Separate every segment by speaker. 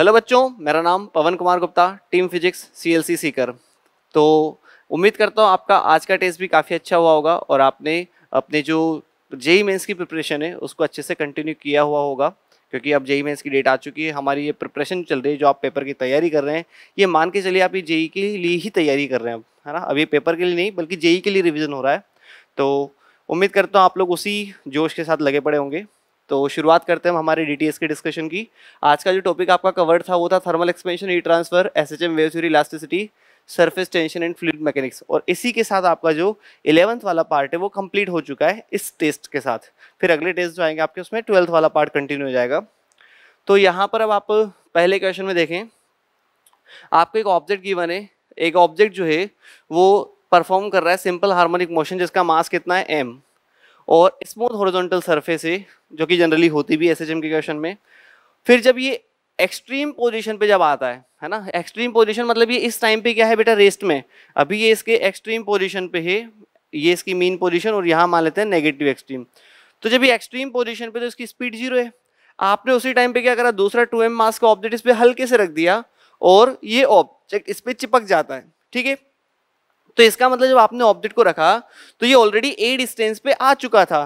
Speaker 1: hello बच्चों मेरा नाम Pawan Kumar Gupta team physics C L C Sikar तो उम्मीद करता हूँ आपका आज का टेस्ट भी काफ़ी अच्छा हुआ होगा और आपने अपने जो जेई मेंस e e की प्रिपरेशन है उसको अच्छे से कंटिन्यू किया हुआ होगा क्योंकि अब जेई मेंस e की डेट आ चुकी है हमारी ये प्रिपरेशन चल रही है जो आप पेपर की तैयारी कर रहे हैं ये मान के चलिए आप ये जेई के लिए ही तैयारी कर रहे हैं है ना अभी पेपर के लिए नहीं बल्कि जेई के लिए रिविज़न हो रहा है तो उम्मीद करता हूँ आप लोग उसी जोश के साथ लगे पड़े होंगे तो शुरुआत करते हैं हम हमारे डी के डिस्कशन की आज का जो टॉपिक आपका कवर था वो था थर्मल एक्सपेंशन ई transfer S H M elasticity surface tension and fluid mechanics और इसी के साथ आपका जो इलेवंथ वाला पार्ट है वो कंप्लीट हो चुका है इस टेस्ट के साथ फिर अगले टेस्ट जो आएंगे आपके उसमें ट्वेल्थ वाला पार्ट कंटिन्यू हो जाएगा तो यहाँ पर अब आप पहले क्वेश्चन में देखें आपको एक ऑब्जेक्ट गिवन है एक ऑब्जेक्ट जो है वो परफॉर्म कर रहा है सिंपल हार्मोनिक मोशन जिसका मास कितना है एम और स्मूथ हॉरिजॉन्टल सरफेस है जो कि जनरली होती भी एस के क्वेश्चन में फिर जब ये एक्सट्रीम पोजीशन पे जब आता है है ना एक्सट्रीम पोजीशन मतलब ये इस टाइम पे क्या है बेटा रेस्ट में अभी ये इसके एक्सट्रीम पोजीशन पे है ये इसकी मीन पोजीशन और यहाँ मान लेते हैं नेगेटिव एक्सट्रीम तो जब ये एक्सट्रीम पोजीशन पे तो इसकी स्पीड जीरो है आपने उसी टाइम पे क्या करा दूसरा टू मास का ऑब्जेक्ट इस पर हल्के से रख दिया और ये ऑब्जेक्ट इस पर चिपक जाता है ठीक है तो इसका मतलब जब आपने ऑब्जेक्ट को रखा तो ये ऑलरेडी ए डिस्टेंस पे आ चुका था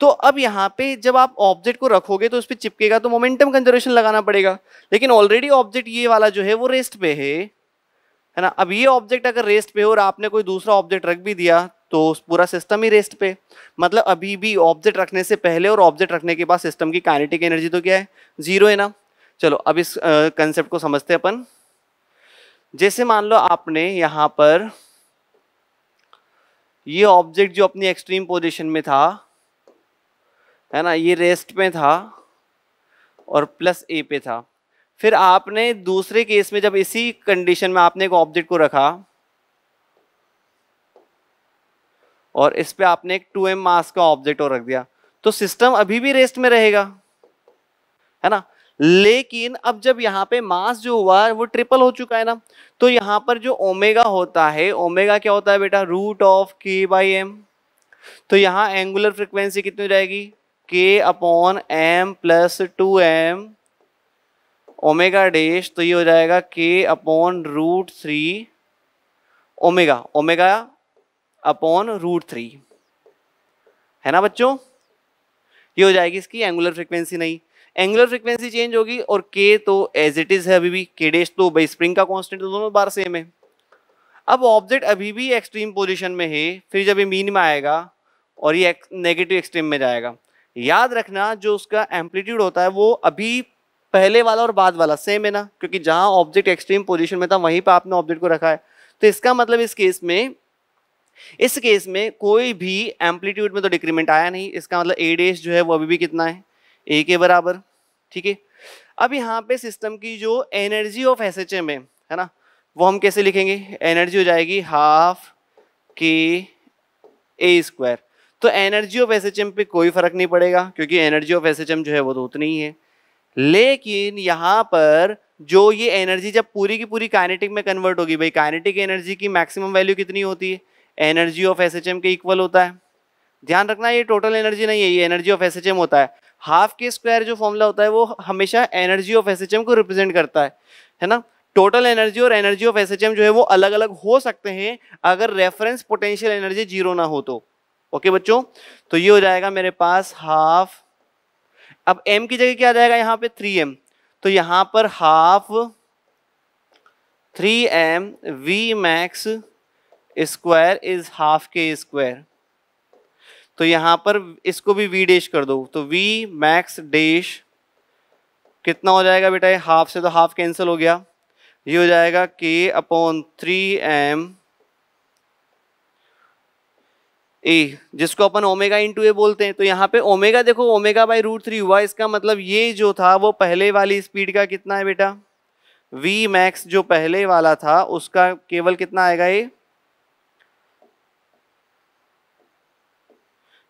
Speaker 1: तो अब यहाँ पे जब आप ऑब्जेक्ट को रखोगे तो उस पर चिपकेगा तो मोमेंटम कंजर्वेशन लगाना पड़ेगा लेकिन ऑलरेडी ऑब्जेक्ट ये वाला जो है वो रेस्ट पे है है ना अब ये ऑब्जेक्ट अगर रेस्ट पे हो और आपने कोई दूसरा ऑब्जेक्ट रख भी दिया तो पूरा सिस्टम ही रेस्ट पे मतलब अभी भी ऑब्जेक्ट रखने से पहले और ऑब्जेक्ट रखने के बाद सिस्टम की काइनेटिक एनर्जी तो क्या है जीरो है ना चलो अब इस कंसेप्ट को समझते हैं अपन जैसे मान लो आपने यहाँ पर ये ऑब्जेक्ट जो अपनी एक्सट्रीम पोजीशन में था है ना ये रेस्ट में था और प्लस ए पे था फिर आपने दूसरे केस में जब इसी कंडीशन में आपने एक ऑब्जेक्ट को रखा और इस पे आपने एक 2m मास का ऑब्जेक्ट और रख दिया तो सिस्टम अभी भी रेस्ट में रहेगा है ना लेकिन अब जब यहाँ पे मास जो हुआ वो ट्रिपल हो चुका है ना तो यहाँ पर जो ओमेगा होता है ओमेगा क्या होता है बेटा root of K by M तो यहाँ एंगुलर फ्रिक्वेंसी कितनी रहेगी K upon M plus two M omega dash तो ये हो जाएगा K upon root three omega omega upon root three है ना बच्चों ये हो जाएगी इसकी एंगुलर फ्रिक्वेंसी नहीं एंगुलर फ्रिक्वेंसी चेंज होगी और के तो एज इट इज है अभी भी के डेश तो भाई स्प्रिंग का कॉन्स्टेंट तो दोनों बार सेम है अब ऑब्जेक्ट अभी भी एक्सट्रीम पोजिशन में है फिर जब ये मीन में आएगा और ये नेगेटिव एक्सट्रीम में जाएगा याद रखना जो उसका एम्पलीट्यूड होता है वो अभी पहले वाला और बाद वाला सेम है ना क्योंकि जहाँ ऑब्जेक्ट एक्सट्रीम पोजिशन में था वहीं पर आपने ऑब्जेक्ट को रखा है तो इसका मतलब इस केस में इस केस में कोई भी एम्पलीट्यूड में तो डिक्रीमेंट आया नहीं इसका मतलब ए डेस जो है वो अभी भी कितना है ए के बराबर ठीक है अब यहाँ पे सिस्टम की जो energy of S H M है है ना वो हम कैसे लिखेंगे एनर्जी हो जाएगी हाफ के ए स्क्वायर तो energy of S H M पे कोई फर्क नहीं पड़ेगा क्योंकि energy of S H M जो है वो तो उतनी ही है लेकिन यहाँ पर जो ये एनर्जी जब पूरी की पूरी काइनेटिक में कन्वर्ट होगी भाई काइनेटिक एनर्जी की मैक्सिमम वैल्यू कितनी होती है एनर्जी ऑफ एस के इक्वल होता है ध्यान रखना ये टोटल एनर्जी नहीं है ये एनर्जी ऑफ एस होता है हाफ के स्क्वायर जो फॉर्मूला होता है वो हमेशा एनर्जी ऑफ एस को रिप्रेजेंट करता है है ना टोटल एनर्जी और एनर्जी ऑफ एस जो है वो अलग अलग हो सकते हैं अगर रेफरेंस पोटेंशियल एनर्जी जीरो ना हो तो ओके okay, बच्चों तो ये हो जाएगा मेरे पास हाफ अब m की जगह क्या आ जाएगा यहाँ पे 3m तो यहाँ पर half 3m v max square is half K square तो यहाँ पर इसको भी वी डैश कर दो तो वी मैक्स डैश कितना हो जाएगा बेटा ये हाफ से तो हाफ कैंसिल हो गया ये हो जाएगा K upon three M A जिसको अपन ओमेगा इंटू ए बोलते हैं तो यहाँ पे ओमेगा देखो ओमेगा बाई रूट थ्री हुआ इसका मतलब ये जो था वो पहले वाली स्पीड का कितना है बेटा वी मैक्स जो पहले वाला था उसका केवल कितना आएगा ये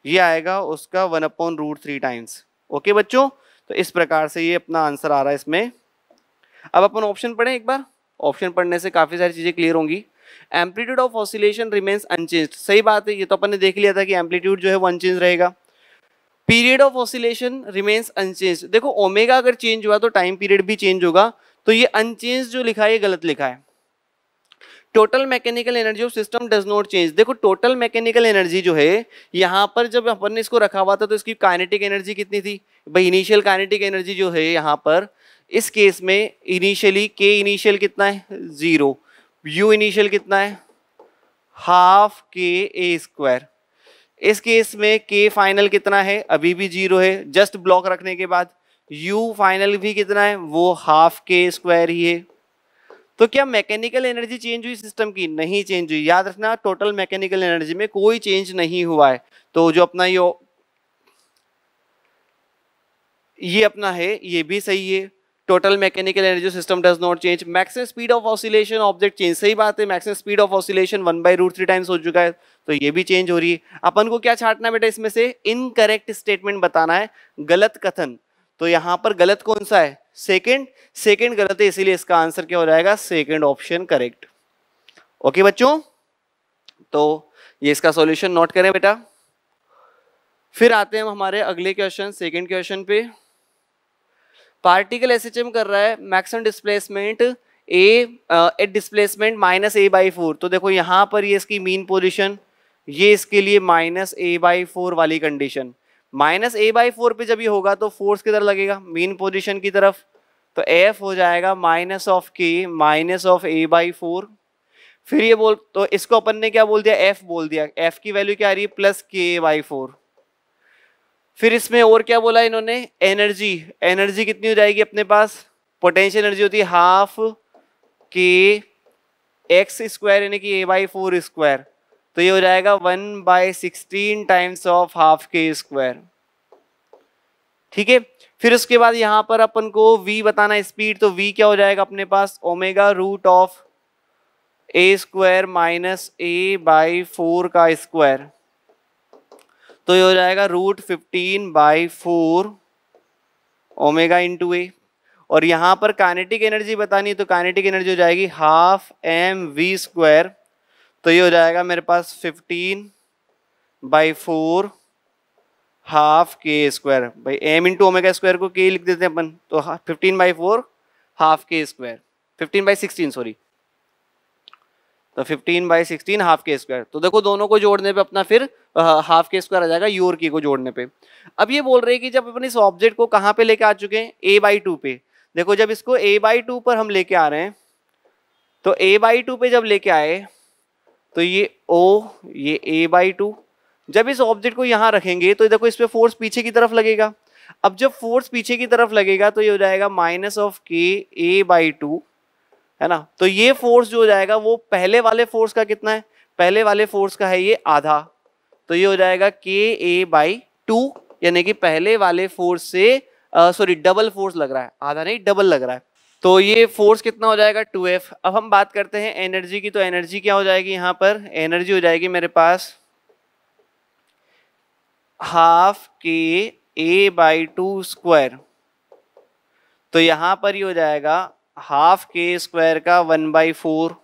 Speaker 1: ये आएगा उसका one upon root three times okay बच्चों तो इस प्रकार से ये अपना आंसर आ रहा है इसमें अब अपन ऑप्शन पढ़ें एक बार ऑप्शन पढ़ने से काफ़ी सारी चीज़ें क्लियर होंगी amplitude of oscillation remains unchanged सही बात है ये तो अपन ने देख लिया था कि एम्पलीट्यूड जो है वो अनचेंज रहेगा period of oscillation remains unchanged देखो ओमेगा अगर चेंज हुआ तो टाइम पीरियड भी चेंज होगा तो ये अनचेंज जो लिखा है ये गलत लिखा है total mechanical energy of system does not change देखो टोटल मैकेनिकल एनर्जी जो है यहाँ पर जब अपन ने इसको रखा हुआ था तो इसकी काइनेटिक एनर्जी कितनी थी भाई इनिशियल काइनेटिक एनर्जी जो है यहाँ पर इस केस में इनिशियली के इनिशियल कितना है जीरो यू इनिशियल कितना है हाफ के ए स्क्वायर इस केस में के फाइनल कितना है अभी भी जीरो है जस्ट ब्लॉक रखने के बाद यू फाइनल भी कितना है वो हाफ के स्क्वायर ही है तो क्या मैकेनिकल एनर्जी चेंज हुई सिस्टम की नहीं चेंज हुई याद रखना टोटल मैकेनिकल एनर्जी में कोई चेंज नहीं हुआ है तो जो अपना ये ये अपना है ये भी सही है total mechanical energy system does not change maximum speed of oscillation object change सही बात है maximum speed of oscillation one by root three times हो चुका है तो ये भी चेंज हो रही है अपन को क्या छाटना है बेटा इसमें से इनकरेक्ट स्टेटमेंट बताना है गलत कथन तो यहाँ पर गलत कौन सा है सेकेंड सेकेंड गलत है इसीलिए इसका आंसर क्या हो जाएगा सेकेंड ऑप्शन करेक्ट ओके बच्चों तो ये इसका सॉल्यूशन नोट करें बेटा फिर आते हैं हमारे अगले क्वेश्चन सेकेंड क्वेश्चन पे पार्टिकल एस कर रहा है maximum displacement A at displacement minus A by four तो देखो यहां पर ये इसकी मीन पोजिशन ये इसके लिए माइनस ए बाई फोर वाली condition minus A by four पे जब ये होगा तो फोर्स किधर लगेगा मेन पोजिशन की तरफ तो एफ हो जाएगा minus of K minus of A by four फिर ये बोल तो इसको अपन ने क्या बोल दिया एफ बोल दिया एफ की वैल्यू क्या आ रही है प्लस के बाई फोर फिर इसमें और क्या बोला इन्होंने एनर्जी एनर्जी कितनी हो जाएगी अपने पास पोटेंशियल एनर्जी होती है हाफ के एक्स स्क्वायर यानी कि ए बाई फोर स्क्वायर तो ये हो जाएगा one by sixteen times of half K square ठीक है फिर उसके बाद यहाँ पर अपन को v बताना स्पीड तो v क्या हो जाएगा अपने पास omega root of A square minus A by four का स्क्वायर तो ये हो जाएगा root fifteen by four omega into A और यहाँ पर काइनेटिक एनर्जी बतानी तो काइनेटिक एनर्जी हो जाएगी हाफ एम वी स्क्वायर तो ये हो जाएगा मेरे पास fifteen by four half K square भाई एम इंटू ओमेगा स्क्वायर को के लिख देते हैं अपन तो 15 by four half K square 15 by sixteen sorry तो 15 by sixteen half K square तो देखो दोनों को जोड़ने पे अपना फिर हाफ के स्क्वायर आ जाएगा यूर के को जोड़ने पे अब ये बोल रहे हैं कि जब अपन इस ऑब्जेक्ट को कहाँ पे लेके आ चुके हैं ए बाई टू पे देखो जब इसको ए बाई टू पर हम लेके आ रहे हैं तो ए बाई टू पे जब लेके आए तो ये ओ ये ए बाई टू जब इस ऑब्जेक्ट को यहाँ रखेंगे तो देखो इस पर फोर्स पीछे की तरफ लगेगा अब जब फोर्स पीछे की तरफ लगेगा तो ये हो जाएगा माइनस ऑफ के ए बाई टू है ना तो ये फोर्स जो हो जाएगा वो पहले वाले फोर्स का कितना है पहले वाले फोर्स का है ये आधा तो ये हो जाएगा के ए बाई टू यानी कि पहले वाले फोर्स से सॉरी डबल फोर्स लग रहा है आधा नहीं डबल लग रहा है तो ये फोर्स कितना हो जाएगा 2F अब हम बात करते हैं एनर्जी की तो एनर्जी क्या हो जाएगी यहाँ पर एनर्जी हो जाएगी मेरे पास half K A by two square तो यहाँ पर ही हो जाएगा हाफ के स्क्वायर का वन बाई फोर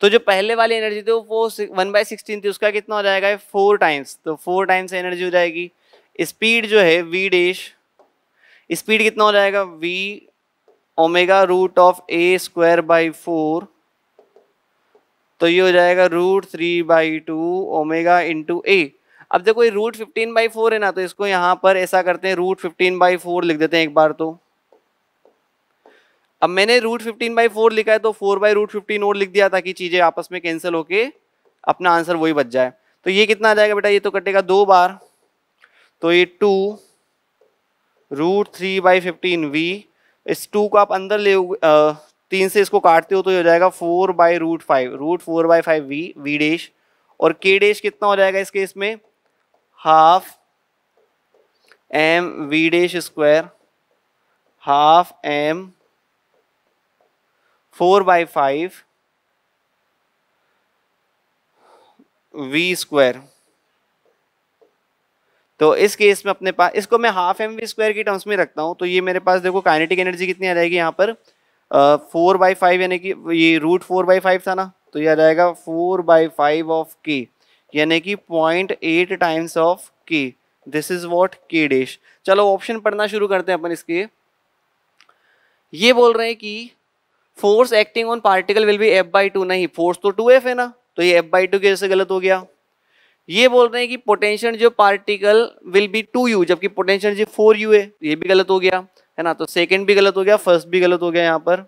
Speaker 1: तो जो पहले वाली एनर्जी थी वो वन बाई सिक्सटीन थी उसका कितना हो जाएगा फोर टाइम्स तो फोर टाइम्स एनर्जी हो जाएगी स्पीड जो है वी डेश स्पीड कितना हो जाएगा V omega root of A square by four तो ये हो जाएगा root three by two omega into A अब देखो ये रूट फिफ्टीन बाई फोर है ना तो इसको यहाँ पर ऐसा करते हैं रूट फिफ्टीन बाई फोर लिख देते हैं एक बार तो अब मैंने रूट फिफ्टीन बाई फोर लिखा है तो फोर बाई रूट फिफ्टीन और लिख दिया था कि चीज़ें आपस में कैंसिल होके अपना आंसर वही बच जाए तो ये कितना आ जाएगा बेटा ये तो कटेगा दो बार तो ये two root three by fifteen V इस टू को आप अंदर ले तीन से इसको काटते हो तो ये हो जाएगा four by root five root four by five V V dash और के डेश कितना हो जाएगा इस केस में half M V dash square half M four by five V square तो इस केस में अपने पास इसको मैं हाफ एम वी स्क्वायर की टर्म्स में रखता हूँ तो ये मेरे पास देखो काइनेटिक एनर्जी कितनी आ जाएगी यहाँ पर फोर बाई फाइव यानी कि ये रूट फोर बाई फाइव था ना तो ये आ जाएगा four by five of K यानी कि point eight times of K this is what K dash चलो ऑप्शन पढ़ना शुरू करते हैं अपन इसके ये बोल रहे हैं कि force acting on particle will be F by two नहीं फोर्स तो टू एफ है ना तो ये एफ बाई टू के जैसे गलत हो गया ये बोल रहे हैं कि पोटेंशियल जो particle will be two U जबकि पोटेंशियल जी फोर यू है ये भी गलत हो गया है ना तो सेकेंड भी गलत हो गया फर्स्ट भी गलत हो गया यहाँ पर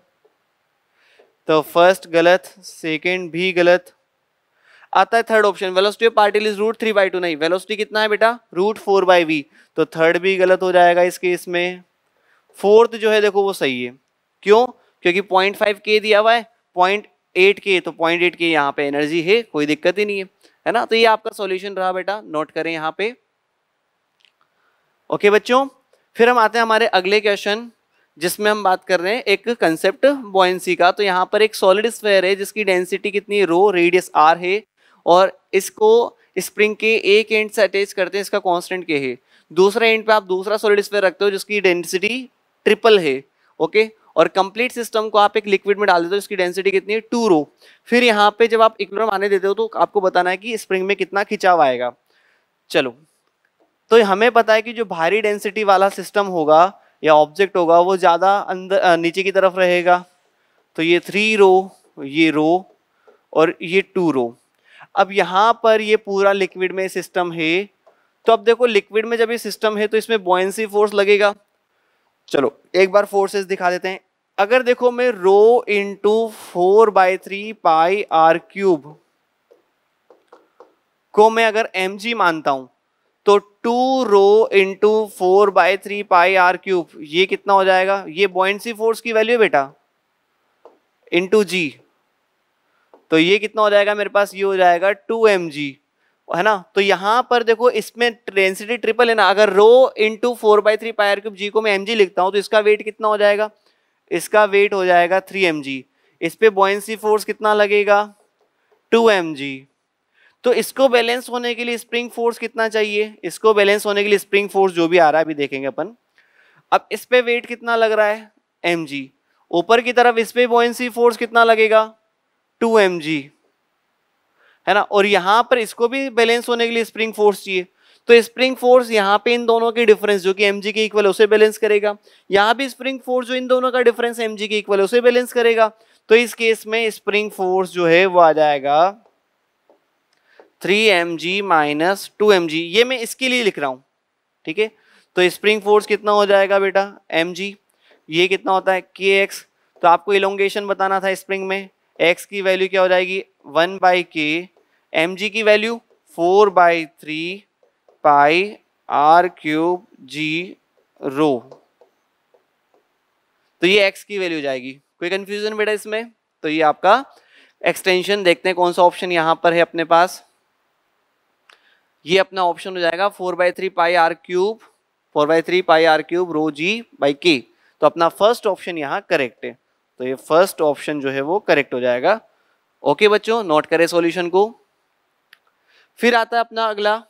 Speaker 1: तो फर्स्ट गलत सेकेंड भी गलत आता है third option velocity of particle is root three by two नहीं वेलोसिटी कितना है बेटा रूट फोर बाई वी तो थर्ड भी गलत हो जाएगा इस केस में फोर्थ जो है देखो वो सही है क्यों क्योंकि पॉइंट फाइव के दिया हुआ है पॉइंट एट के तो पॉइंट एट के यहाँ पे एनर्जी है कोई दिक्कत ही नहीं है है ना तो ये आपका सॉल्यूशन रहा बेटा नोट करें यहाँ पे ओके बच्चों फिर हम आते हैं हमारे अगले क्वेश्चन जिसमें हम बात कर रहे हैं एक कंसेप्ट बॉयसी का तो यहाँ पर एक सॉलिड स्फेयर है जिसकी डेंसिटी कितनी रो रेडियस आर है और इसको स्प्रिंग के एक एंड से अटैच करते हैं इसका कॉन्स्टेंट के है दूसरे एंड पे आप दूसरा सॉलिड स्फेयर रखते हो जिसकी डेंसिटी ट्रिपल है ओके और कंप्लीट सिस्टम को आप एक लिक्विड में डाल देते हो इसकी डेंसिटी कितनी है टू रो फिर यहाँ पे जब आप इक्लोरम आने देते हो तो आपको बताना है कि स्प्रिंग में कितना खिंचाव आएगा चलो तो हमें पता है कि जो भारी डेंसिटी वाला सिस्टम होगा या ऑब्जेक्ट होगा वो ज़्यादा अंदर नीचे की तरफ रहेगा तो ये थ्री रो ये रो और ये टू रो अब यहाँ पर ये पूरा लिक्विड में सिस्टम है तो अब देखो लिक्विड में जब ये सिस्टम है तो इसमें बॉयंसी फोर्स लगेगा चलो एक बार फोर्सेस दिखा देते हैं अगर देखो मैं rho into four by three pi R cube को मैं अगर एम जी मानता हूं तो two rho into four by three pi R cube ये कितना हो जाएगा ये बॉइंसी फोर्स की वैल्यू है बेटा इंटू जी तो ये कितना हो जाएगा मेरे पास ये हो जाएगा टू एम जी है ना तो यहाँ पर देखो इसमें डेंसिटी ट्रिपल है ना अगर rho into four by three pi R cube G को मैं एम लिखता हूँ तो इसका वेट कितना हो जाएगा इसका वेट हो जाएगा थ्री एम इस पर बॉयसी फोर्स कितना लगेगा टू एम तो इसको बैलेंस होने के लिए स्प्रिंग फोर्स कितना चाहिए इसको बैलेंस होने के लिए स्प्रिंग फोर्स जो भी आ रहा है अभी देखेंगे अपन अब इस पर वेट कितना लग रहा है एम ऊपर की तरफ इस पर बॉयसी फोर्स कितना लगेगा टू एम जी है ना और यहाँ पर इसको भी बैलेंस होने के लिए स्प्रिंग फोर्स चाहिए तो स्प्रिंग फोर्स यहाँ पे इन दोनों के डिफरेंस जो कि एम के इक्वल उसे बैलेंस करेगा यहाँ भी स्प्रिंग फोर्स जो इन दोनों का डिफरेंस एम के इक्वल उसे बैलेंस करेगा तो इस केस में स्प्रिंग फोर्स जो है वो आ जाएगा three M G minus two M G ये मैं इसके लिए लिख रहा हूँ ठीक है तो स्प्रिंग फोर्स कितना हो जाएगा बेटा एम जी ये कितना होता है के एक्स तो आपको इलोंगेशन बताना था स्प्रिंग में एक्स की वैल्यू क्या हो जाएगी one by K M G की value four by three pi R cube G rho तो ये एक्स की वैल्यू जाएगी कोई कंफ्यूजन बेटा इसमें तो ये आपका एक्सटेंशन देखते हैं कौन सा ऑप्शन यहां पर है अपने पास ये अपना ऑप्शन हो जाएगा four by three pi R cube four by three pi R cube rho G by K तो अपना फर्स्ट ऑप्शन यहाँ करेक्ट है तो ये फर्स्ट ऑप्शन जो है वो करेक्ट हो जाएगा ओके बच्चों नोट करें सॉल्यूशन को फिर आता है अपना अगला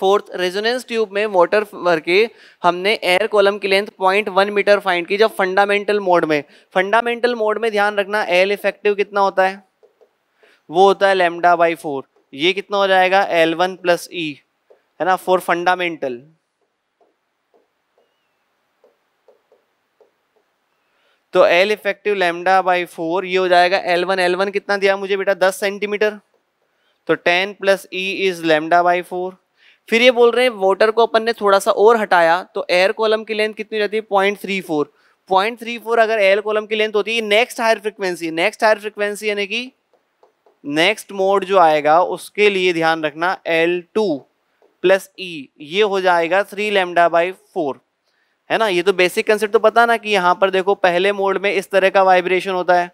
Speaker 1: फोर्थ रेजोनेंस ट्यूब में मोटर भर के हमने एयर कॉलम की length point one metre find की जब फंडामेंटल मोड में फंडामेंटल मोड में ध्यान रखना एल इफेक्टिव कितना होता है वो होता है लेमडा बाई फोर ये कितना हो जाएगा एल वन प्लस ई है ना फॉर फंडामेंटल तो L effective lambda by four ये हो जाएगा एल वन एल वन कितना दिया मुझे बेटा दस सेंटीमीटर तो ten plus E is lambda by four फिर ये बोल रहे हैं वाटर को अपन ने थोड़ा सा और हटाया तो एयर कॉलम की लेंथ कितनी रहती है point three four point three four अगर एयर कॉलम की लेंथ होती है next higher frequency next higher frequency यानी कि नेक्स्ट मोड जो आएगा उसके लिए ध्यान रखना एल टू प्लस ई ये हो जाएगा थ्री लेमडा बाई फोर है ना ये तो बेसिक कंसेप्ट तो पता ना कि यहाँ पर देखो पहले मोड में इस तरह का वाइब्रेशन होता है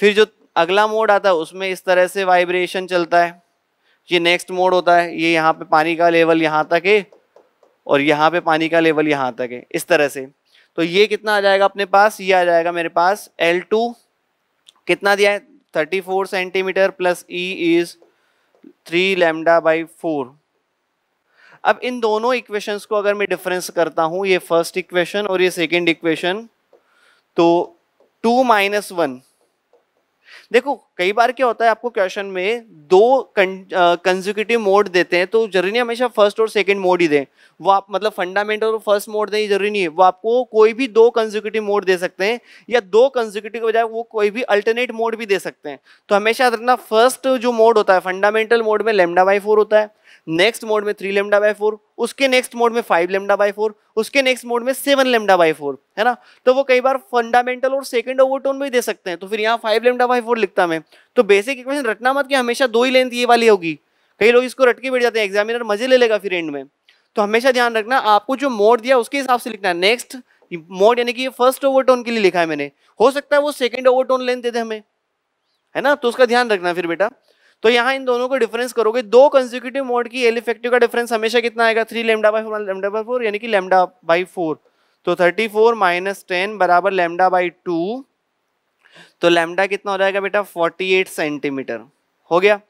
Speaker 1: फिर जो अगला मोड आता है उसमें इस तरह से वाइब्रेशन चलता है ये नेक्स्ट मोड होता है ये यहाँ पे पानी का लेवल यहाँ तक है और यहाँ पे पानी का लेवल यहाँ तक है इस तरह से तो ये कितना आ जाएगा अपने पास ये आ जाएगा मेरे पास एल टू कितना दिया है thirty four centimetre plus E is three lambda by four अब इन दोनों इक्वेशंस को अगर मैं डिफरेंस करता हूँ ये फर्स्ट इक्वेशन और ये सेकेंड इक्वेशन तो टू माइनस वन देखो कई बार क्या होता है आपको क्वेश्चन में दो कंजिक्यूटिव मोड देते हैं तो जरूरी नहीं हमेशा फर्स्ट और सेकंड मोड ही दें वो आप मतलब फंडामेंटल और फर्स्ट मोड दें जरूरी नहीं है वो आपको कोई भी दो कंजिक्यूटिव मोड दे सकते हैं या दो कंजिक्यूटिव के बजाय वो कोई भी अल्टरनेट मोड भी दे सकते हैं तो हमेशा रखना फर्स्ट जो मोड होता है फंडामेंटल मोड में लेमडा बाई होता है नेक्स्ट मोड में थ्री लेमडा बाई फोर उसके नेक्स्ट मोड में फाइव लेमडा बाई फोर उसके नेक्स्ट मोड में सेवन लेमडा बाई फोर है ना तो वो कई बार फंडामेंटल और सेकंड ओवरटोन भी दे सकते हैं तो फिर यहाँ फाइव लेमडा बाई फोर लिखता मैं तो बेसिक इक्वेशन रटना मत कि हमेशा दो ही लेंथ ये वाली होगी कई लोग इसको रट के बैठ जाते हैं एग्जामिनर मजे ले लेगा फिर एंड में तो हमेशा ध्यान रखना आपको जो मोड दिया उसके हिसाब से लिखना है नेक्स्ट मोड यानी कि ये फर्स्ट ओवरटोन के लिए लिखा है मैंने हो सकता है वो सेकंड ओवरटोन लेंथ दे दे हमें है ना तो उसका ध्यान रखना फिर बेटा तो यहाँ इन दोनों को डिफरेंस करोगे दो कंजिक्यूटिव मोड की एल इफेक्टिव का डिफरेंस हमेशा कितना आएगा three lambda by lambda by four यानी कि लेमडा बाई फोर तो थर्टी फोर माइनस टेन बराबर लेमडा बाई टू तो लेमडा कितना हो जाएगा बेटा फोर्टी एट सेंटीमीटर हो गया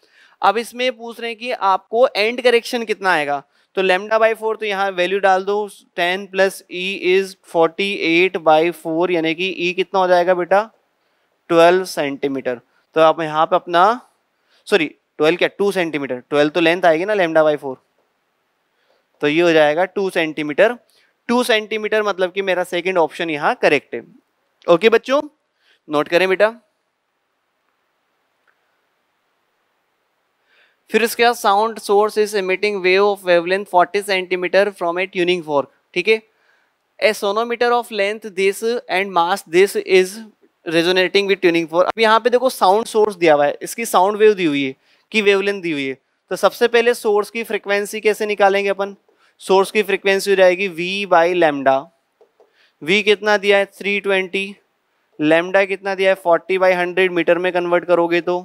Speaker 1: अब इसमें पूछ रहे हैं कि आपको एंड करेक्शन कितना आएगा तो लेमडा बाई फोर तो यहाँ वैल्यू डाल दो ten plus E is forty eight by four यानी कि ई e कितना हो जाएगा बेटा ट्वेल्व सेंटीमीटर तो आप यहाँ पे अपना सॉरी ट्वेल्व क्या टू सेंटीमीटर ट्वेल्व तो लेंथ आएगी ना लेमडा बाई फोर तो ये हो जाएगा टू सेंटीमीटर टू सेंटीमीटर मतलब कि मेरा सेकंड ऑप्शन यहाँ करेक्ट है ओके बच्चों नोट करें बेटा फिर इसके बाद sound source is emitting wave of wavelength 40 centimetre from a tuning fork ठीक है a sonometer of length this and mass this is resonating with tuning fork अब यहाँ पे देखो साउंड सोर्स दिया हुआ है इसकी साउंड वेव दी हुई है की वेवलेंथ दी हुई है तो सबसे पहले सोर्स की फ्रिक्वेंसी कैसे निकालेंगे अपन सोर्स की फ्रिक्वेंसी हो जाएगी वी बाई लेमडा वी कितना दिया है थ्री ट्वेंटी लेमडा कितना दिया है फोर्टी बाई हंड्रेड मीटर में कन्वर्ट करोगे तो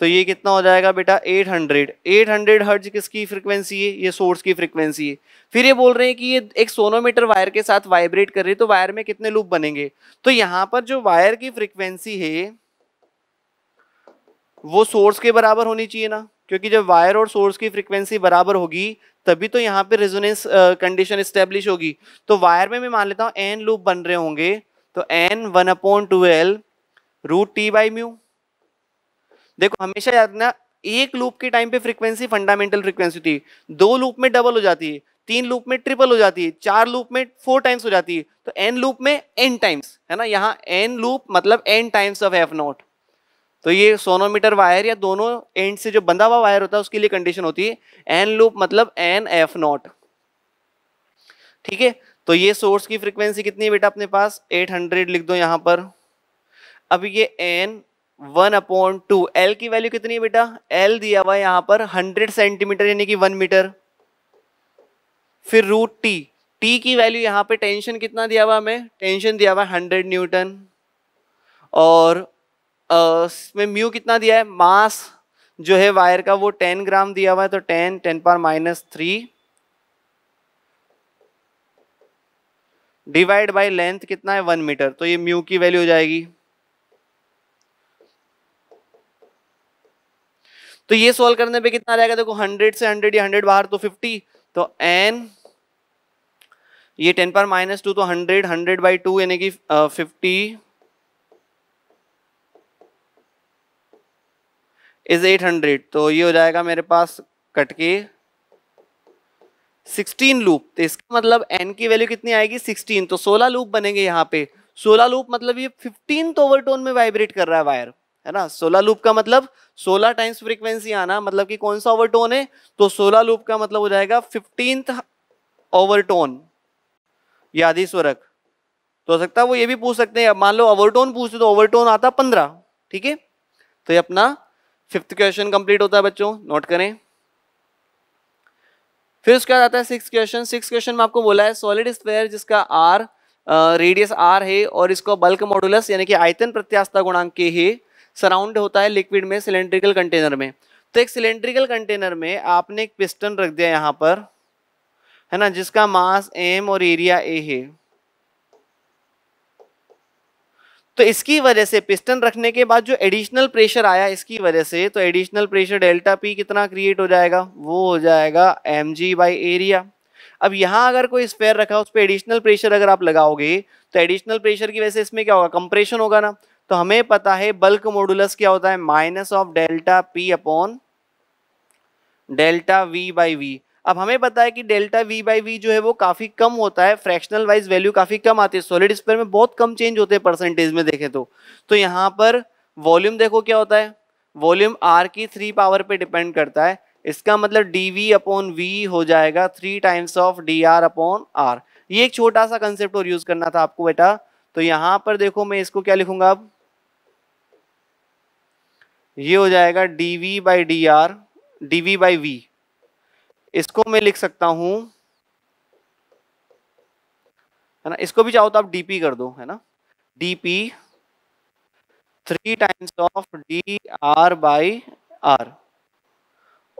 Speaker 1: तो ये कितना हो जाएगा बेटा 800 800 हर्ज किसकी फ्रिक्वेंसी है ये सोर्स की फ्रिक्वेंसी है फिर ये बोल रहे हैं कि ये एक सोनोमीटर वायर के साथ वाइब्रेट कर रही है तो वायर में कितने लूप बनेंगे तो यहाँ पर जो वायर की फ्रिक्वेंसी है वो सोर्स के बराबर होनी चाहिए ना क्योंकि जब वायर और सोर्स की फ्रिक्वेंसी बराबर होगी तभी तो यहाँ पे रेजोनेंस कंडीशन स्टेब्लिश होगी तो वायर में मैं मान लेता हूँ एन लूप बन रहे होंगे तो N one upon two L root T by mu देखो हमेशा याद ना एक लूप के टाइम पे फ्रीक्वेंसी फंडामेंटल फ्रीक्वेंसी थी दो लूप में डबल हो जाती है तीन लूप में ट्रिपल हो जाती है चार लूप में फोर टाइम्स हो जाती है तो एन लूप में एन टाइम्स है ना यहाँ एन लूप मतलब N times of F nought तो ये सोनोमीटर वायर या दोनों एंड से जो बंधा हुआ वायर होता है उसके लिए कंडीशन होती है एन लूप मतलब एन एफ नॉट ठीक है तो ये सोर्स की फ्रीक्वेंसी कितनी है बेटा अपने पास 800 लिख दो यहाँ पर अब ये N one upon two L की वैल्यू कितनी है बेटा एल दिया हुआ है यहाँ पर हंड्रेड सेंटीमीटर यानी कि वन मीटर फिर रूट टी टी की वैल्यू यहाँ पे टेंशन कितना दिया हुआ हमें टेंशन दिया हुआ है हंड्रेड न्यूटन और इसमें म्यू कितना दिया है मास जो है वायर का वो टेन ग्राम दिया हुआ है तो टेन टेन पर minus three divide by length कितना है वन मीटर तो ये म्यू की वैल्यू हो जाएगी तो ये सॉल्व करने पे कितना रहेगा देखो हंड्रेड से हंड्रेड या हंड्रेड बाहर तो फिफ्टी तो एन ये टेन पर माइनस टू तो हंड्रेड हंड्रेड बाई टू यानी कि फिफ्टी इज एट हंड्रेड तो ये हो जाएगा मेरे पास कट के सिक्सटीन लूप तो इसका मतलब एन की वैल्यू कितनी आएगी सिक्सटीन तो सोलह लूप बनेंगे यहाँ पे सोलह लूप मतलब ये फिफ्टीन ओवरटोन तो में वाइब्रेट कर रहा है वायर है ना सोलह लूप का मतलब सोलह टाइम्स फ्रीक्वेंसी आना मतलब कि कौन सा ओवरटोन है तो सोलह लूप का मतलब हो जाएगा फिफ्टींथ ओवरटोन यादी स्वरक तो हो सकता है वो ये भी पूछ सकते हैं मान लो ओवरटोन पूछते तो ओवरटोन आता पंद्रह ठीक है तो ये अपना फिफ्थ क्वेश्चन कंप्लीट होता है बच्चों नोट करें फिर उसके बाद आता है सिक्स क्वेश्चन सिक्स क्वेश्चन में आपको बोला है सॉलिड स्क्वायर जिसका आर रेडियस आर है और इसको बल्क मॉडुलस यानी कि आयतन प्रत्यास्था गुणांक के है सराउंड होता है लिक्विड में सिलेंड्रिकल कंटेनर में तो एक सिलेंड्रिकल कंटेनर में आपने एक पिस्टन रख दिया यहाँ पर है ना जिसका मास एम और एरिया ए है तो इसकी वजह से पिस्टन रखने के बाद जो एडिशनल प्रेशर आया इसकी वजह से तो एडिशनल प्रेशर डेल्टा पी कितना क्रिएट हो जाएगा वो हो जाएगा एम जी बाई एरिया अब यहाँ अगर कोई स्पेयर रखा उस पर एडिशनल प्रेशर अगर आप लगाओगे तो एडिशनल प्रेशर की वजह से इसमें क्या होगा कंप्रेशन होगा ना तो हमें पता है बल्क मोडुलस क्या होता है minus of delta P upon delta V by V अब हमें पता है कि डेल्टा वी बाई वी जो है वो काफ़ी कम होता है फ्रैक्शनल वाइज वैल्यू काफ़ी कम आती है सॉलिड स्पेयर में बहुत कम चेंज होते हैं परसेंटेज में देखें तो तो यहाँ पर वॉल्यूम देखो क्या होता है वॉल्यूम आर की थ्री पावर पे डिपेंड करता है इसका मतलब डी वी अपॉन वी हो जाएगा three times of D R upon R ये एक छोटा सा कंसेप्ट और यूज़ करना था आपको बेटा तो यहाँ पर देखो मैं इसको क्या लिखूंगा अब ये हो जाएगा D V by D R D V by V इसको मैं लिख सकता हूं है ना इसको भी चाहो तो आप डीपी कर दो है ना DP three times of D R by R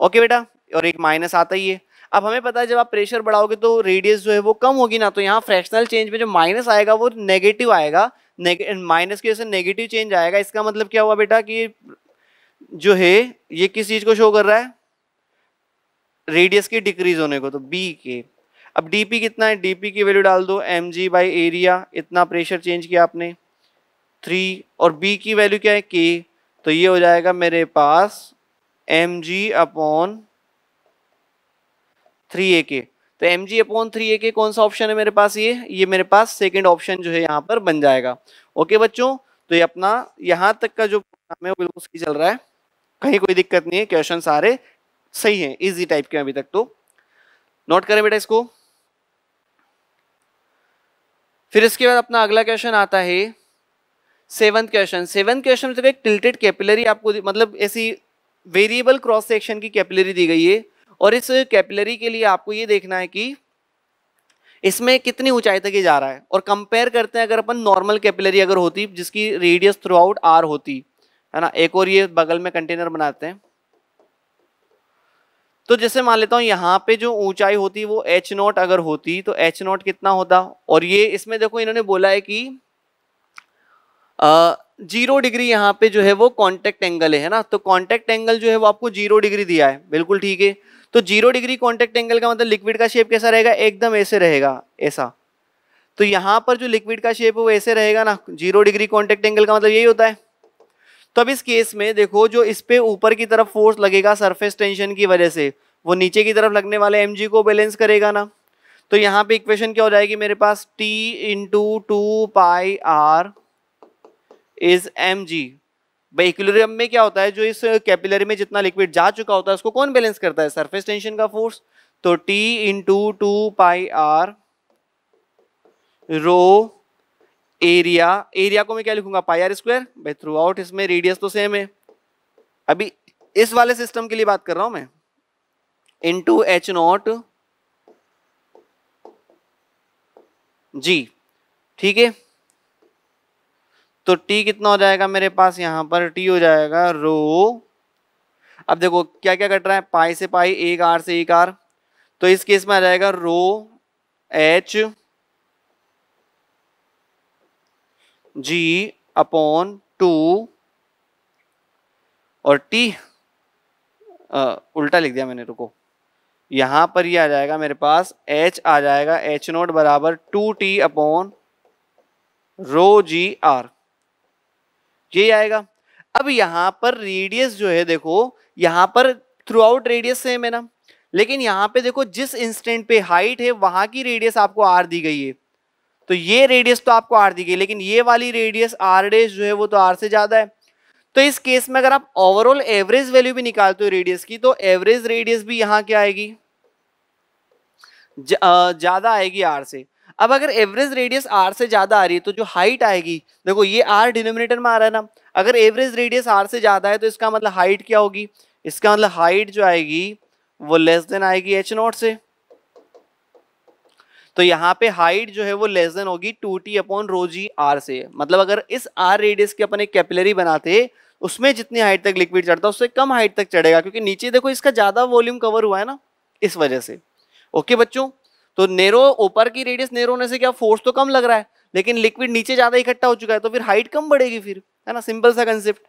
Speaker 1: okay बेटा और एक माइनस आता ही है अब हमें पता है जब आप प्रेशर बढ़ाओगे तो रेडियस जो है वो कम होगी ना तो यहाँ फ्रैक्शनल चेंज में जो माइनस आएगा वो नेगेटिव आएगा माइनस की वजह से नेगेटिव चेंज आएगा इसका मतलब क्या हुआ बेटा कि जो है ये किस चीज को शो कर रहा है रेडियस की डिक्रीज होने को तो बी के अब डीपी कितना है डीपी की वैल्यू डाल दो एम जी बाई एरिया इतना प्रेशर चेंज किया आपने थ्री और बी की वैल्यू क्या है के तो ये हो जाएगा मेरे पास M G upon three A K तो M G upon three A K कौन सा ऑप्शन है मेरे पास ये ये मेरे पास सेकेंड ऑप्शन जो है यहाँ पर बन जाएगा ओके बच्चों तो ये अपना यहाँ तक का जो में वो बिल्कुल सही चल रहा है कहीं कोई दिक्कत नहीं है क्वेश्चन सारे सही है इजी टाइप के अभी तक तो नोट करें बेटा इसको फिर इसके बाद अपना अगला क्वेश्चन आता है सेवंथ क्वेश्चन सेवंथ क्वेश्चन में तो एक टिल्टेड कैपिलरी आपको मतलब ऐसी वेरिएबल क्रॉस सेक्शन की कैपिलरी दी गई है और इस कैपिलरी के लिए आपको ये देखना है कि इसमें कितनी ऊंचाई तक ये जा रहा है और कंपेयर करते हैं अगर अपन नॉर्मल कैपिलरी अगर होती जिसकी रेडियस थ्रू आउट आर होती है ना एक और ये बगल में कंटेनर बनाते हैं तो जैसे मान लेता हूँ यहाँ पे जो ऊंचाई होती वो एच नॉट अगर होती तो एच नॉट कितना होता और ये इसमें देखो इन्होंने बोला है कि जीरो डिग्री यहाँ पे जो है वो कॉन्टेक्ट एंगल है ना तो कॉन्टेक्ट एंगल जो है वो आपको जीरो डिग्री दिया है बिल्कुल ठीक है तो जीरो डिग्री कॉन्टेक्ट एंगल का मतलब लिक्विड का शेप कैसा रहेगा एकदम ऐसे रहेगा ऐसा तो यहाँ पर जो लिक्विड का शेप है वो ऐसे रहेगा ना जीरो डिग्री कॉन्टेक्ट एंगल का मतलब यही होता है तो अब इस केस में देखो जो इस पे ऊपर की तरफ फोर्स लगेगा सरफेस टेंशन की वजह से वो नीचे की तरफ लगने वाले एम को बैलेंस करेगा ना तो यहाँ पे इक्वेशन क्या हो जाएगी मेरे पास t into two pi R is M G बेकुलरियम में क्या होता है जो इस कैपिलरी में जितना लिक्विड जा चुका होता है उसको कौन बैलेंस करता है सरफेस टेंशन का फोर्स तो t into two pi R rho area area को मैं क्या लिखूंगा पाई आर स्क्वायर भाई थ्रू आउट इसमें रेडियस तो सेम है अभी इस वाले सिस्टम के लिए बात कर रहा हूं मैं into H nought G ठीक है तो टी कितना हो जाएगा मेरे पास यहां पर टी हो जाएगा रो अब देखो क्या क्या कट रहा है पाई से पाई एक आर से एक आर तो इस केस में आ जाएगा rho H G upon two और टी आ, उल्टा लिख दिया मैंने रुको यहाँ पर ये आ जाएगा मेरे पास एच आ जाएगा एच नोट बराबर two T upon rho G R ये आएगा अब यहाँ पर रेडियस जो है देखो यहाँ पर थ्रू आउट रेडियस सेम है ना लेकिन यहाँ पे देखो जिस इंस्टेंट पे हाइट है वहां की रेडियस आपको आर दी गई है तो ये रेडियस तो आपको आर दी गई लेकिन ये वाली रेडियस आर डेज जो है वो तो आर से ज़्यादा है तो इस केस में अगर आप ओवरऑल एवरेज वैल्यू भी निकालते हो रेडियस की तो एवरेज रेडियस भी यहाँ क्या आएगी ज़्यादा आएगी आर से अब अगर एवरेज रेडियस आर से ज़्यादा आ रही है तो जो हाइट आएगी देखो ये आर डिनोमिनेटर में आ रहा है ना अगर एवरेज रेडियस आर से ज़्यादा है तो इसका मतलब हाइट क्या होगी इसका मतलब हाइट जो आएगी वो लेस देन आएगी एच नॉट से तो यहाँ पे हाइट जो है वो लेस देन होगी two T upon rho G R से मतलब अगर इस आर रेडियस की अपन एक कैपिलरी बनाते उसमें जितनी हाइट तक लिक्विड चढ़ता उससे कम हाइट तक चढ़ेगा क्योंकि नीचे देखो इसका ज़्यादा वॉल्यूम कवर हुआ है ना इस वजह से ओके बच्चों तो नेरो ऊपर की रेडियस नेरो होने से क्या फोर्स तो कम लग रहा है लेकिन लिक्विड नीचे ज़्यादा इकट्ठा हो चुका है तो फिर हाइट कम बढ़ेगी फिर है ना सिंपल सा कंसेप्ट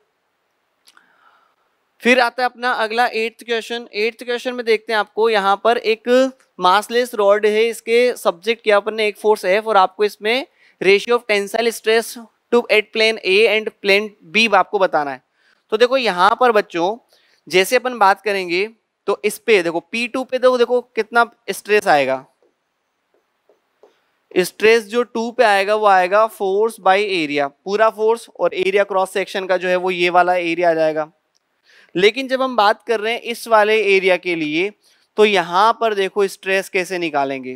Speaker 1: फिर आता है अपना अगला एट्थ क्वेश्चन एट्थ क्वेश्चन में देखते हैं आपको यहाँ पर एक मासलेस रॉड है इसके सब्जेक्ट किया अपन ने एक फोर्स एफ और आपको इसमें ratio of tensile stress to at plane A and plane B आपको बताना है तो देखो यहाँ पर बच्चों जैसे अपन बात करेंगे तो इस पे देखो पी टू पे देखो तो देखो कितना स्ट्रेस आएगा स्ट्रेस जो टू पे आएगा वो आएगा फोर्स बाय एरिया पूरा फोर्स और एरिया क्रॉस सेक्शन का जो है वो ये वाला एरिया आ जाएगा लेकिन जब हम बात कर रहे हैं इस वाले एरिया के लिए तो यहां पर देखो स्ट्रेस कैसे निकालेंगे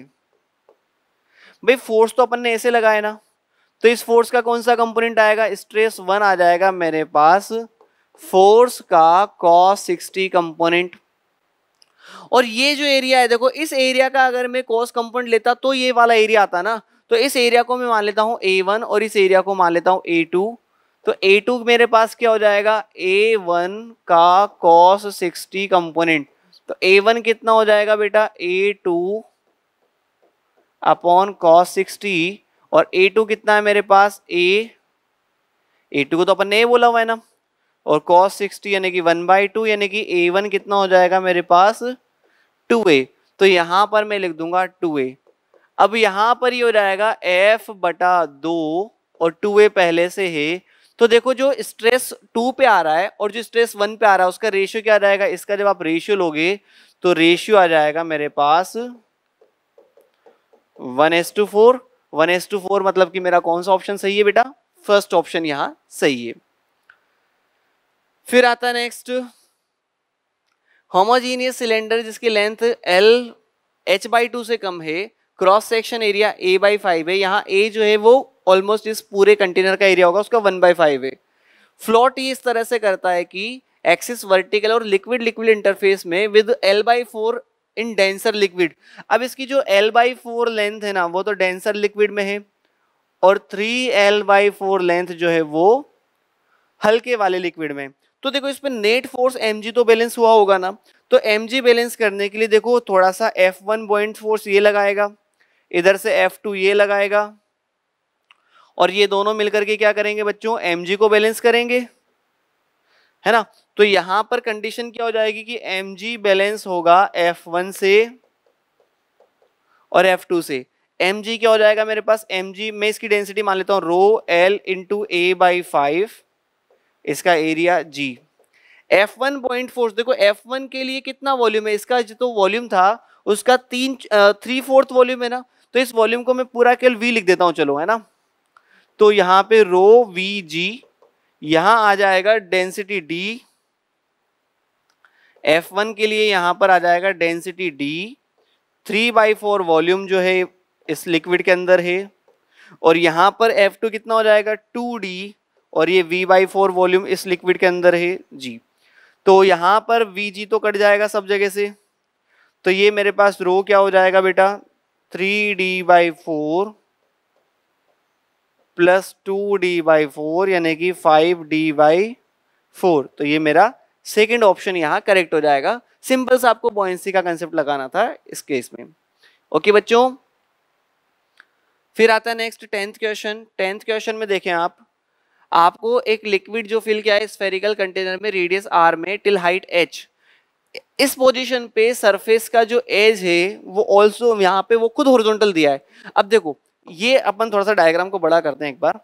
Speaker 1: भाई फोर्स तो अपन ने ऐसे लगाया ना तो इस फोर्स का कौन सा कंपोनेंट आएगा स्ट्रेस वन आ जाएगा मेरे पास फोर्स का कॉस सिक्सटी कंपोनेंट और ये जो एरिया है देखो इस एरिया का अगर मैं कॉस कंपोनेंट लेता तो ये वाला एरिया आता ना तो इस एरिया को मैं मान लेता हूँ ए वन और इस एरिया को मान लेता हूँ ए टू तो ए टू मेरे पास क्या हो जाएगा ए वन का कॉस सिक्सटी कंपोनेंट तो ए वन कितना हो जाएगा बेटा A two upon cos sixty और ए टू कितना है मेरे पास ए ए टू को तो अपन ने बोला हुआ है ना और कॉस सिक्सटी यानी कि वन बाई टू यानी कि ए वन कितना हो जाएगा मेरे पास टू ए तो यहाँ पर मैं लिख दूंगा टू ए अब यहाँ पर ही यह हो जाएगा एफ बटा दो और टू ए पहले से है तो देखो जो स्ट्रेस टू पे आ रहा है और जो स्ट्रेस वन पे आ रहा है उसका रेशियो क्या आ जाएगा इसका जब आप रेशियो लोगे तो रेशियो आ जाएगा मेरे पास one is to four one is to four मतलब कि मेरा कौन सा ऑप्शन सही है बेटा फर्स्ट ऑप्शन यहां सही है फिर आता है नेक्स्ट होमोजीनियस सिलेंडर जिसकी length L H by two से कम है cross section area A by five है यहाँ ए जो है वो ऑलमोस्ट इस पूरे कंटेनर का एरिया होगा उसका वन बाई फाइव है फ्लॉट ये इस तरह से करता है कि एक्सिस वर्टिकल और लिक्विड लिक्विड इंटरफेस में with L by four in denser liquid अब इसकी जो एल बाई फोर लेंथ है ना वो तो डेंसर लिक्विड में है और three L by four length जो है वो हल्के वाले लिक्विड में तो देखो इस पर नेट फोर्स एम तो बैलेंस हुआ होगा ना तो एम बैलेंस करने के लिए देखो थोड़ा सा एफ वन पॉइंट फोर्स ये लगाएगा इधर से एफ टू ये लगाएगा और ये दोनों मिलकर के क्या करेंगे बच्चों एम को बैलेंस करेंगे है ना तो यहां पर कंडीशन क्या हो जाएगी कि एम बैलेंस होगा एफ वन से और एफ टू से एम क्या हो जाएगा मेरे पास एम मैं इसकी डेंसिटी मान लेता हूँ rho L into A by five इसका area G F one point force देखो एफ वन के लिए कितना वॉल्यूम है इसका जो तो वॉल्यूम था उसका तीन थ्री फोर्थ वॉल्यूम है ना तो इस वॉल्यूम को मैं पूरा केवल वी लिख देता हूं चलो है ना तो यहाँ पे रो वी जी यहां आ जाएगा डेंसिटी डी एफ वन के लिए यहां पर आ जाएगा density D three by four volume जो है इस लिक्विड के अंदर है और यहाँ पर एफ टू कितना हो जाएगा टू डी और ये वी बाई फोर वॉल्यूम इस लिक्विड के अंदर है जी तो यहाँ पर वी जी तो कट जाएगा सब जगह से तो ये मेरे पास रो क्या हो जाएगा बेटा three D by four plus two D by four यानी कि फाइव डी बाई फोर तो ये मेरा सेकेंड ऑप्शन यहाँ करेक्ट हो जाएगा सिंपल सा आपको बॉयसी का कंसेप्ट लगाना था इस केस में ओके बच्चों फिर आता है next tenth question tenth question में देखें आप आपको एक लिक्विड जो फिल किया है स्फेरिकल कंटेनर में रेडियस आर में टिल हाइट एच इस पोजीशन पे सरफेस का जो एज है वो ऑल्सो यहाँ पे वो खुद हॉरिजॉन्टल दिया है अब देखो ये अपन थोड़ा सा डायग्राम को बड़ा करते हैं एक बार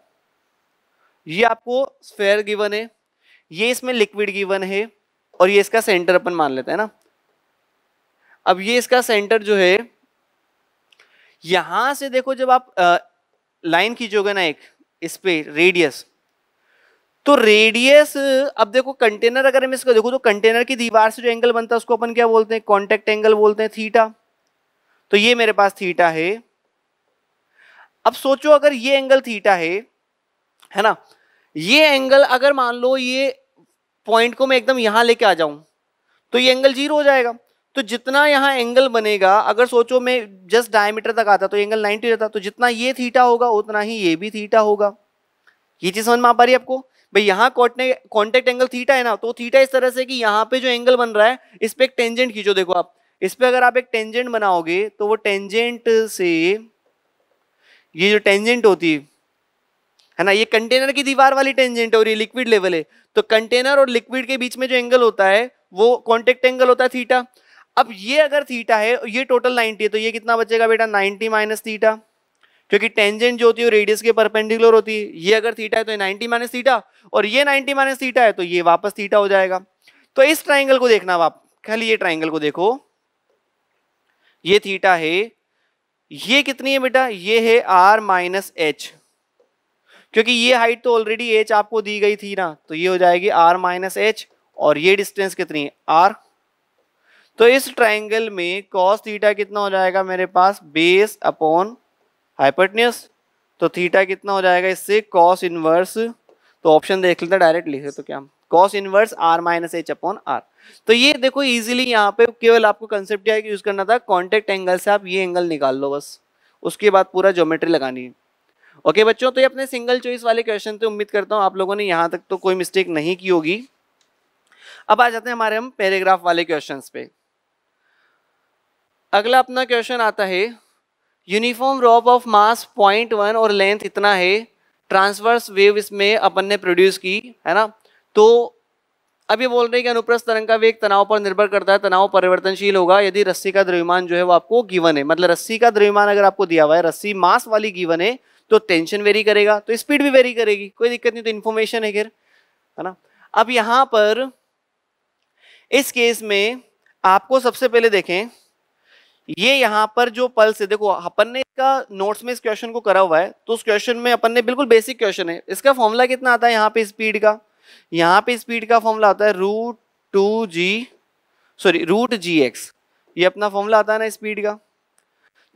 Speaker 1: ये आपको स्फेयर गिवन है ये इसमें लिक्विड गिवन है और ये इसका सेंटर अपन मान लेते हैं ना अब ये इसका सेंटर जो है यहां से देखो जब आप लाइन खींचोगे ना एक इस पे रेडियस तो रेडियस अब देखो कंटेनर अगर हम इसका देखो तो कंटेनर की दीवार से जो एंगल बनता है उसको अपन क्या बोलते हैं कॉन्टेक्ट एंगल बोलते हैं थीटा तो ये मेरे पास थीटा है अब सोचो अगर ये एंगल थीटा है है ना ये एंगल अगर मान लो ये पॉइंट को मैं एकदम यहां लेके आ जाऊं तो ये एंगल जीरो हो जाएगा तो जितना यहां एंगल बनेगा अगर सोचो मैं जस्ट डायमीटर तक आता तो एंगल 90 रहता तो जितना ये थीटा होगा उतना ही ये भी थीटा होगा ये चीज समझ में आ पा रही है आपको भाई यहाँ कॉन्टेक्ट एंगल थीटा है ना तो थीटा इस तरह से कि यहाँ पे जो एंगल बन रहा है इस पर एक टेंजेंट खींचो देखो आप इस पर अगर आप एक टेंजेंट बनाओगे तो वो टेंजेंट से ये जो टेंजेंट होती है ना ये कंटेनर की दीवार वाली टेंजेंट है और ये लिक्विड लेवल है तो कंटेनर और लिक्विड के बीच में जो एंगल होता है वो कॉन्टेक्ट एंगल होता है थीटा अब ये अगर थीटा है ये टोटल 90 है तो ये कितना बचेगा बेटा 90 माइनस थीटा क्योंकि टेंजेंट जो होती है वो रेडियस के परपेंडिकुलर होती है ये अगर थीटा है तो ये 90 माइनस थीटा और ये 90 माइनस थीटा है तो ये वापस थीटा हो जाएगा तो इस ट्राइंगल को देखना आप खाली ये ट्राइंगल को देखो ये थीटा है ये कितनी है बेटा ये है आर माइनस एच क्योंकि ये हाइट तो ऑलरेडी एच आपको दी गई थी ना तो ये हो जाएगी आर माइनस एच और ये डिस्टेंस कितनी है आर तो इस ट्राइंगल में कॉस थीटा कितना हो जाएगा मेरे पास बेस अपॉन हाइपटनियस तो थीटा कितना हो जाएगा इससे कॉस इनवर्स तो ऑप्शन देख लेते डायरेक्ट लिखे तो क्या cos inverse R minus H upon R तो ये देखो इजीली यहाँ पे केवल आपको कंसेप्ट यह यूज करना था कॉन्टेक्ट एंगल से आप ये एंगल निकाल लो बस उसके बाद पूरा ज्योमेट्री लगानी है ओके बच्चों तो ये अपने सिंगल चॉइस वाले क्वेश्चन थे उम्मीद करता हूँ आप लोगों ने यहाँ तक तो कोई मिस्टेक नहीं की होगी अब आ जाते हैं हमारे हम पैराग्राफ वाले क्वेश्चन पे अगला अपना क्वेश्चन आता है uniform rope of mass point one और लेंथ इतना है ट्रांसवर्स वेव इसमें अपन ने प्रोड्यूस की है ना तो अब ये बोल रहे हैं कि अनुप्रस्थ तरंग का वेग तनाव पर निर्भर करता है तनाव परिवर्तनशील होगा यदि रस्सी का द्रव्यमान जो है वो आपको गिवन है मतलब रस्सी का द्रव्यमान अगर आपको दिया हुआ है रस्सी मास वाली गिवन है तो टेंशन वेरी करेगा तो स्पीड भी वेरी करेगी कोई दिक्कत नहीं तो इन्फॉर्मेशन है फिर है ना अब यहाँ पर इस केस में आपको सबसे पहले देखें ये यहाँ पर जो पल्स है देखो अपन ने इसका नोट्स में इस क्वेश्चन को करा हुआ है तो उस क्वेश्चन में अपन ने बिल्कुल बेसिक क्वेश्चन है इसका फॉर्मूला कितना आता है यहाँ पे स्पीड का यहाँ पे स्पीड का फॉर्मूला आता है root two G sorry root G X ये अपना फॉर्मूला आता है ना स्पीड का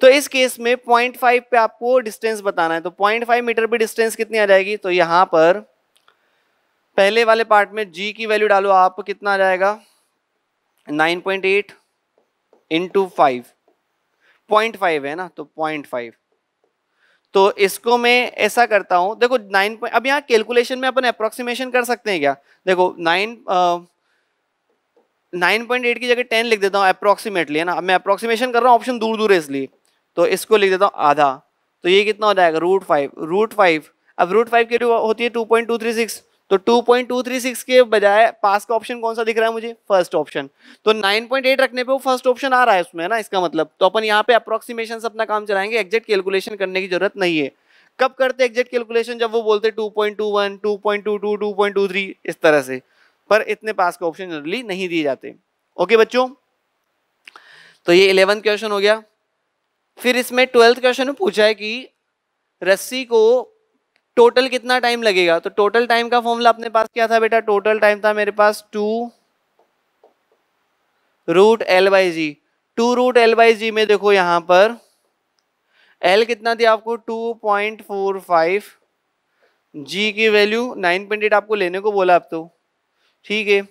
Speaker 1: तो इस केस में पॉइंट फाइव पे आपको डिस्टेंस बताना है तो पॉइंट फाइव मीटर पे डिस्टेंस कितनी आ जाएगी तो यहाँ पर पहले वाले पार्ट में जी की वैल्यू डालो आप कितना आ जाएगा nine point eight two five point five है ना तो पॉइंट फाइव तो इसको मैं ऐसा करता हूँ देखो नाइन पॉइंट अब यहाँ कैलकुलेशन में अपन अप्रोक्सीमेशन कर सकते हैं क्या देखो नाइन नाइन पॉइंट एट की जगह टेन लिख देता हूँ अप्रोक्सीमेटली है ना अब मैं अप्रोक्सीमेशन कर रहा हूँ ऑप्शन दूर दूर है इसलिए तो इसको लिख देता हूँ आधा तो ये कितना हो जाएगा रूट फाइव रूट फाइव अब रूट फाइव की होती है two point two three six तो 2.236 के बजाय पास का ऑप्शन कौन सा दिख रहा है मुझे फर्स्ट ऑप्शन तो 9.8 रखने पे वो फर्स्ट ऑप्शन आ रहा है उसमें ना इसका मतलब तो अपन यहाँ पे अप्रोक्सीमेशन अपना काम चलाएंगे एक्जेक्ट कैलकुलेशन करने की जरूरत नहीं है कब करते एक्जेक्ट कैलकुलेशन जब वो बोलते टू पॉइंट टू इस तरह से पर इतने पास के ऑप्शन जनरली नहीं दिए जाते ओके बच्चों तो ये इलेवंथ क्वेश्चन हो गया फिर इसमें ट्वेल्थ क्वेश्चन में पूछा है कि रस्सी को टोटल कितना टाइम लगेगा तो टोटल टाइम का फॉर्मूला अपने पास क्या था बेटा टोटल टाइम था मेरे पास two root L by G two root L by G में देखो यहां पर एल कितना दिया आपको two point four five G की वैल्यू नाइन पॉइंट एट आपको लेने को बोला आप तो ठीक है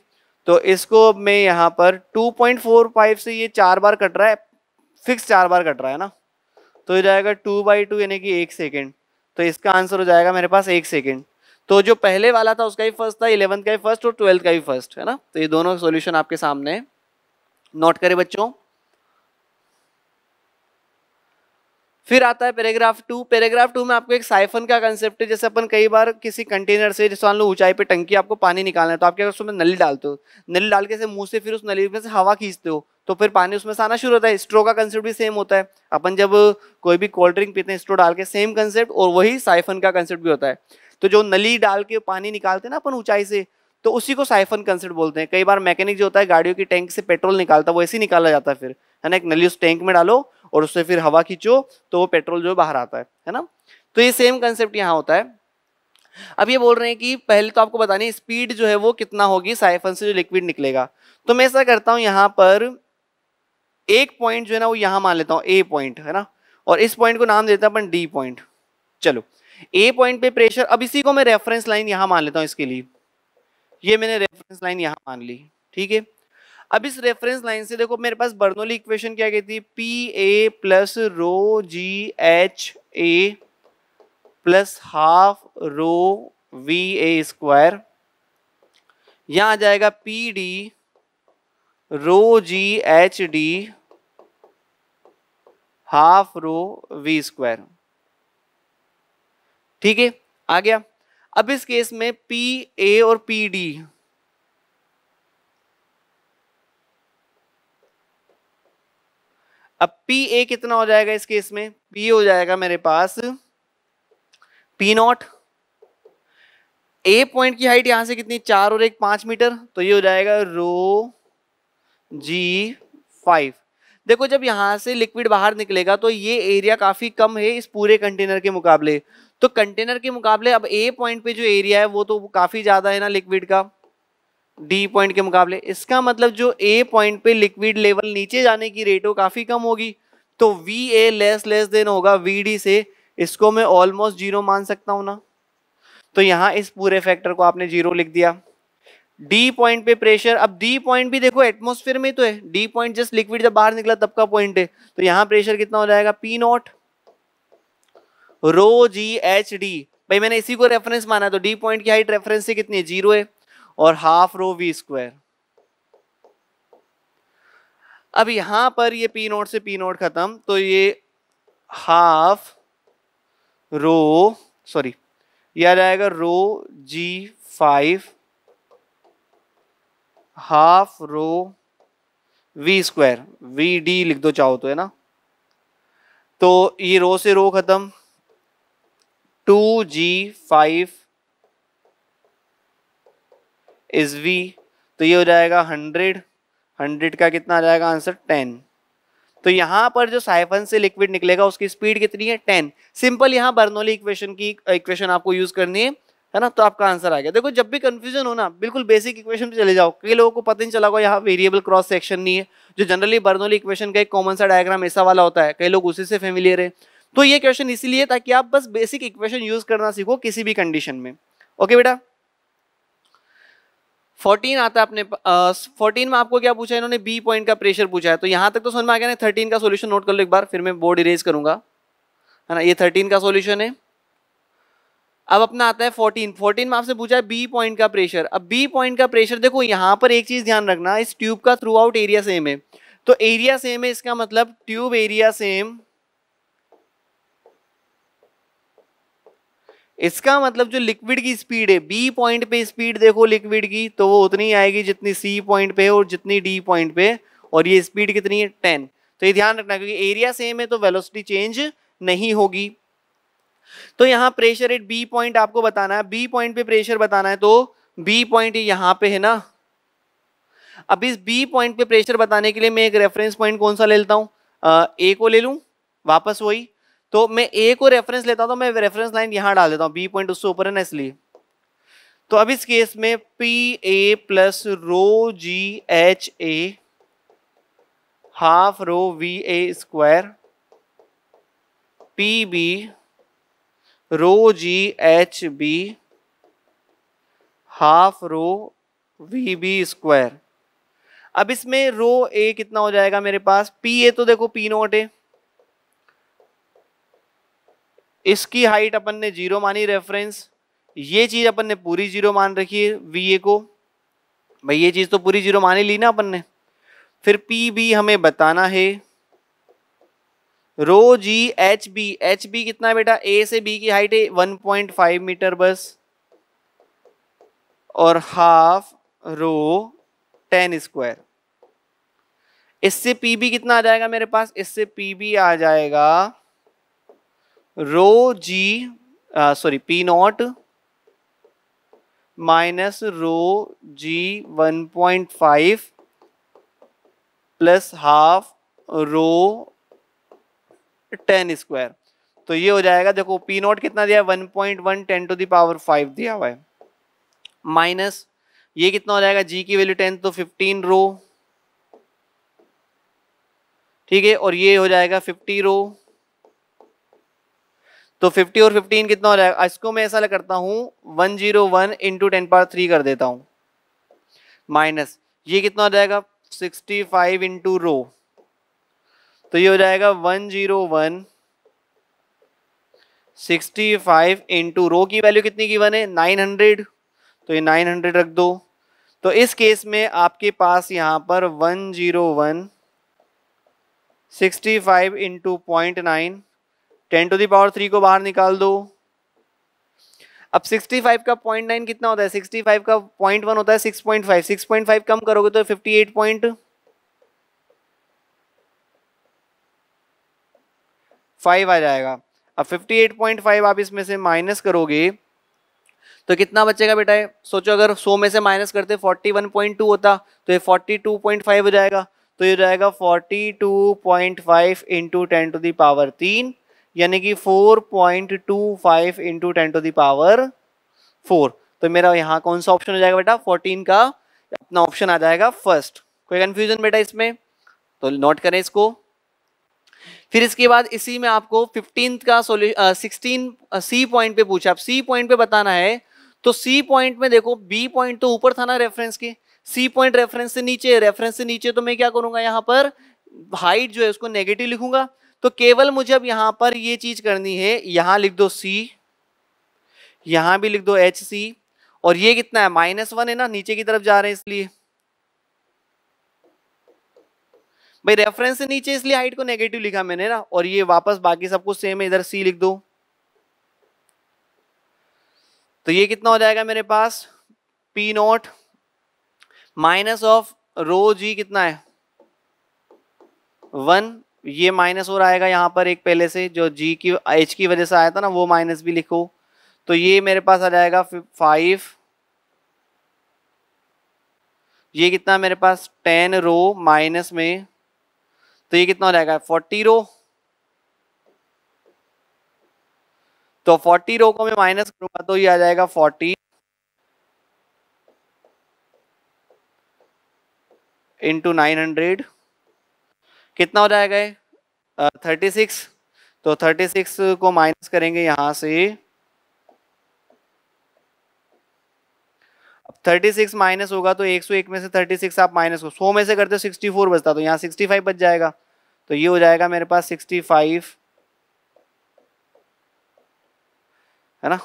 Speaker 1: तो इसको अब मैं यहाँ पर टू पॉइंट फोर फाइव से ये चार बार कट रहा है फिक्स चार बार कट रहा है ना तो ये जाएगा टू बाई टू यानी कि एक सेकेंड तो इसका आंसर हो जाएगा मेरे पास एक सेकेंड तो जो पहले वाला था उसका ही फर्स्ट था इलेवंथ का ही फर्स्ट और ट्वेल्थ का ही फर्स्ट है ना तो ये दोनों सोल्यूशन आपके सामने है नोट करें बच्चों फिर आता है पैराग्राफ टू पैराग्राफ टू में आपको एक साइफन का कंसेप्ट है जैसे अपन कई बार किसी कंटेनर से जैसे मान लो ऊंचाई पे टंकी आपको पानी निकालना है तो आप क्या उसमें नली डालते हो नली डाल के मुंह से फिर उस नली में से हवा खींचते हो तो फिर पानी उसमें से आना शुरू होता है स्ट्रो का कंसेप्ट भी सेम होता है अपन जब कोई भी कोल्ड ड्रिंक पीते हैं स्ट्रो डाल के सेम कंसेप्ट और वही साइफन का कंसेप्ट भी होता है तो जो नली डाल के पानी निकालते हैं ना अपन ऊंचाई से तो उसी को साइफन कंसेप्ट बोलते हैं कई बार मैकेनिक जो होता है गाड़ियों की टैंक से पेट्रोल निकालता है वो ऐसे ही निकाला जाता है फिर है ना एक नली उस टैंक में डालो और उससे फिर हवा खींचो तो वो पेट्रोल जो बाहर आता है है ना तो ये सेम कंसेप्ट यहाँ होता है अब ये बोल रहे हैं कि पहले तो आपको बतानी स्पीड जो है वो कितना होगी साइफन से जो लिक्विड निकलेगा तो मैं ऐसा करता हूँ यहाँ पर एक पॉइंट जो है ना वो यहाँ मान लेता हूँ ए पॉइंट है ना और इस पॉइंट को नाम देता अपन डी पॉइंट चलो ए पॉइंट पे प्रेशर अब इसी को मैं रेफरेंस लाइन यहाँ मान लेता हूँ इसके लिए ये मैंने रेफरेंस लाइन यहाँ मान ली ठीक है अब इस रेफरेंस लाइन से देखो मेरे पास बर्नोली इक्वेशन क्या गई थी P A plus rho G H A plus half rho V A square यहां आ जाएगा P D rho G H D half rho V square ठीक है आ गया अब इस केस में पी ए और पी डी अब पी ए कितना हो जाएगा इस केस में पी हो जाएगा मेरे पास पी नॉट ए पॉइंट की हाइट यहां से कितनी चार और एक पांच मीटर तो ये हो जाएगा रो जी फाइव देखो जब यहां से लिक्विड बाहर निकलेगा तो ये एरिया काफ़ी कम है इस पूरे कंटेनर के मुकाबले तो कंटेनर के मुकाबले अब ए पॉइंट पे जो एरिया है वो तो काफ़ी ज़्यादा है ना लिक्विड का डी पॉइंट के मुकाबले इसका मतलब जो ए पॉइंट पे लिक्विड लेवल नीचे जाने की रेटो काफ़ी कम होगी तो V A less less than होगा वी डी से इसको मैं ऑलमोस्ट जीरो मान सकता हूँ ना तो यहाँ इस पूरे फैक्टर को आपने जीरो लिख दिया डी पॉइंट पे प्रेशर अब डी पॉइंट भी देखो एटमोस्फेयर में तो है डी पॉइंट जस्ट लिक्विड जब बाहर निकला तब का पॉइंट है तो यहाँ प्रेशर कितना हो जाएगा P nought rho G H D भाई मैंने इसी को रेफरेंस माना तो डी पॉइंट की हाइट रेफरेंस से कितनी है जीरो है और हाफ रो वी स्क्वायर अब यहां पर ये पी नोट से पी नोट खत्म तो ये हाफ रो सॉरी ये आ जाएगा rho G five half rho V square V D लिख दो चाहो तो है ना तो ये रो से रो खत्म two G five is V तो ये हो जाएगा हंड्रेड हंड्रेड का कितना आ जाएगा आंसर टेन तो यहाँ पर जो साइफन से लिक्विड निकलेगा उसकी स्पीड कितनी है टेन सिंपल यहाँ बर्नोली इक्वेशन की इक्वेशन uh, आपको यूज करनी है है ना तो आपका आंसर आ गया देखो जब भी कंफ्यूजन हो ना बिल्कुल बेसिक इक्वेशन पे चले जाओ कई लोगों को पता नहीं चला होगा यहाँ वेरिएबल क्रॉस सेक्शन नहीं है जो जनरली बर्नोली इक्वेशन का एक कॉमन सा डायग्राम ऐसा वाला होता है कई लोग उसी से फेमिलियर है तो ये क्वेश्चन इसीलिए ताकि आप बस बेसिक इक्वेशन यूज करना सीखो किसी भी कंडीशन में ओके बेटा फोर्टीन आता है अपने फोर्टीन में आपको क्या पूछा है इन्होंने बी पॉइंट का प्रेशर पूछा है तो यहाँ तक तो समझ में आ गया ना थर्टीन का सोल्यूशन नोट कर लो एक बार फिर मैं बोर्ड इरेज करूंगा है ना ये थर्टीन का सोल्यूशन है अब अपना आता है फोर्टीन फोर्टीन में आपसे पूछा है बी पॉइंट का प्रेशर अब बी पॉइंट का प्रेशर देखो यहाँ पर एक चीज़ ध्यान रखना इस ट्यूब का थ्रू आउट एरिया सेम है तो एरिया सेम है इसका मतलब ट्यूब एरिया सेम इसका मतलब जो लिक्विड की स्पीड है बी पॉइंट पे स्पीड देखो लिक्विड की तो वो उतनी आएगी जितनी सी पॉइंट पे और जितनी डी पॉइंट पे और ये स्पीड कितनी है टेन तो ये ध्यान रखना क्योंकि एरिया सेम है तो वेलोसिटी चेंज नहीं होगी तो यहाँ प्रेशर एट बी पॉइंट आपको बताना है बी पॉइंट पे प्रेशर बताना है तो बी पॉइंट यहाँ पे है ना अब इस बी पॉइंट पे प्रेशर बताने के लिए मैं एक रेफरेंस पॉइंट कौन सा ले लेता हूँ ए को ले लूँ वापस वही तो मैं ए को रेफरेंस लेता तो मैं रेफरेंस लाइन यहाँ डाल देता हूँ बी पॉइंट उससे ऊपर है ना इसलिए तो अब इस केस में P A plus rho G H A half rho V A square P B rho G H B half rho V B square अब इसमें रो ए कितना हो जाएगा मेरे पास पी ए तो देखो पी नोट है इसकी हाइट अपन ने जीरो मानी रेफरेंस ये चीज अपन ने पूरी जीरो मान रखी है वी ए को भाई ये चीज तो पूरी जीरो मानी ली ना अपन ने फिर पी बी हमें बताना है rho G H B H B कितना है बेटा ए से बी की हाइट है 1.5 मीटर बस और हाफ रो टेन स्क्वायर इससे पी बी कितना आ जाएगा मेरे पास इससे पी बी आ जाएगा rho G sorry P naught minus rho G one point five plus half rho ten square तो ये हो जाएगा देखो पी नॉट कितना दिया one point one ten to the power five दिया हुआ है माइनस ये कितना हो जाएगा जी की वैल्यू टेन तो फिफ्टीन रो ठीक है और ये हो जाएगा फिफ्टी रो तो 50 और 15 कितना हो जाएगा इसको मैं ऐसा करता हूँ 101 zero one into ten power three कर देता हूँ माइनस ये कितना हो जाएगा 65 फाइव इंटू रो तो ये हो जाएगा 101 zero one sixty five into rho की वैल्यू कितनी की वन है 900 तो ये 900 रख दो तो इस केस में आपके पास यहाँ पर 101 zero one sixty five into point nine ten to the power three को बाहर निकाल दो अब 65 का पॉइंट नाइन कितना होता है 65 का पॉइंट होता है 6.5 6.5 कम करोगे तो 58 पॉइंट फाइव आ जाएगा अब 58.5 आप इसमें से माइनस करोगे तो कितना बचेगा बेटा है सोचो अगर 100 में से माइनस करते 41.2 होता तो ये 42.5 हो जाएगा तो ये हो जाएगा 42.5 two point five into ten to the power तीन यानी कि 4.25 point two five into ten to the power four तो मेरा यहाँ कौन सा ऑप्शन हो जाएगा बेटा फोर्टीन का अपना ऑप्शन आ जाएगा फर्स्ट कोई कन्फ्यूजन बेटा इसमें तो नोट करें इसको फिर इसके बाद इसी में आपको फिफ्टीन का सोल्यूशन सिक्सटीन सी पॉइंट पे पूछा आप सी पॉइंट पे बताना है तो सी पॉइंट में देखो बी पॉइंट तो ऊपर था ना रेफरेंस के सी पॉइंट रेफरेंस से नीचे रेफरेंस से नीचे तो मैं क्या करूंगा यहाँ पर हाइट जो है उसको नेगेटिव लिखूंगा तो केवल मुझे अब यहां पर ये चीज करनी है यहां लिख दो सी यहां भी लिख दो एच सी और ये कितना है माइनस वन है ना नीचे की तरफ जा रहे हैं इसलिए भाई रेफरेंस से नीचे इसलिए हाइट को नेगेटिव लिखा मैंने ना और ये वापस बाकी सब कुछ सेम है इधर सी लिख दो तो ये कितना हो जाएगा मेरे पास P naught minus of rho G कितना है वन ये माइनस और आएगा यहाँ पर एक पहले से जो जी की एच की वजह से आया था ना वो माइनस भी लिखो तो ये मेरे पास आ जाएगा फाइव ये कितना मेरे पास टेन रो माइनस में तो ये कितना हो जाएगा फोर्टी रो तो फोर्टी रो को मैं माइनस करूंगा तो ये आ जाएगा फोर्टी इंटू नाइन हंड्रेड कितना हो जाएगा थर्टी सिक्स तो थर्टी सिक्स को माइनस करेंगे यहाँ से अब थर्टी सिक्स माइनस होगा तो एक सौ एक में से थर्टी सिक्स आप माइनस हो सौ में से करते हो सिक्सटी फोर बचता तो यहाँ सिक्सटी फाइव बच जाएगा तो ये हो जाएगा मेरे पास सिक्सटी फाइव है ना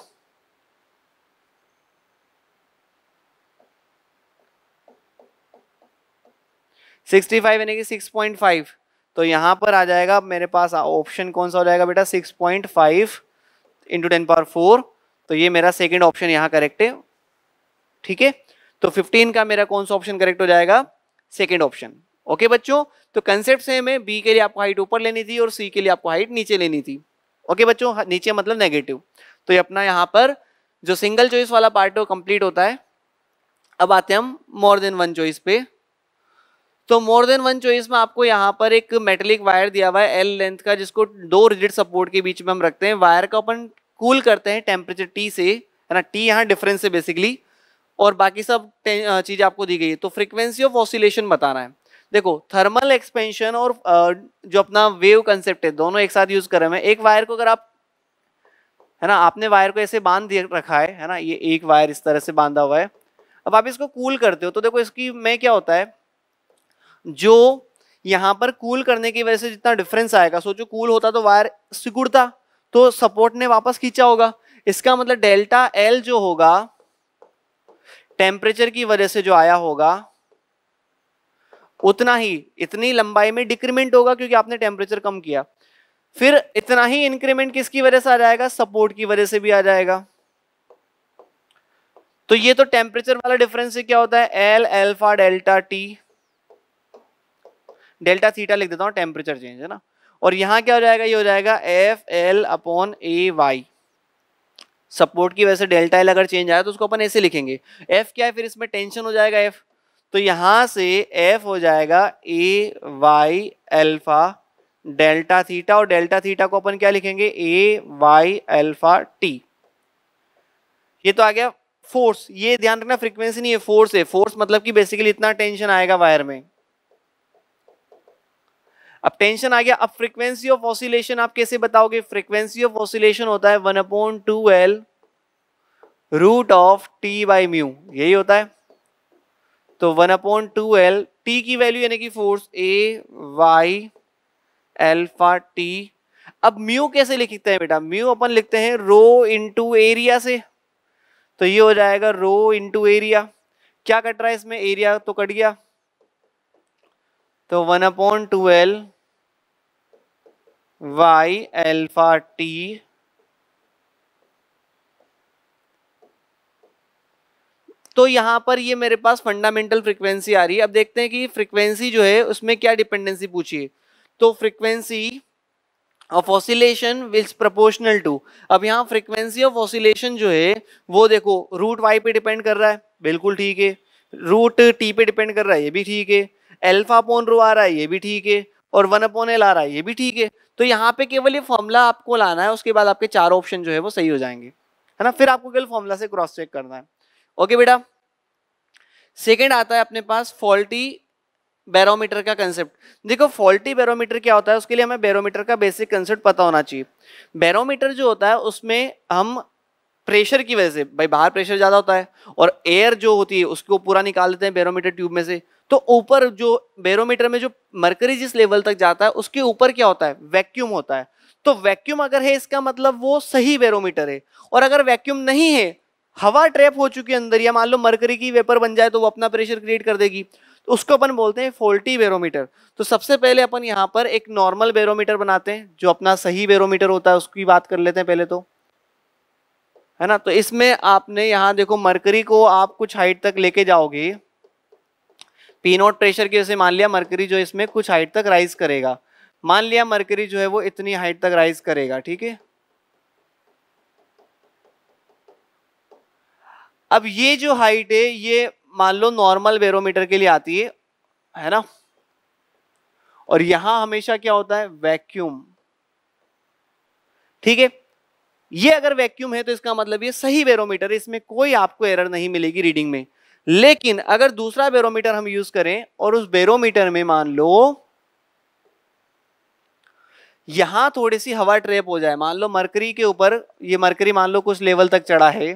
Speaker 1: सिक्सटी फाइव यानी कि सिक्स पॉइंट फाइव तो यहाँ पर आ जाएगा मेरे पास ऑप्शन कौन सा हो जाएगा बेटा six point five into ten power four तो ये मेरा सेकेंड ऑप्शन यहाँ करेक्ट है ठीक है तो फिफ्टीन का मेरा कौन सा ऑप्शन करेक्ट हो जाएगा सेकेंड ऑप्शन ओके बच्चों तो कंसेप्ट सेम है बी के लिए आपको हाइट ऊपर लेनी थी और सी के लिए आपको हाइट नीचे लेनी थी ओके बच्चों नीचे मतलब नेगेटिव तो ये अपना यहाँ पर जो सिंगल चॉइस वाला पार्ट है वो कंप्लीट होता है अब आते हैं हम मोर देन वन चॉइस पे तो मोर देन वन चॉइस में आपको यहाँ पर एक मेटलिक वायर दिया हुआ है एल लेंथ का जिसको दो रिजिड सपोर्ट के बीच में हम रखते हैं वायर को अपन कूल करते हैं टेम्परेचर टी से है ना टी यहाँ डिफरेंस है बेसिकली और बाकी सब चीज़ आपको दी गई है तो फ्रिक्वेंसी ऑफ ऑसिलेशन बताना है देखो थर्मल एक्सपेंशन और जो अपना वेव कंसेप्ट है दोनों एक साथ यूज करें मैं एक वायर को अगर आप है ना आपने वायर को ऐसे बांध रखा है है ना ये एक वायर इस तरह से बांधा हुआ है अब आप इसको कूल करते हो तो देखो इसकी में क्या होता है जो यहाँ पर कूल करने की वजह से जितना डिफरेंस आएगा सोचो कूल होता तो वायर सिकुड़ता तो सपोर्ट ने वापस खींचा होगा इसका मतलब डेल्टा एल जो होगा टेम्परेचर की वजह से जो आया होगा उतना ही इतनी लंबाई में डिक्रीमेंट होगा क्योंकि आपने टेम्परेचर कम किया फिर इतना ही इंक्रीमेंट किसकी वजह से आ जाएगा सपोर्ट की वजह से भी आ जाएगा तो ये तो टेम्परेचर वाला डिफरेंस से क्या होता है L alpha delta T delta theta लिख देता हूँ टेम्परेचर चेंज है ना और यहाँ क्या हो जाएगा ये हो जाएगा F L upon A Y support की वजह से डेल्टा एल अगर चेंज आया तो उसको अपन ऐसे लिखेंगे एफ क्या है फिर इसमें टेंशन हो जाएगा एफ तो यहाँ से एफ हो जाएगा A Y alpha delta theta और डेल्टा थीटा को अपन क्या लिखेंगे ए वाई एल्फा टी ये तो आ गया फोर्स ये ध्यान रखना फ्रीक्वेंसी नहीं है फोर्स है फोर्स मतलब कि बेसिकली इतना टेंशन आएगा वायर में अब टेंशन आ गया अब फ्रीक्वेंसी ऑफ ऑसिलेशन आप कैसे बताओगे फ्रीक्वेंसी ऑफ ऑसिलेशन होता है one upon two L root of T by mu यही होता है तो one upon two L T की वैल्यू यानी कि force A Y alpha T अब म्यू कैसे लिखते हैं बेटा म्यू अपन लिखते हैं रो इंटू एरिया से तो ये हो जाएगा रो इंटू एरिया क्या कट रहा है इसमें एरिया तो कट गया तो one upon two L Y alpha T तो यहां पर ये मेरे पास फंडामेंटल फ्रीक्वेंसी आ रही है अब देखते हैं कि फ्रीक्वेंसी जो है उसमें क्या डिपेंडेंसी पूछी तो frequency of oscillation wills proportional to अब यहाँ फ्रीक्वेंसी ऑफ ऑसिलेशन जो है वो देखो रूट वाई पे डिपेंड कर रहा है बिल्कुल ठीक है रूट टी पे डिपेंड कर रहा है ये भी ठीक है एल्फा अपॉन रो आ रहा है ये भी ठीक है और वन अपॉन एल आ रहा है ये भी ठीक है तो यहाँ पे केवल ये फॉर्मूला आपको लाना है उसके बाद आपके चार ऑप्शन जो है वो सही हो जाएंगे है ना फिर आपको केवल फॉर्मूला से क्रॉस चेक करना है ओके बेटा सेकेंड आता है अपने पास फॉल्टी बैरोमीटर का कंसेप्ट देखो फॉल्टी बैरोमीटर क्या होता है उसके लिए हमें बैरोमीटर का बेसिक कंसेप्ट पता होना चाहिए बैरोमीटर जो होता है उसमें हम प्रेशर की वजह से भाई बाहर प्रेशर ज़्यादा होता है और एयर जो होती है उसको पूरा निकाल देते हैं बैरोमीटर ट्यूब में से तो ऊपर जो बेरोमीटर में जो मरकरी जिस लेवल तक जाता है उसके ऊपर क्या होता है वैक्यूम होता है तो वैक्यूम अगर है इसका मतलब वो सही बेरोमीटर है और अगर वैक्यूम नहीं है हवा ट्रैप हो चुकी है अंदर या मान लो मरकरी की वेपर बन जाए तो वो अपना प्रेशर क्रिएट कर देगी तो उसको अपन बोलते हैं फोल्टी बेरोमीटर तो सबसे पहले अपन यहाँ पर एक नॉर्मल बेरोमीटर बनाते हैं जो अपना सही बेरोमीटर होता है उसकी बात कर लेते हैं पहले तो है ना तो इसमें आपने यहाँ देखो मरकरी को आप कुछ हाइट तक लेके जाओगे पी नॉट प्रेशर की से मान लिया मरकरी जो इसमें कुछ हाइट तक राइज करेगा मान लिया मरकरी जो है वो इतनी हाइट तक राइज करेगा ठीक है अब ये जो हाइट है ये मान लो नॉर्मल बेरोमीटर के लिए आती है है ना और यहां हमेशा क्या होता है वैक्यूम ठीक है ये अगर वैक्यूम है तो इसका मतलब ये सही बेरोमीटर है इसमें कोई आपको एरर नहीं मिलेगी रीडिंग में लेकिन अगर दूसरा बेरोमीटर हम यूज करें और उस बेरोमीटर में मान लो यहां थोड़ी सी हवा ट्रेप हो जाए मान लो मरकरी के ऊपर ये मरकरी मान लो कुछ लेवल तक चढ़ा है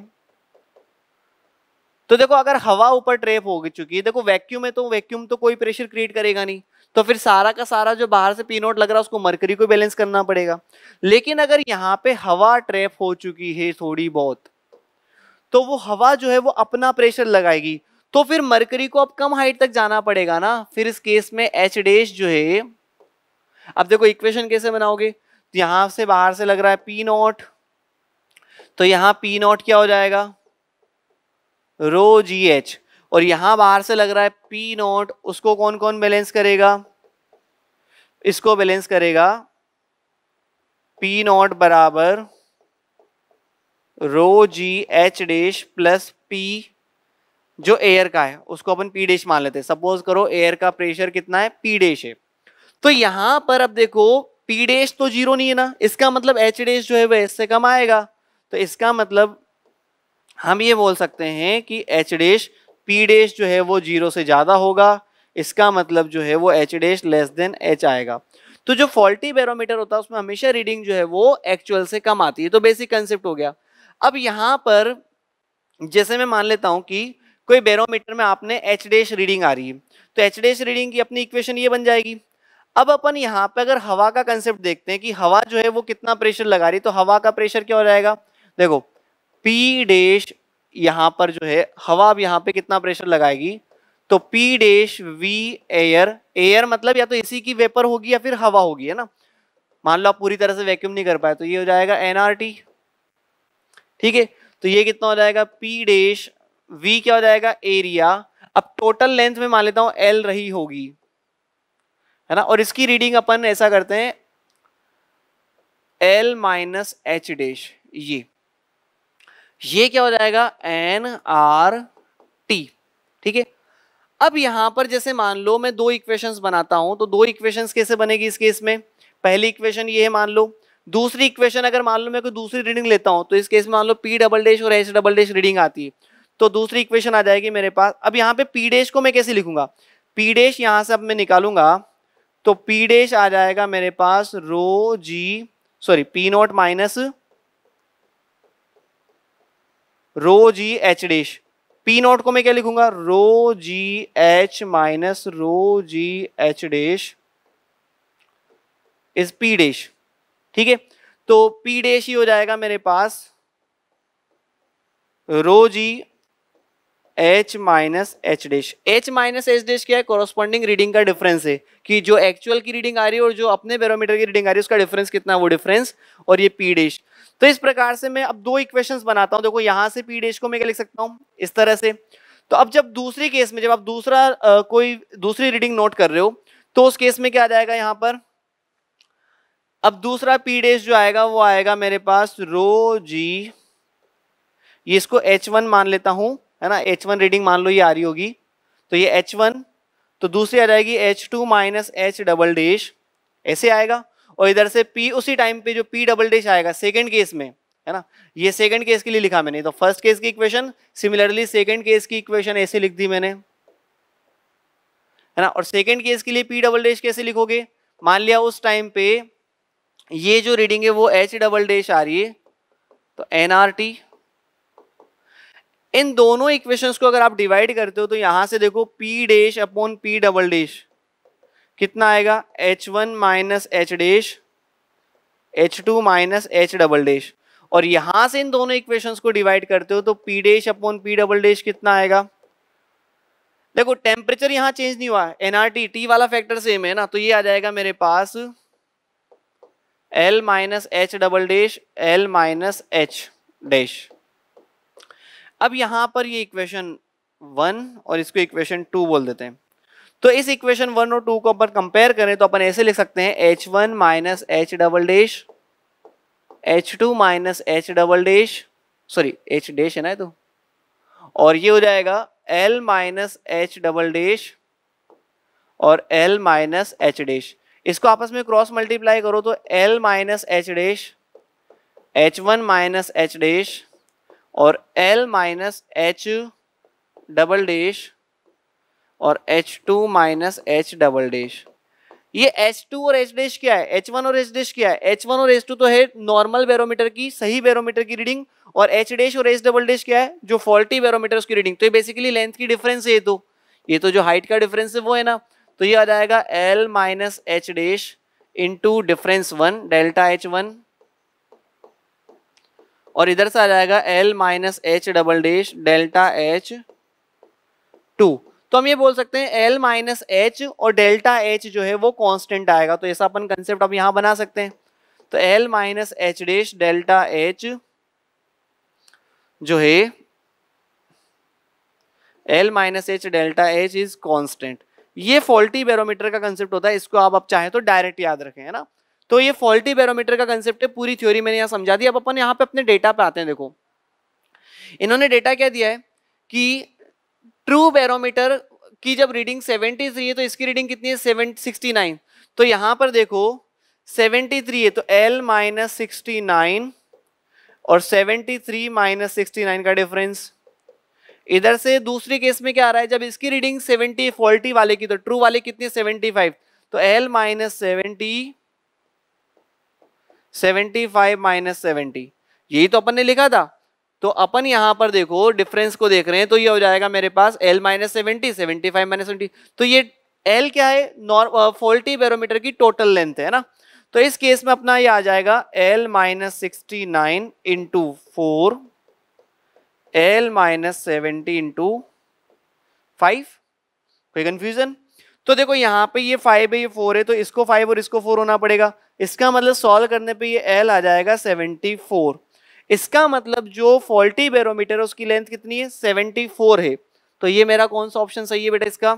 Speaker 1: तो देखो अगर हवा ऊपर ट्रेप हो चुकी है देखो वैक्यूम है तो वैक्यूम तो कोई प्रेशर क्रिएट करेगा नहीं तो फिर सारा का सारा जो बाहर से पीनोट लग रहा है उसको मरकरी को बैलेंस करना पड़ेगा लेकिन अगर यहाँ पे हवा ट्रैप हो चुकी है थोड़ी बहुत तो वो हवा जो है वो अपना प्रेशर लगाएगी तो फिर मरकरी को अब कम हाइट तक जाना पड़ेगा ना फिर इस केस में एच डेश जो है अब देखो इक्वेशन कैसे बनाओगे तो यहां से बाहर से लग रहा है पी नॉट तो यहां पी नॉट क्या हो जाएगा रो जी एच और यहां बाहर से लग रहा है पी नॉट उसको कौन कौन बैलेंस करेगा इसको बैलेंस करेगा पी नॉट बराबर rho G H dash plus P जो एयर का है उसको अपन पी डेश मान लेते हैं सपोज करो एयर का प्रेशर कितना है पी डेश है तो यहां पर अब देखो पी डेश तो जीरो नहीं है ना इसका मतलब एच डेश जो है वह इससे कम आएगा तो इसका मतलब हम ये बोल सकते हैं कि एच डेश पी डेश जो है वो जीरो से ज़्यादा होगा इसका मतलब जो है वो H dash less than H आएगा तो जो फॉल्टी बैरोमीटर होता है उसमें हमेशा रीडिंग जो है वो एक्चुअल से कम आती है तो बेसिक कंसेप्ट हो गया अब यहाँ पर जैसे मैं मान लेता हूँ कि कोई बैरोमीटर में आपने एच डैश रीडिंग आ रही है तो एच डैश रीडिंग की अपनी इक्वेशन ये बन जाएगी अब अपन यहाँ पे अगर हवा का कंसेप्ट देखते हैं कि हवा जो है वो कितना प्रेशर लगा रही तो हवा का प्रेशर क्या हो जाएगा देखो पी डेश यहाँ पर जो है हवा अब यहाँ पे कितना प्रेशर लगाएगी तो P dash V air air मतलब या तो इसी की वेपर होगी या फिर हवा होगी है ना मान लो आप पूरी तरह से वैक्यूम नहीं कर पाए तो ये हो जाएगा एनआरटी ठीक है तो ये कितना हो जाएगा पी डेश वी क्या हो जाएगा एरिया अब टोटल लेंथ में मान लेता हूं एल रही होगी है ना और इसकी रीडिंग अपन ऐसा करते हैं एल माइनस एच डेश ये ये क्या हो जाएगा एन आर टी ठीक है अब यहां पर जैसे मान लो मैं दो इक्वेशंस बनाता हूं तो दो इक्वेशंस कैसे बनेगी इस केस में पहली इक्वेशन ये है मान लो दूसरी इक्वेशन अगर मान लो मैं कोई दूसरी रीडिंग लेता हूँ तो इस केस में मान लो पी डबल डैश और एच डबल डैश रीडिंग आती है तो दूसरी इक्वेशन आ जाएगी मेरे पास अब यहाँ पे पी डैश को मैं कैसे लिखूंगा पी डैश यहाँ से अब मैं निकालूंगा तो पी डैश आ जाएगा मेरे पास rho G sorry P naught minus rho G H dash P naught को मैं क्या लिखूंगा rho G H minus rho G H dash is P dash ठीक है तो पी डेश ही हो जाएगा मेरे पास rho G H minus H dash H minus H dash क्या है कॉरस्पॉन्डिंग रीडिंग का डिफरेंस है कि जो एक्चुअल की रीडिंग आ रही है और जो अपने बैरोमीटर की रीडिंग आ रही है उसका डिफरेंस कितना है वो डिफरेंस और ये पी डेश तो इस प्रकार से मैं अब दो इक्वेशंस बनाता हूँ देखो यहाँ से पी डेश को मैं क्या लिख सकता हूँ इस तरह से तो अब जब दूसरी केस में जब आप दूसरा आ, कोई दूसरी रीडिंग नोट कर रहे हो तो उस केस में क्या आ जाएगा यहाँ पर अब दूसरा पी डेज जो आएगा वो आएगा मेरे पास रो जी ये इसको एच वन मान लेता हूँ है ना एच वन रीडिंग मान लो ये आ रही होगी तो ये एच वन तो दूसरी आ जाएगी H two minus H double dash ऐसे आएगा और इधर से पी उसी टाइम पे जो पी डबल डेश आएगा सेकेंड केस में है ना ये सेकेंड केस के लिए लिखा मैंने तो फर्स्ट केस की इक्वेशन सिमिलरली सेकेंड केस की इक्वेशन ऐसे लिख दी मैंने है ना और सेकेंड केस के लिए पी डबल डेश कैसे लिखोगे मान लिया उस टाइम पे ये जो रीडिंग है वो एच डबल डैश आ रही है तो एन आर टी इन दोनों इक्वेशंस को अगर आप डिवाइड करते हो तो यहां से देखो P dash upon P double dash कितना आएगा H one minus H dash H two minus H double dash और यहां से इन दोनों इक्वेशंस को डिवाइड करते हो तो P dash upon P double dash कितना आएगा देखो टेम्परेचर यहां चेंज नहीं हुआ एनआरटी टी वाला फैक्टर सेम है ना तो ये आ जाएगा मेरे पास L minus H double dash L minus H dash अब यहां पर ये इक्वेशन वन और इसको इक्वेशन टू बोल देते हैं तो इस इक्वेशन वन और टू को अपन कंपेयर करें तो अपन ऐसे लिख सकते हैं H one minus H double dash H two minus H double dash sorry H dash है ना तो और ये हो जाएगा L minus H double dash और एल माइनस एच डैश इसको आपस में क्रॉस मल्टीप्लाई करो तो L minus H dash H one minus H dash और L minus H double dash और H two minus H double dash ये H two और एच डेश क्या है एच वन और एच डेश क्या है एच वन और एच टू तो है नॉर्मल बैरोमीटर की सही बैरोमीटर की रीडिंग और एच डेश और एच डबल डेश क्या है जो फॉल्टी बैरोमीटर उसकी रीडिंग तो ये बेसिकली लेंथ की डिफरेंस है ये तो ये तो जो हाइट का डिफरेंस है वो है ना तो ये आ जाएगा L minus H dash into difference one delta H one और इधर से आ जाएगा L minus H double dash delta H two तो हम ये बोल सकते हैं एल माइनस एच और डेल्टा एच जो है वो कांस्टेंट आएगा तो ऐसा अपन कंसेप्ट अब यहां बना सकते हैं तो L minus H dash delta H जो है L minus H delta H is constant ये फॉल्टी बैरोमीटर का कंसेप्ट होता है इसको आप अब चाहे तो डायरेक्ट याद रखें है ना तो ये फॉल्टी बैरोमीटर का कंसेप्ट है पूरी थ्योरी मैंने यहाँ समझा दी अब अपन यहाँ पे अपने डेटा पे आते हैं देखो इन्होंने डेटा क्या दिया है कि ट्रू बैरोमीटर की जब रीडिंग सेवेंटी थ्री है तो इसकी रीडिंग कितनी है सेवन सिक्सटी नाइन तो यहाँ पर देखो सेवेंटी थ्री है तो एल माइनस सिक्सटी नाइन और seventy three minus sixty nine का डिफरेंस इधर से दूसरे केस में क्या आ रहा है जब इसकी रीडिंग सेवेंटी फोर्टी वाले की तो ट्रू वाले कितनी सेवेंटी फाइव तो L minus seventy seventy five minus seventy यही तो अपन ने लिखा था तो अपन यहां पर देखो डिफरेंस को देख रहे हैं तो ये हो जाएगा मेरे पास L minus seventy seventy five minus seventy तो ये एल क्या है नॉर्म फोल्टी बैरोमीटर की टोटल लेंथ है ना तो इस केस में अपना ये आ जाएगा L minus sixty nine into four L minus seventy into five कोई कंफ्यूजन तो देखो यहाँ पे ये फाइव है ये फोर है तो इसको फाइव और इसको फोर होना पड़ेगा इसका मतलब सॉल्व करने पे ये एल आ जाएगा सेवेंटी फोर इसका मतलब जो फॉल्टी बैरोमीटर है उसकी लेंथ कितनी है सेवेंटी फोर है तो ये मेरा कौन सा ऑप्शन सही है बेटा इसका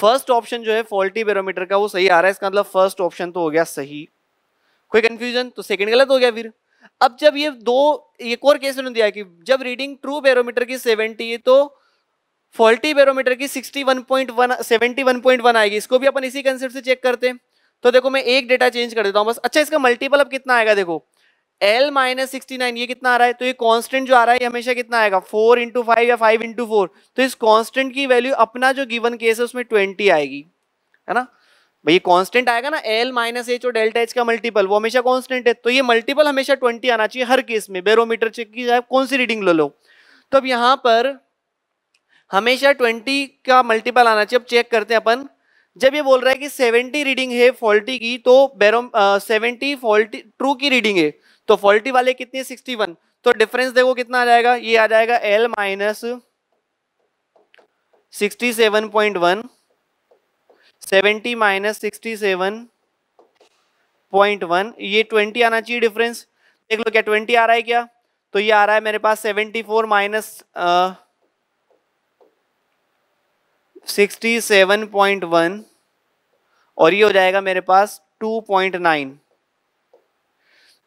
Speaker 1: फर्स्ट ऑप्शन जो है फॉल्टी बैरोमीटर का वो सही आ रहा है इसका मतलब फर्स्ट ऑप्शन तो हो गया सही कोई कंफ्यूजन तो सेकंड गलत हो गया फिर अब जब ये दो एक और केस उन्होंने दिया कि जब रीडिंग ट्रू बैरोमीटर की 70 तो फॉल्टी बैरोमीटर की 61.1 71.1 आएगी इसको भी अपन इसी कंसेप्ट से चेक करते हैं तो देखो मैं एक डेटा चेंज कर देता हूँ बस अच्छा इसका मल्टीपल अब कितना आएगा देखो एल माइनस सिक्सटी नाइन ये कितना आ रहा है तो ये कांस्टेंट जो आ रहा है ये हमेशा कितना आएगा फोर इंटू फाइव या फाइव इंटू फोर तो इस कांस्टेंट की वैल्यू अपना जो गिवन केस है उसमें ट्वेंटी आएगी है ना भाई कांस्टेंट आएगा ना एल माइनस एच और डेल्टा एच का मल्टीपल वो हमेशा कांस्टेंट है तो ये मल्टीपल हमेशा ट्वेंटी आना चाहिए हर केस में बेरोमीटर चेक की जाए कौन सी रीडिंग लो लो तो अब यहाँ पर हमेशा ट्वेंटी का मल्टीपल आना चाहिए अब चेक करते हैं अपन जब ये बोल रहा है कि सेवेंटी रीडिंग है फॉल्टी की तो बेरो सेवेंटी फॉल्टी ट्रू की रीडिंग है तो फॉल्टी वाले कितने है सिक्सटी वन तो डिफरेंस देखो कितना आ जाएगा ये आ जाएगा L minus sixty seven point one seventy minus sixty seven point one ये ट्वेंटी आना चाहिए डिफरेंस देख लो क्या ट्वेंटी आ रहा है क्या तो ये आ रहा है मेरे पास seventy four minus sixty seven point one और ये हो जाएगा मेरे पास टू पॉइंट नाइन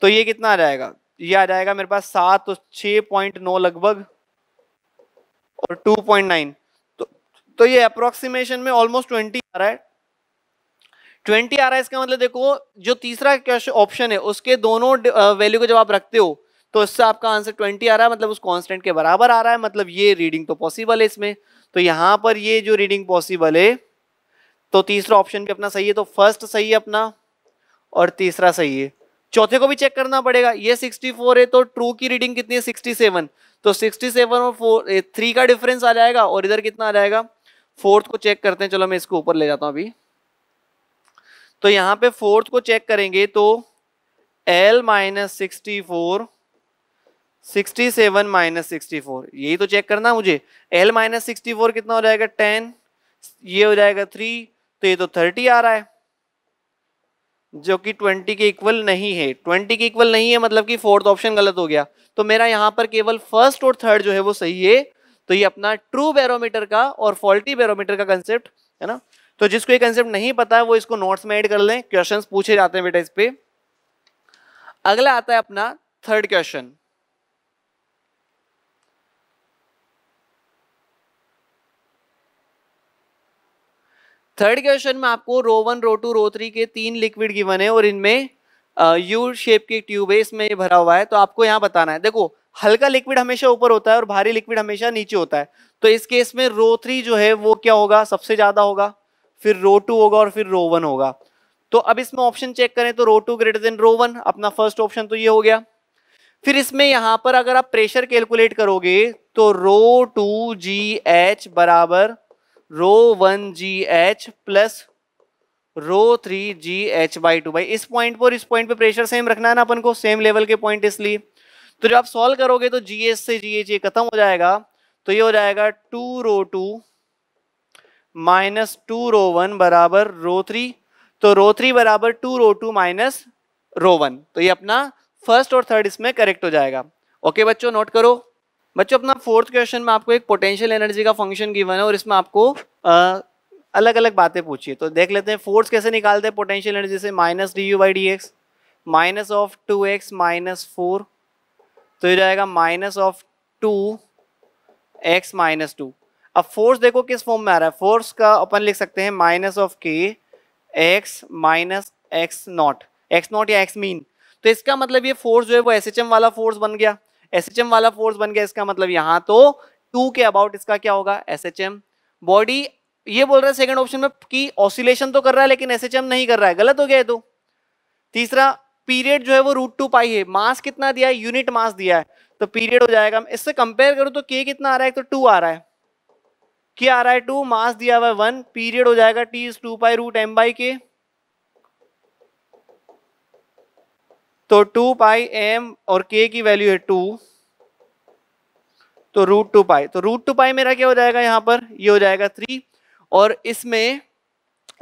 Speaker 1: तो ये कितना आ जाएगा ये आ जाएगा मेरे पास सात तो छ पॉइंट नौ लगभग और टू पॉइंट नाइन तो तो ये अप्रोक्सीमेशन में ऑलमोस्ट ट्वेंटी आ रहा है ट्वेंटी आ रहा है इसका मतलब देखो जो तीसरा क्वेश्चन ऑप्शन है उसके दोनों वैल्यू को जब आप रखते हो तो इससे आपका आंसर ट्वेंटी आ रहा है मतलब उस कॉन्स्टेंट के बराबर आ रहा है मतलब ये रीडिंग तो पॉसिबल है इसमें तो यहाँ पर ये जो रीडिंग पॉसिबल है तो तीसरा ऑप्शन भी अपना सही है तो फर्स्ट सही है अपना और तीसरा सही है चौथे को भी चेक करना पड़ेगा ये 64 है तो ट्रू की रीडिंग कितनी है 67 तो 67 और फोर थ्री का डिफरेंस आ जाएगा और इधर कितना आ जाएगा फोर्थ को चेक करते हैं चलो मैं इसको ऊपर ले जाता हूँ अभी तो यहाँ पे फोर्थ को चेक करेंगे तो L minus sixty four sixty seven minus sixty four यही तो चेक करना मुझे एल माइनस सिक्सटी फोर कितना हो जाएगा टेन ये हो जाएगा थ्री तो ये तो थर्टी आ रहा है जो कि ट्वेंटी के इक्वल नहीं है ट्वेंटी के इक्वल नहीं है मतलब कि फोर्थ ऑप्शन गलत हो गया तो मेरा यहाँ पर केवल फर्स्ट और थर्ड जो है वो सही है तो ये अपना ट्रू बैरोमीटर का और फॉल्टी बैरोमीटर का कंसेप्ट है ना तो जिसको ये कंसेप्ट नहीं पता है वो इसको नोट्स में ऐड कर लें क्वेश्चन पूछे जाते हैं बेटा इस पे अगला आता है अपना थर्ड क्वेश्चन थर्ड क्वेश्चन में आपको rho one rho two rho three के तीन लिक्विड गिवन है और इनमें यू शेप की ट्यूब है इसमें ये भरा हुआ है तो आपको यहाँ बताना है देखो हल्का लिक्विड हमेशा ऊपर होता है और भारी लिक्विड हमेशा नीचे होता है तो इस केस में रो थ्री जो है वो क्या होगा सबसे ज्यादा होगा फिर रो टू होगा और फिर रो वन होगा तो अब इसमें ऑप्शन चेक करें तो rho two greater than rho one अपना फर्स्ट ऑप्शन तो ये हो गया फिर इसमें यहां पर अगर आप प्रेशर कैलकुलेट करोगे तो रो टू जी एच बराबर rho one G H plus rho three G H by two by इस पॉइंट पर इस पॉइंट पे प्रेशर सेम रखना है ना अपन को सेम लेवल के पॉइंट इसलिए तो जब आप सॉल्व करोगे तो जी एस से जी एच ये खत्म हो जाएगा तो ये हो जाएगा two rho two minus two rho one बराबर रो थ्री तो रो थ्री बराबर two rho two minus rho one तो ये अपना फर्स्ट और थर्ड इसमें करेक्ट हो जाएगा ओके बच्चों नोट करो बच्चों अपना फोर्थ क्वेश्चन में आपको एक पोटेंशियल एनर्जी का फंक्शन गिवन है और इसमें आपको आ, अलग अलग बातें पूछी तो देख लेते हैं फोर्स कैसे निकालते हैं पोटेंशियल एनर्जी से minus D U by D X minus of two X minus four तो ये जाएगा minus of two X minus two अब फोर्स देखो किस फॉर्म में आ रहा है फोर्स का अपन लिख सकते हैं minus of K X minus X naught X naught या एक्स मीन तो इसका मतलब ये फोर्स जो है वो एस वाला फोर्स बन गया एस वाला फोर्स बन गया इसका मतलब यहाँ तो टू के अबाउट इसका क्या होगा एस बॉडी ये बोल रहा है सेकंड ऑप्शन में कि ऑसिलेशन तो कर रहा है लेकिन एस नहीं कर रहा है गलत हो गया है तो तीसरा पीरियड जो है वो रूट टू पाई है मास कितना दिया है यूनिट मास दिया है तो पीरियड हो जाएगा इससे कंपेयर करूँ तो के कितना आ रहा है तो टू आ रहा है के आ रहा है टू मास दिया हुआ है वन पीरियड हो जाएगा T is two pi root M by K तो टू पाई एम और के की वैल्यू है टू तो रूट टू पाई तो रूट टू पाई मेरा क्या हो जाएगा यहां पर ये हो जाएगा थ्री और इसमें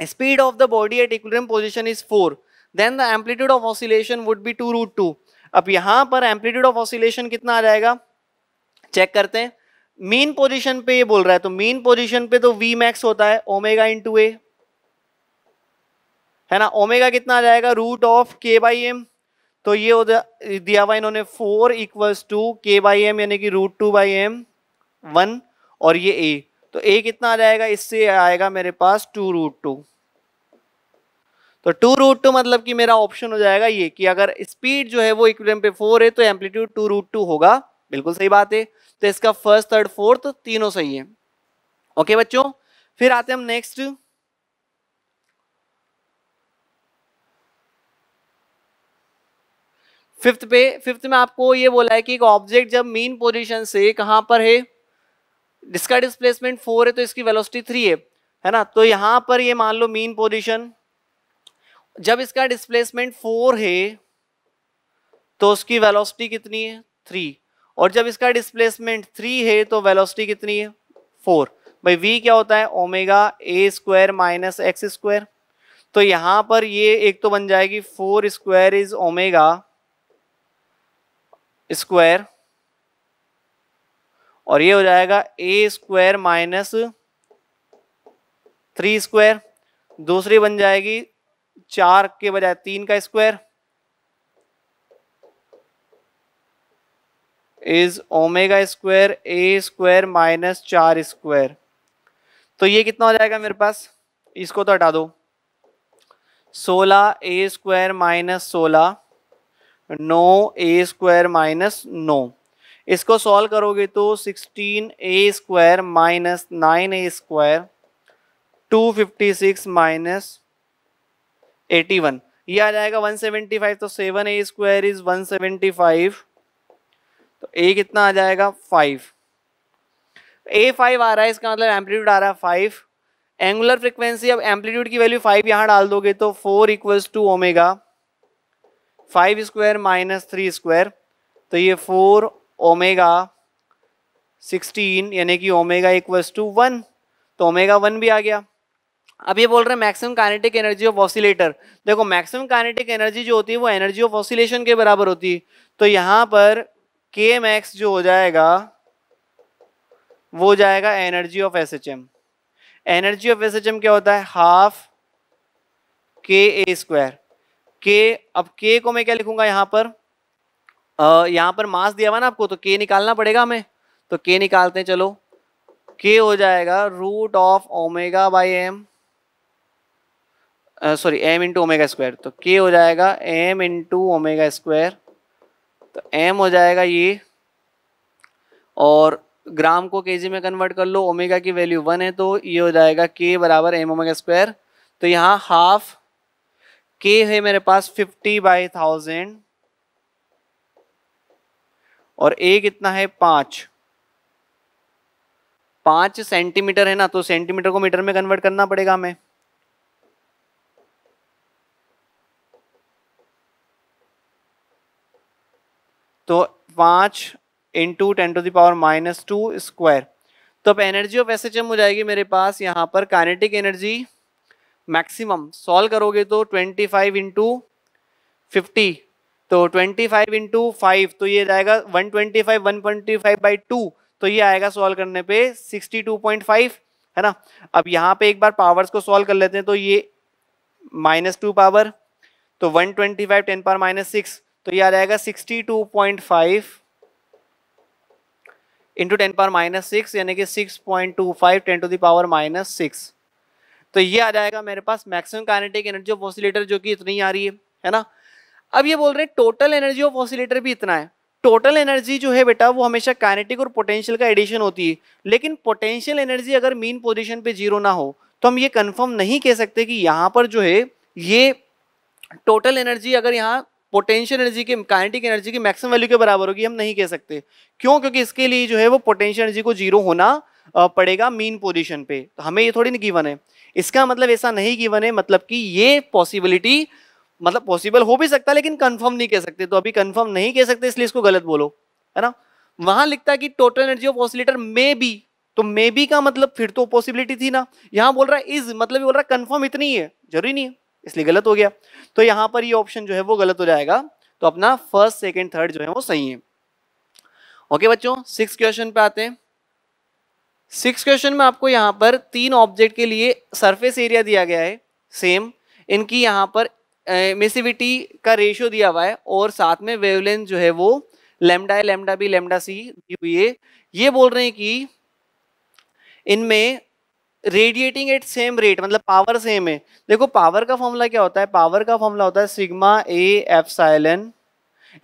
Speaker 1: speed of the body at equilibrium position is four then the amplitude of oscillation would be two root two अब यहां पर एम्पलीट्यूड ऑफ ऑसिलेशन कितना आ जाएगा चेक करते हैं मेन पोजीशन पे ये बोल रहा है तो मेन पोजीशन पे तो वी मैक्स होता है ओमेगा इंटू ए है ना ओमेगा कितना आ जाएगा root of K by M तो ये हो दिया हुआ इन्होंने four equals to K by M यानी कि root two by M one और ये ए तो ए कितना आ जाएगा इससे आएगा मेरे पास टू रूट टू तो टू रूट टू मतलब कि मेरा ऑप्शन हो जाएगा ये कि अगर स्पीड जो है वो इक्विलिब्रियम पे फोर है तो एम्पलीट्यूड टू रूट टू होगा बिल्कुल सही बात है तो इसका फर्स्ट थर्ड फोर्थ तीनों सही है ओके बच्चों फिर आते हैं हम नेक्स्ट फिफ्थ पे फिफ्थ में आपको ये बोला है कि एक ऑब्जेक्ट जब मीन पोजीशन से कहां पर है इसका डिस्प्लेसमेंट फोर है तो इसकी वेलोसिटी थ्री है है ना तो यहां पर ये मान लो मीन पोजीशन जब इसका डिस्प्लेसमेंट फोर है तो उसकी वेलोसिटी कितनी है थ्री और जब इसका डिस्प्लेसमेंट थ्री है तो वेलोसिटी कितनी है फोर भाई वी क्या होता है omega A square minus X square तो यहां पर ये एक तो बन जाएगी four square is omega square और ये हो जाएगा A square minus three square दूसरी बन जाएगी चार के बजाय तीन का square is omega square A square minus चार स्क्वायर तो ये कितना हो जाएगा मेरे पास इसको तो हटा दो सोलह ए स्क्वायर माइनस सोलह नौ ए स्क्वायर माइनस नौ इसको सॉल्व करोगे तो sixteen A square minus nine A square two fifty six minus eighty one ये आ जाएगा वन सेवेंटी फाइव तो seven A square is one seventy five तो ए कितना आ जाएगा फाइव ए फाइव आ रहा है इसका मतलब एम्पलीट्यूड आ रहा है फाइव एंगुलर फ्रिक्वेंसी अब एम्पलीट्यूड की वैल्यू फाइव यहाँ डाल दोगे तो four equals to omega five square minus three square तो ये फोर ओमेगा सिक्सटीन यानी कि ओमेगा इक्वल्स टू वन तो ओमेगा वन भी आ गया अब ये बोल रहे हैं maximum kinetic energy of oscillator देखो मैक्सिमम कानेटिक एनर्जी जो होती है वो एनर्जी ऑफ ऑसिलेशन के बराबर होती है तो यहाँ पर के एम एक्स जो हो जाएगा वो हो जाएगा energy of S H M energy of S H M क्या होता है हाफ के ए स्क्वायर के अब के को मैं क्या लिखूंगा यहां पर आ, यहां पर मास दिया हुआ ना आपको तो के निकालना पड़ेगा हमें तो के निकालते हैं चलो के हो जाएगा root of omega by M sorry M into omega square तो के हो जाएगा एम इंटू ओमेगा स्क्वायर तो एम हो जाएगा ये और ग्राम को केजी में कन्वर्ट कर लो ओमेगा की वैल्यू वन है तो ये हो जाएगा के बराबर एम ओमेगा स्क्वायर तो यहाँ हाफ के है मेरे पास फिफ्टी बाई थाउजेंड और ए कितना है पाँच पाँच सेंटीमीटर है ना तो सेंटीमीटर को मीटर में कन्वर्ट करना पड़ेगा हमें तो पाँच into ten to the power minus two square तो अब एनर्जी ऑफ एस हो जाएगी मेरे पास यहाँ पर काइनेटिक एनर्जी मैक्सिमम सॉल्व करोगे तो ट्वेंटी फाइव इंटू फिफ्टी तो ट्वेंटी फाइव इंटू फाइव तो ये जाएगा one twenty five one twenty five by two तो ये आएगा सॉल्व करने पे सिक्सटी टू पॉइंट फाइव है ना अब यहाँ पे एक बार पावर्स को सॉल्व कर लेते हैं तो ये माइनस टू पावर तो one twenty five ten power minus six तो ये आ जाएगा sixty two point five into ten power minus six यानी कि six point two five ten to the power minus six तो ये आ जाएगा मेरे पास maximum kinetic energy of oscillator जो कि इतनी आ रही है है ना अब ये बोल रहे हैं टोटल एनर्जी ऑफ ऑसिलेटर भी इतना है टोटल एनर्जी जो है बेटा वो हमेशा काइनेटिक और पोटेंशियल का एडिशन होती है लेकिन पोटेंशियल एनर्जी अगर मीन पोजिशन पे जीरो ना हो तो हम ये कन्फर्म नहीं कह सकते कि यहाँ पर जो है ये टोटल एनर्जी अगर यहाँ पोटेंशियल एनर्जी की काइनेटिक एनर्जी की मैक्सिमम वैल्यू के बराबर होगी हम नहीं कह सकते क्यों क्योंकि इसके लिए जो है वो पोटेंशियल एनर्जी को जीरो होना पड़ेगा मीन पोजीशन पे तो हमें ये थोड़ी नहीं गिवन है इसका मतलब ऐसा नहीं गिवन है मतलब कि ये पॉसिबिलिटी मतलब पॉसिबल हो भी सकता है लेकिन कन्फर्म नहीं कह सकते तो अभी कन्फर्म नहीं कह सकते इसलिए इसको गलत बोलो है ना वहां लिखता है कि total energy of oscillator may be तो मे बी का मतलब फिर तो पॉसिबिलिटी थी ना यहां बोल रहा है इज मतलब बोल रहा है कन्फर्म इतनी है जरूरी नहीं है इसलिए गलत हो गया तो यहाँ पर ये ऑप्शन जो है वो गलत हो जाएगा तो अपना फर्स्ट सेकेंड थर्ड जो है वो सही है ओके बच्चों सिक्स क्वेश्चन पे आते हैं सिक्स क्वेश्चन में आपको यहाँ पर तीन ऑब्जेक्ट के लिए सरफेस एरिया दिया गया है सेम इनकी यहाँ पर एमिसिविटी का रेशियो दिया हुआ है और साथ में वेवलेंथ जो है वो लेमडा है लेमडा बी लेमडा सी दी हुई है ये बोल रहे हैं कि इनमें रेडिएटिंग एट सेम रेट मतलब पावर सेम है देखो पावर का फॉर्मूला क्या होता है पावर का फॉर्मूला होता है sigma A epsilon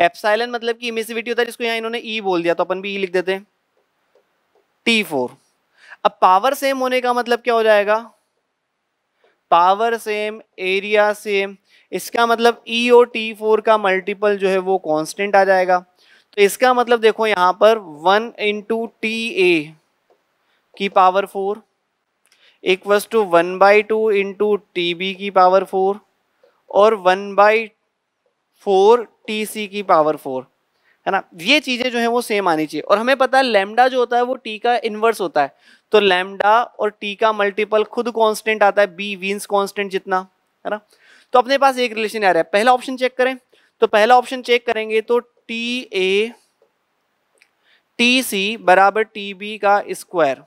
Speaker 1: epsilon मतलब कि इमिसिविटी होता है जिसको यहाँ इन्होंने ई e बोल दिया तो अपन भी ई e लिख देते हैं टी फोर अब पावर सेम होने का मतलब क्या हो जाएगा पावर सेम एरिया सेम इसका मतलब ई e और टी फोर का मल्टीपल जो है वो कांस्टेंट आ जाएगा तो इसका मतलब देखो यहाँ पर वन इंटू टी ए की power four equals to one by two into T B की पावर फोर और one by four T C की पावर फोर है ना ये चीज़ें जो है वो सेम आनी चाहिए और हमें पता है लेमडा जो होता है वो टी का इन्वर्स होता है तो लेमडा और टी का मल्टीपल खुद कांस्टेंट आता है बी वीन्स कांस्टेंट जितना है ना तो अपने पास एक रिलेशन आ रहा है पहला ऑप्शन चेक करें तो पहला ऑप्शन चेक करेंगे तो टी ए टी सी बराबर टी बी का स्क्वायर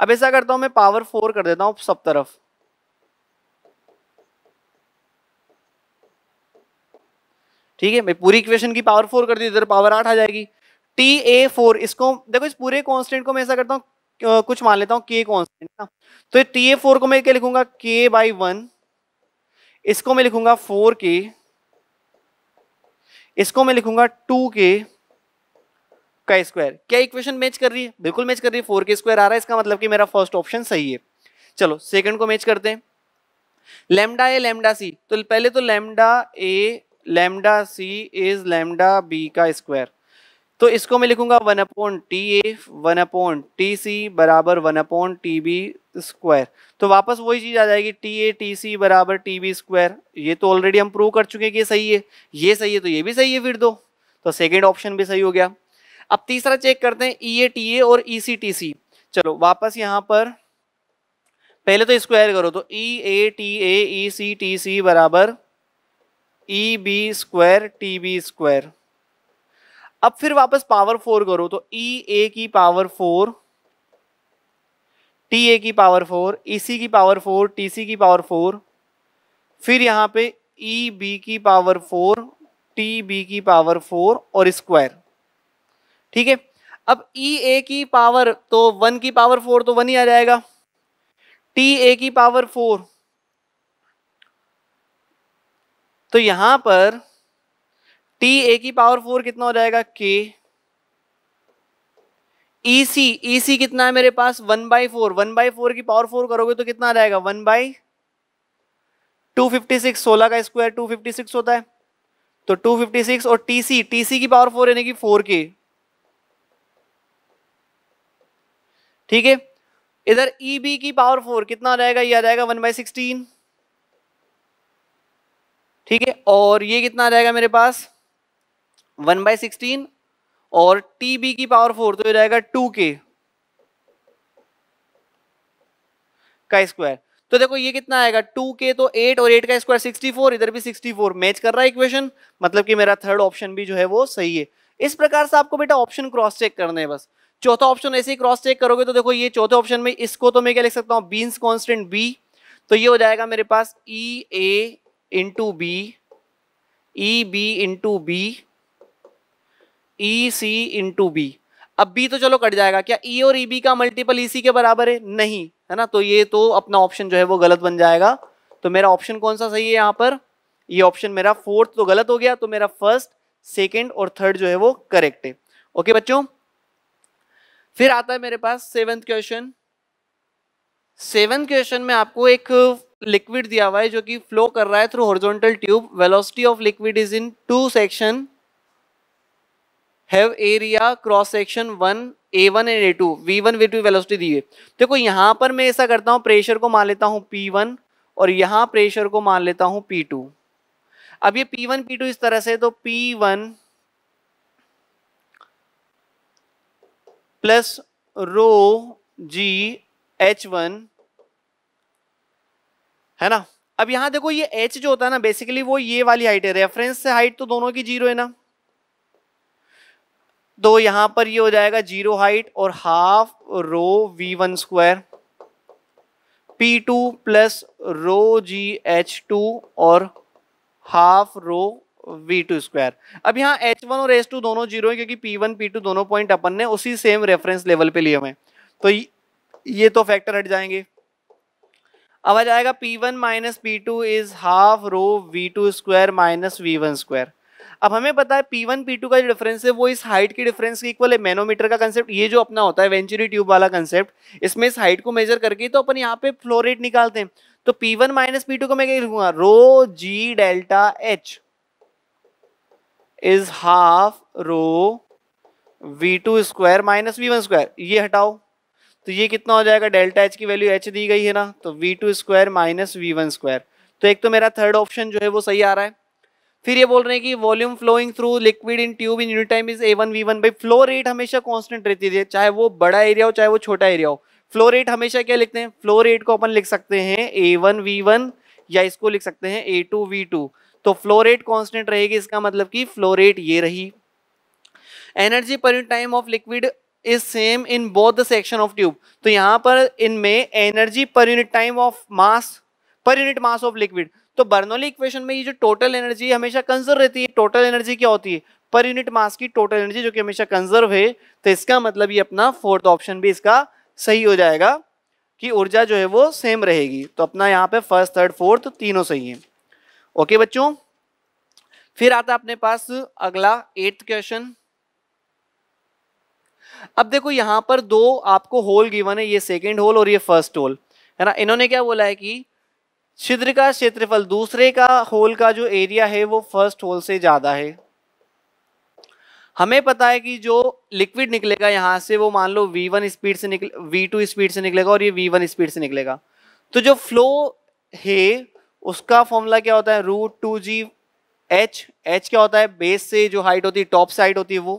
Speaker 1: अब ऐसा करता हूं मैं पावर फोर कर देता हूं सब तरफ ठीक है मैं पूरी इक्वेशन की पावर फोर कर दी इधर पावर आठ आ जाएगी टी ए फोर इसको देखो इस पूरे कॉन्स्टेंट को मैं ऐसा करता हूं कुछ मान लेता हूं के कॉन्स्टेंट ना तो टी ए फोर को मैं क्या लिखूंगा के बाई वन इसको मैं लिखूंगा फोर के इसको मैं लिखूंगा टू के का स्क्वायर क्या इक्वेशन मैच कर रही है बिल्कुल मैच कर रही है फोर के स्क्वायर आ रहा है इसका मतलब कि मेरा फर्स्ट ऑप्शन सही है चलो सेकंड को मैच करते हैं लेमडा ए लेमडा सी तो पहले तो lambda A lambda C is lambda B का स्क्वायर तो इसको मैं लिखूंगा one upon T A one upon T C बराबर one upon T B square तो वापस वही चीज़ आ जाएगी टी ए टी सी बराबर टी बी स्क्वायर ये तो ऑलरेडी हम प्रूव कर चुके हैं कि ये सही है ये सही है तो ये भी सही है फिर दो तो सेकेंड ऑप्शन भी सही हो गया अब तीसरा चेक करते हैं ई ए टी ए और ई सी टी सी चलो वापस यहाँ पर पहले तो स्क्वायर करो तो ई A T A E C T C बराबर E B square T B square अब फिर वापस पावर फोर करो तो ई e ए की पावर फोर टी ए की पावर फोर ई सी की पावर फोर टी सी की पावर फोर फिर यहाँ पे ई e बी की पावर फोर टी बी की पावर फोर और स्क्वायर ठीक है अब ई e, ए की पावर तो वन की पावर फोर तो वन ही आ जाएगा टी ए की पावर फोर तो यहां पर टी ए की पावर फोर कितना हो जाएगा के ई सी ई सी कितना है मेरे पास one by four one by four की पावर फोर करोगे तो कितना आ जाएगा one by two fifty six सोलह का स्क्वायर टू फिफ्टी सिक्स होता है तो टू फिफ्टी सिक्स और टी सी टी की पावर फोर यानी कि फोर के ठीक है इधर ई e बी की पावर फोर कितना आ जाएगा ये आ जाएगा वन बाई सिक्सटीन ठीक है और ये कितना आ जाएगा मेरे पास वन बाई सिक्सटीन और टी बी की पावर फोर तो ये जाएगा टू के का स्क्वायर तो देखो ये कितना आएगा टू के तो एट और एट का स्क्वायर सिक्सटी फोर इधर भी सिक्सटी फोर मैच कर रहा है इक्वेशन मतलब कि मेरा थर्ड ऑप्शन भी जो है वो सही है इस प्रकार से आपको बेटा ऑप्शन क्रॉस चेक करने हैं बस चौथा ऑप्शन ऐसे ही क्रॉस चेक करोगे तो देखो ये चौथे ऑप्शन में इसको तो मैं क्या लिख सकता हूँ बीन्स कॉन्स्टेंट बी तो ये हो जाएगा मेरे पास E A into B E B into B E C into B अब बी तो चलो कट जाएगा क्या ई e और ई e बी का मल्टीपल ई सी के बराबर है नहीं है ना तो ये तो अपना ऑप्शन जो है वो गलत बन जाएगा तो मेरा ऑप्शन कौन सा सही है यहाँ पर ये ऑप्शन मेरा फोर्थ तो गलत हो गया तो मेरा फर्स्ट सेकेंड और थर्ड जो है वो करेक्ट है ओके बच्चों फिर आता है मेरे पास सेवन्थ क्वेश्चन सेवन क्वेश्चन में आपको एक लिक्विड दिया हुआ है जो कि फ्लो कर रहा है through horizontal tube velocity of liquid is in two section have area cross section one A one and A two V one V two velocity दी है देखो यहां पर मैं ऐसा करता हूं प्रेशर को मान लेता हूँ पी वन और यहां प्रेशर को मान लेता हूँ पी टू अब ये पी वन पी टू इस तरह से तो P one plus rho G H one है ना अब यहां देखो ये एच जो होता है ना बेसिकली वो ये वाली हाइट है रेफरेंस से हाइट तो दोनों की जीरो है ना तो यहां पर ये हो जाएगा जीरो हाइट और half rho V one square P two plus rho G H two और half rho V two square अब यहाँ एच वन और एच टू दोनों जीरो हैं क्योंकि पी वन पी टू दोनों पॉइंट अपन ने उसी सेम रेफरेंस लेवल पे लिए हुए तो ये तो फैक्टर हट जाएंगे अब आ जाएगा P one minus P two is half rho V two square minus V one square अब हमें पता है पी वन पी टू का जो डिफरेंस है वो इस हाइट की डिफरेंस के इक्वल है मैनोमीटर का कंसेप्ट ये जो अपना होता है वेंचुरी ट्यूब वाला कंसेप्ट इसमें इस हाइट को मेजर करके तो अपन यहाँ पे फ्लोरेट निकालते हैं तो P one minus P two को मैं क्या लिखूंगा rho G delta H is half rho V two square minus V one square ये हटाओ तो ये कितना हो जाएगा डेल्टा एच की वैल्यू एच दी गई है ना तो V two square minus V one square तो एक तो मेरा थर्ड ऑप्शन जो है वो सही आ रहा है फिर ये बोल रहे हैं कि volume flowing through liquid in tube in unit time is A one V one भाई फ्लो रेट हमेशा कॉन्स्टेंट रहती है चाहे वो बड़ा एरिया हो चाहे वो छोटा एरिया हो फ्लो रेट हमेशा क्या लिखते हैं फ्लो रेट को अपन लिख सकते हैं ए वन वी वन या इसको लिख सकते हैं ए टू वी टू तो फ्लोरेट कॉन्स्टेंट रहेगी इसका मतलब कि फ्लोरेट ये रही energy per unit time of liquid is same in both the section of tube तो यहाँ पर इनमें energy per unit time of mass per unit mass of liquid तो बर्नौली इक्वेशन में ये जो टोटल एनर्जी हमेशा कंजर्व रहती है टोटल एनर्जी क्या होती है पर यूनिट मास की टोटल एनर्जी जो कि हमेशा कंजर्व है तो इसका मतलब ये अपना फोर्थ ऑप्शन भी इसका सही हो जाएगा कि ऊर्जा जो है वो सेम रहेगी तो अपना यहाँ पे फर्स्ट थर्ड फोर्थ तीनों सही है ओके बच्चों फिर आता अपने पास अगला एट्थ क्वेश्चन अब देखो यहां पर दो आपको होल गिवन है ये सेकंड होल और ये फर्स्ट होल है ना इन्होंने क्या बोला है कि छिद्र का क्षेत्रफल दूसरे का होल का जो एरिया है वो फर्स्ट होल से ज्यादा है हमें पता है कि जो लिक्विड निकलेगा यहां से वो मान लो v1 स्पीड से निकले v2 स्पीड से निकलेगा और ये v1 स्पीड से निकलेगा तो जो फ्लो है उसका फॉर्मूला क्या होता है root two G H H क्या होता है बेस से जो हाइट होती है टॉप से हाइट होती है वो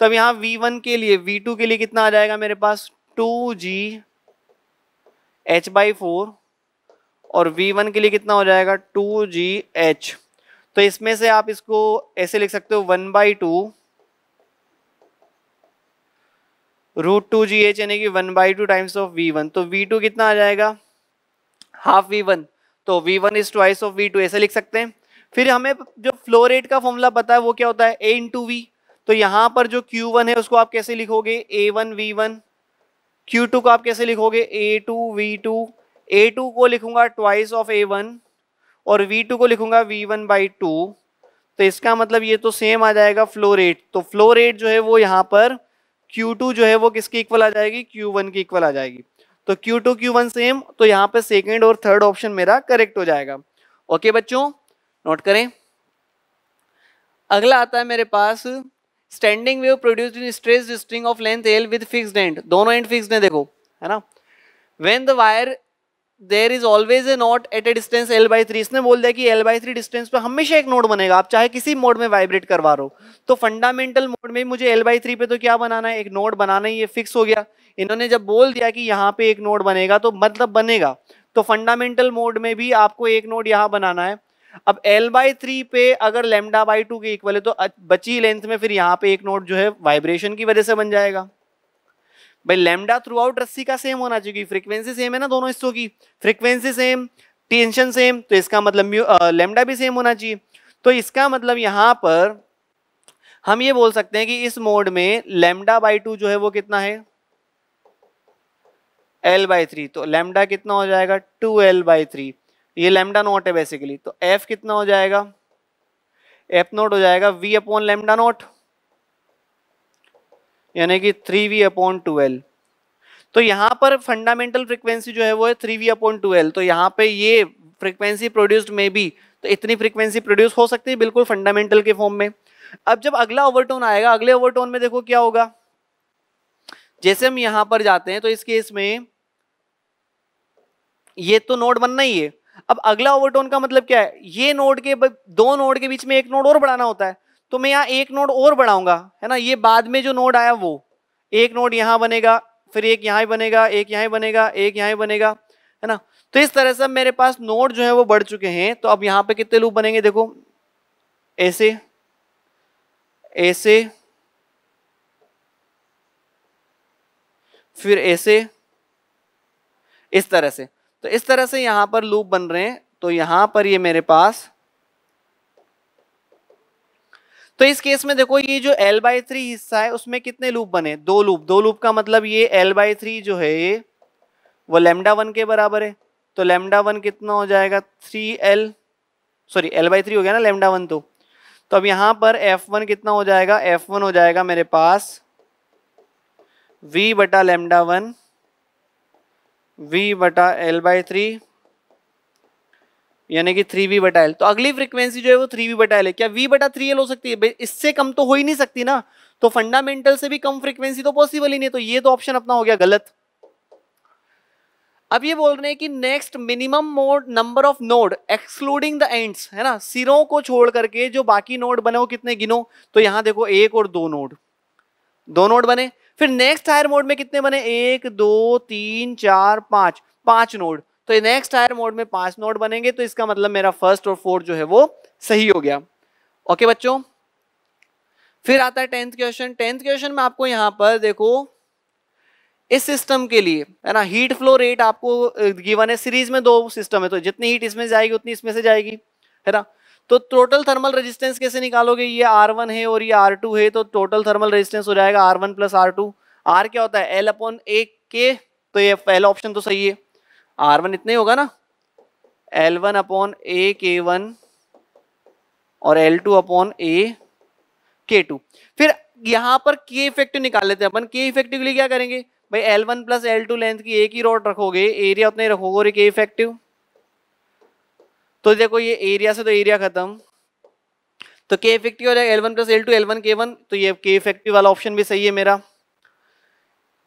Speaker 1: तब तो यहाँ वन के लिए वी टू के लिए कितना आ जाएगा मेरे पास two G H by four और वी वन के लिए कितना हो जाएगा टू जी एच तो इसमें से आप इसको ऐसे लिख सकते हो one by two root two G H यानी कि one by two times of V one तो वी टू कितना आ जाएगा हाफ वी वन तो V one is twice of V two ऐसे लिख सकते हैं फिर हमें जो फ्लो रेट का फॉर्मूला पता है वो क्या होता है ए इन वी तो यहाँ पर जो क्यू वन है उसको आप कैसे लिखोगे A one V one Q two को आप कैसे लिखोगे A two V two A two को लिखूंगा ट्वाइस ऑफ ए वन और वी टू को लिखूंगा वी वन बाई टू तो इसका मतलब ये तो सेम आ जाएगा फ्लो रेट तो फ्लो रेट जो है वो यहाँ पर Q2 जो है वो किसकी इक्वल आ जाएगी Q1 की इक्वल आ जाएगी तो Q2 Q1 सेम तो यहाँ पे सेकेंड और थर्ड ऑप्शन मेरा करेक्ट हो जाएगा ओके बच्चों नोट करें अगला आता है मेरे पास standing wave produced in stress string of length L with fixed end दोनों एंड फिक्स्ड है देखो है ना when the wire there is always a node at a distance L by three इसने बोल दिया कि एल बाई थ्री डिस्टेंस पर हमेशा एक नोड बनेगा आप चाहे किसी मोड में वाइब्रेट करवा रहे हो तो फंडामेंटल मोड में मुझे एल बाई थ्री पे तो क्या बनाना है एक नोड बनाना ही ये फिक्स हो गया इन्होंने जब बोल दिया कि यहाँ पे एक नोड बनेगा तो मतलब बनेगा तो फंडामेंटल मोड में भी आपको एक नोड यहाँ बनाना है अब एल बाई थ्री पे अगर लेमडा बाई टू के इक्वल है तो बची लेंथ में फिर यहाँ पे एक नोड जो है वाइब्रेशन की वजह से बन जाएगा भाई लेमडा थ्रू आउट रस्सी का सेम होना चाहिए फ्रीक्वेंसी सेम है ना दोनों हिस्सों की फ्रीक्वेंसी सेम टेंशन सेम तो इसका मतलब लेमडा भी सेम होना चाहिए तो इसका मतलब यहाँ पर हम ये बोल सकते हैं कि इस मोड में लेमडा बाई टू जो है वो कितना है एल बाई थ्री तो लेमडा कितना हो जाएगा टू एल बाई थ्री ये लेमडा नोट है बेसिकली तो एफ कितना हो जाएगा एफ नोट हो जाएगा वी अपॉन लेमडा नोट यानी कि थ्री वी अपॉन ट्वेल्व तो यहाँ पर फंडामेंटल फ्रिक्वेंसी जो है वो है थ्री वी अपॉन ट्वेल्व तो यहाँ पे ये फ्रिक्वेंसी प्रोड्यूस्ड में भी तो इतनी फ्रिक्वेंसी प्रोड्यूस हो सकती है बिल्कुल फंडामेंटल के फॉर्म में अब जब अगला ओवरटोन आएगा अगले ओवरटोन में देखो क्या होगा जैसे हम यहां पर जाते हैं तो इस केस में ये तो नोड बनना ही है अब अगला ओवरटोन का मतलब क्या है ये नोड के दो नोड के बीच में एक नोड और बढ़ाना होता है तो मैं यहाँ एक नोड और बढ़ाऊंगा है ना ये बाद में जो नोड आया वो एक नोड यहाँ बनेगा फिर एक यहाँ ही बनेगा एक यहाँ ही बनेगा एक यहाँ ही बनेगा है ना तो इस तरह से मेरे पास नोड जो है वो बढ़ चुके हैं तो अब यहाँ पे कितने लूप बनेंगे देखो ऐसे ऐसे फिर ऐसे इस तरह से तो इस तरह से यहां पर लूप बन रहे हैं तो यहां पर ये मेरे पास तो इस केस में देखो ये जो L बाई थ्री हिस्सा है उसमें कितने लूप बने दो लूप दो लूप का मतलब ये L बाई थ्री जो है ये वो लेमडा वन के बराबर है तो लेमडा वन कितना हो जाएगा three L sorry L by three हो गया ना लेमडा वन तो तो अब यहाँ पर एफ वन कितना हो जाएगा एफ वन हो जाएगा मेरे पास v बटा लेमडा वन v बटा एल बाई थ्री यानी कि थ्री वी बटा एल तो अगली फ्रीक्वेंसी जो है वो थ्री वी बटा एल है क्या वी बटा थ्री एल हो सकती है इससे कम तो हो ही नहीं सकती ना तो फंडामेंटल से भी कम फ्रीक्वेंसी तो पॉसिबल ही नहीं तो ये तो ऑप्शन अपना हो गया गलत अब ये बोल रहे हैं कि next minimum mode number of node excluding the ends है ना सिरों को छोड़ करके जो बाकी नोड बने वो कितने गिनो तो यहां देखो एक और दो नोड दो नोड बने फिर नेक्स्ट हायर मोड में कितने बने एक दो तीन चार पांच पांच नोड तो ये नेक्स्ट हायर मोड में पांच नोड बनेंगे तो इसका मतलब मेरा फर्स्ट और फोर्थ जो है वो सही हो गया ओके बच्चों फिर आता है टेंथ क्वेश्चन टेंथ क्वेश्चन में आपको यहां पर देखो इस सिस्टम के लिए है ना हीट फ्लो रेट आपको गिवन है सीरीज में दो सिस्टम है तो जितनी हीट इसमें जाएगी उतनी इसमें से जाएगी है ना तो टोटल थर्मल रेजिस्टेंस कैसे निकालोगे ये आर वन है और ये आर टू है तो टोटल थर्मल रेजिस्टेंस हो जाएगा R one plus R two R क्या होता है एल अपॉन ए के तो ये पहला ऑप्शन तो सही है आर वन इतने होगा ना L one upon A K one और L two upon A K to फिर यहाँ पर के इफेक्टिव निकाल लेते हैं अपन के इफेक्टिव के लिए क्या करेंगे भाई L one plus L two length की एक ही रोड रखोगे एरिया उतने रखोगे और के इफेक्टिव तो देखो ये एरिया से तो एरिया खत्म तो के इफेक्टिव हो जाएगा L one plus L two L one K one तो ये के इफेक्टिव वाला ऑप्शन भी सही है मेरा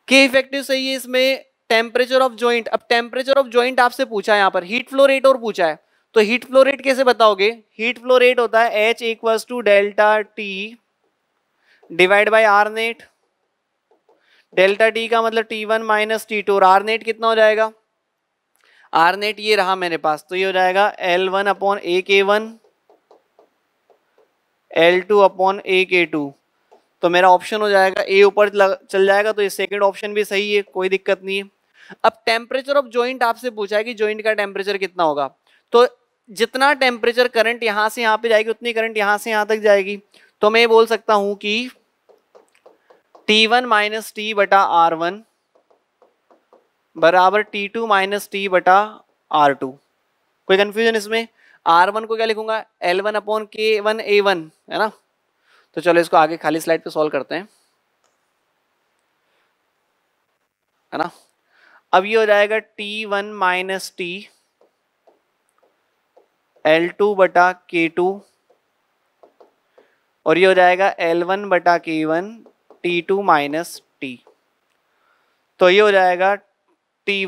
Speaker 1: के इफेक्टिव सही है इसमें टेम्परेचर ऑफ ज्वाइंट अब टेम्परेचर ऑफ ज्वाइंट आपसे पूछा है यहाँ पर हीट फ्लो रेट और पूछा है तो हीट फ्लो रेट कैसे बताओगे हीट फ्लो रेट होता है H equals to delta T divide by R net delta T का मतलब T one minus T two और आर नेट कितना हो जाएगा आर नेट ये रहा मेरे पास तो ये हो जाएगा L one upon A K one L two upon A K two तो मेरा ऑप्शन हो जाएगा ए ऊपर चल जाएगा तो ये सेकेंड ऑप्शन भी सही है कोई दिक्कत नहीं है अब टेम्परेचर ऑफ ज्वाइंट आपसे पूछा है कि ज्वाइंट का टेम्परेचर कितना होगा तो जितना टेम्परेचर करंट यहां से यहां पे जाएगी उतनी करंट यहां से यहां तक जाएगी तो मैं ये बोल सकता हूं कि टी वन माइनस टी बटा आर वन बराबर टी टू माइनस टी बटा आर टू कोई कन्फ्यूजन इसमें आर वन को क्या लिखूंगा L one upon K one A one है ना तो चलो इसको आगे खाली स्लाइड पे सॉल्व करते हैं है ना अब ये हो जाएगा T one minus T L two बटा के टू और ये हो जाएगा एल वन बटा K one T two minus T तो ये हो जाएगा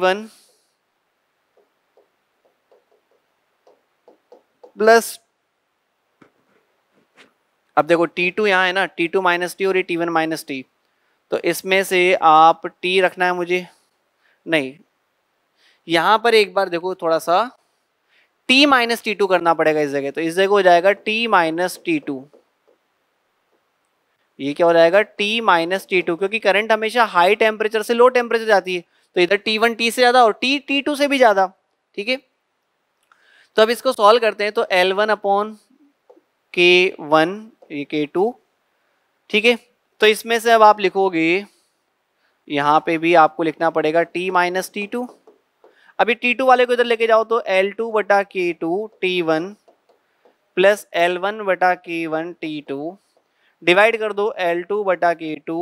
Speaker 1: वन प्लस अब देखो टी टू यहाँ है ना टी टू माइनस टी और ये टी वन माइनस टी तो इसमें से आप टी रखना है मुझे नहीं यहाँ पर एक बार देखो थोड़ा सा टी माइनस टी टू करना पड़ेगा इस जगह तो इस जगह हो जाएगा टी माइनस टी टू ये क्या हो जाएगा टी माइनस टी टू क्योंकि करंट हमेशा हाई टेम्परेचर से लो टेम्परेचर जाती है तो इधर टी वन टी से ज़्यादा और टी टी टू से भी ज़्यादा ठीक है तो अब इसको सॉल्व करते हैं तो L one upon K one K two ठीक है तो इसमें से अब आप लिखोगे यहाँ पे भी आपको लिखना पड़ेगा t माइनस टी टू अभी t2 वाले को इधर लेके जाओ तो L2 टू बटा K two T one plus L one बटा K one T to divide कर दो L2 टू बटा K two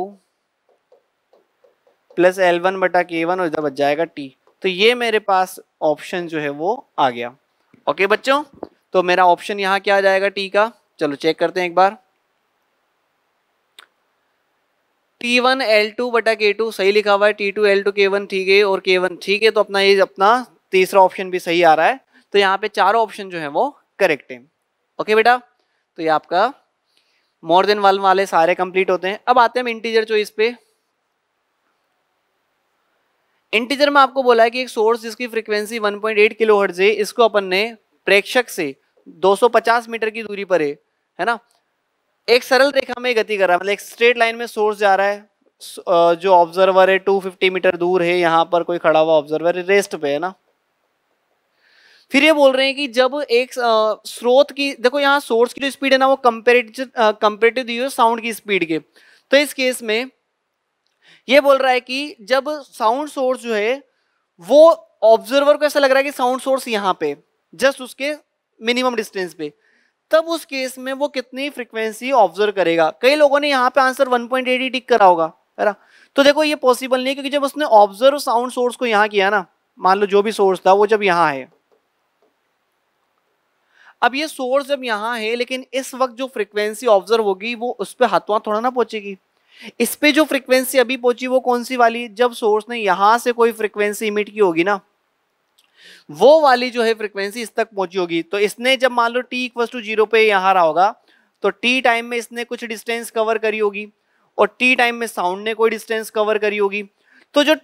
Speaker 1: plus L one बटा के वन और इधर बच जाएगा टी तो ये मेरे पास ऑप्शन जो है वो आ गया ओके बच्चों तो मेरा ऑप्शन यहाँ क्या आ जाएगा टी का चलो चेक करते हैं एक बार टी वन एल टू बटा के टू सही लिखा हुआ है T two L two K one ठीक है और के वन ठीक है तो अपना ये अपना तीसरा ऑप्शन भी सही आ रहा है तो यहाँ पे चारों ऑप्शन जो है वो करेक्ट है ओके बेटा तो ये आपका मोर देन वन वाले सारे कंप्लीट होते हैं अब आते हैं इंटीजर चॉइस पे इंटीजर में आपको बोला है कि एक सोर्स जिसकी फ्रीक्वेंसी 1.8 पॉइंट किलो हर्ट है इसको अपन ने प्रेक्षक से 250 मीटर की दूरी पर है है ना एक सरल रेखा में गति कर रहा है मतलब एक स्ट्रेट लाइन में सोर्स जा रहा है जो ऑब्जर्वर है 250 मीटर दूर है यहाँ पर कोई खड़ा हुआ ऑब्जर्वर है रेस्ट पे है ना फिर ये बोल रहे हैं कि जब एक स्रोत की देखो यहाँ सोर्स की जो स्पीड है ना वो कंपेरेटिव कंपेरेटिव दी है साउंड की स्पीड के तो इस केस में ये बोल रहा है कि जब साउंड सोर्स जो है वो ऑब्जर्वर को ऐसा लग रहा है कि साउंड सोर्स यहाँ पे जस्ट उसके मिनिमम डिस्टेंस पे तब उस केस में वो कितनी फ्रिक्वेंसी ऑब्जर्व करेगा कई लोगों ने यहाँ पे आंसर 1.8 पॉइंट एट टिक करा होगा है ना तो देखो ये पॉसिबल नहीं है क्योंकि जब उसने ऑब्जर्व साउंड सोर्स को यहाँ किया ना मान लो जो भी सोर्स था वो जब यहाँ है अब ये सोर्स जब यहाँ है लेकिन इस वक्त जो फ्रिक्वेंसी ऑब्जर्व होगी वो उस पर हाथों थोड़ा ना पहुंचेगी इस पे जो फ्रीक्वेंसी अभी पहुंची वो कौन सी वाली जब सोर्स ने यहां से कोई फ्रीक्वेंसी इमिट की होगी ना वो वाली जो है फ्रीक्वेंसी इस तक पहुंची होगी तो इसने जब मान लो टी इक्वल टू जीरो पे यहां रहा होगा तो टी टाइम में इसने कुछ डिस्टेंस कवर करी होगी और टी टाइम में साउंड ने कोई डिस्टेंस कवर करी होगी तो जो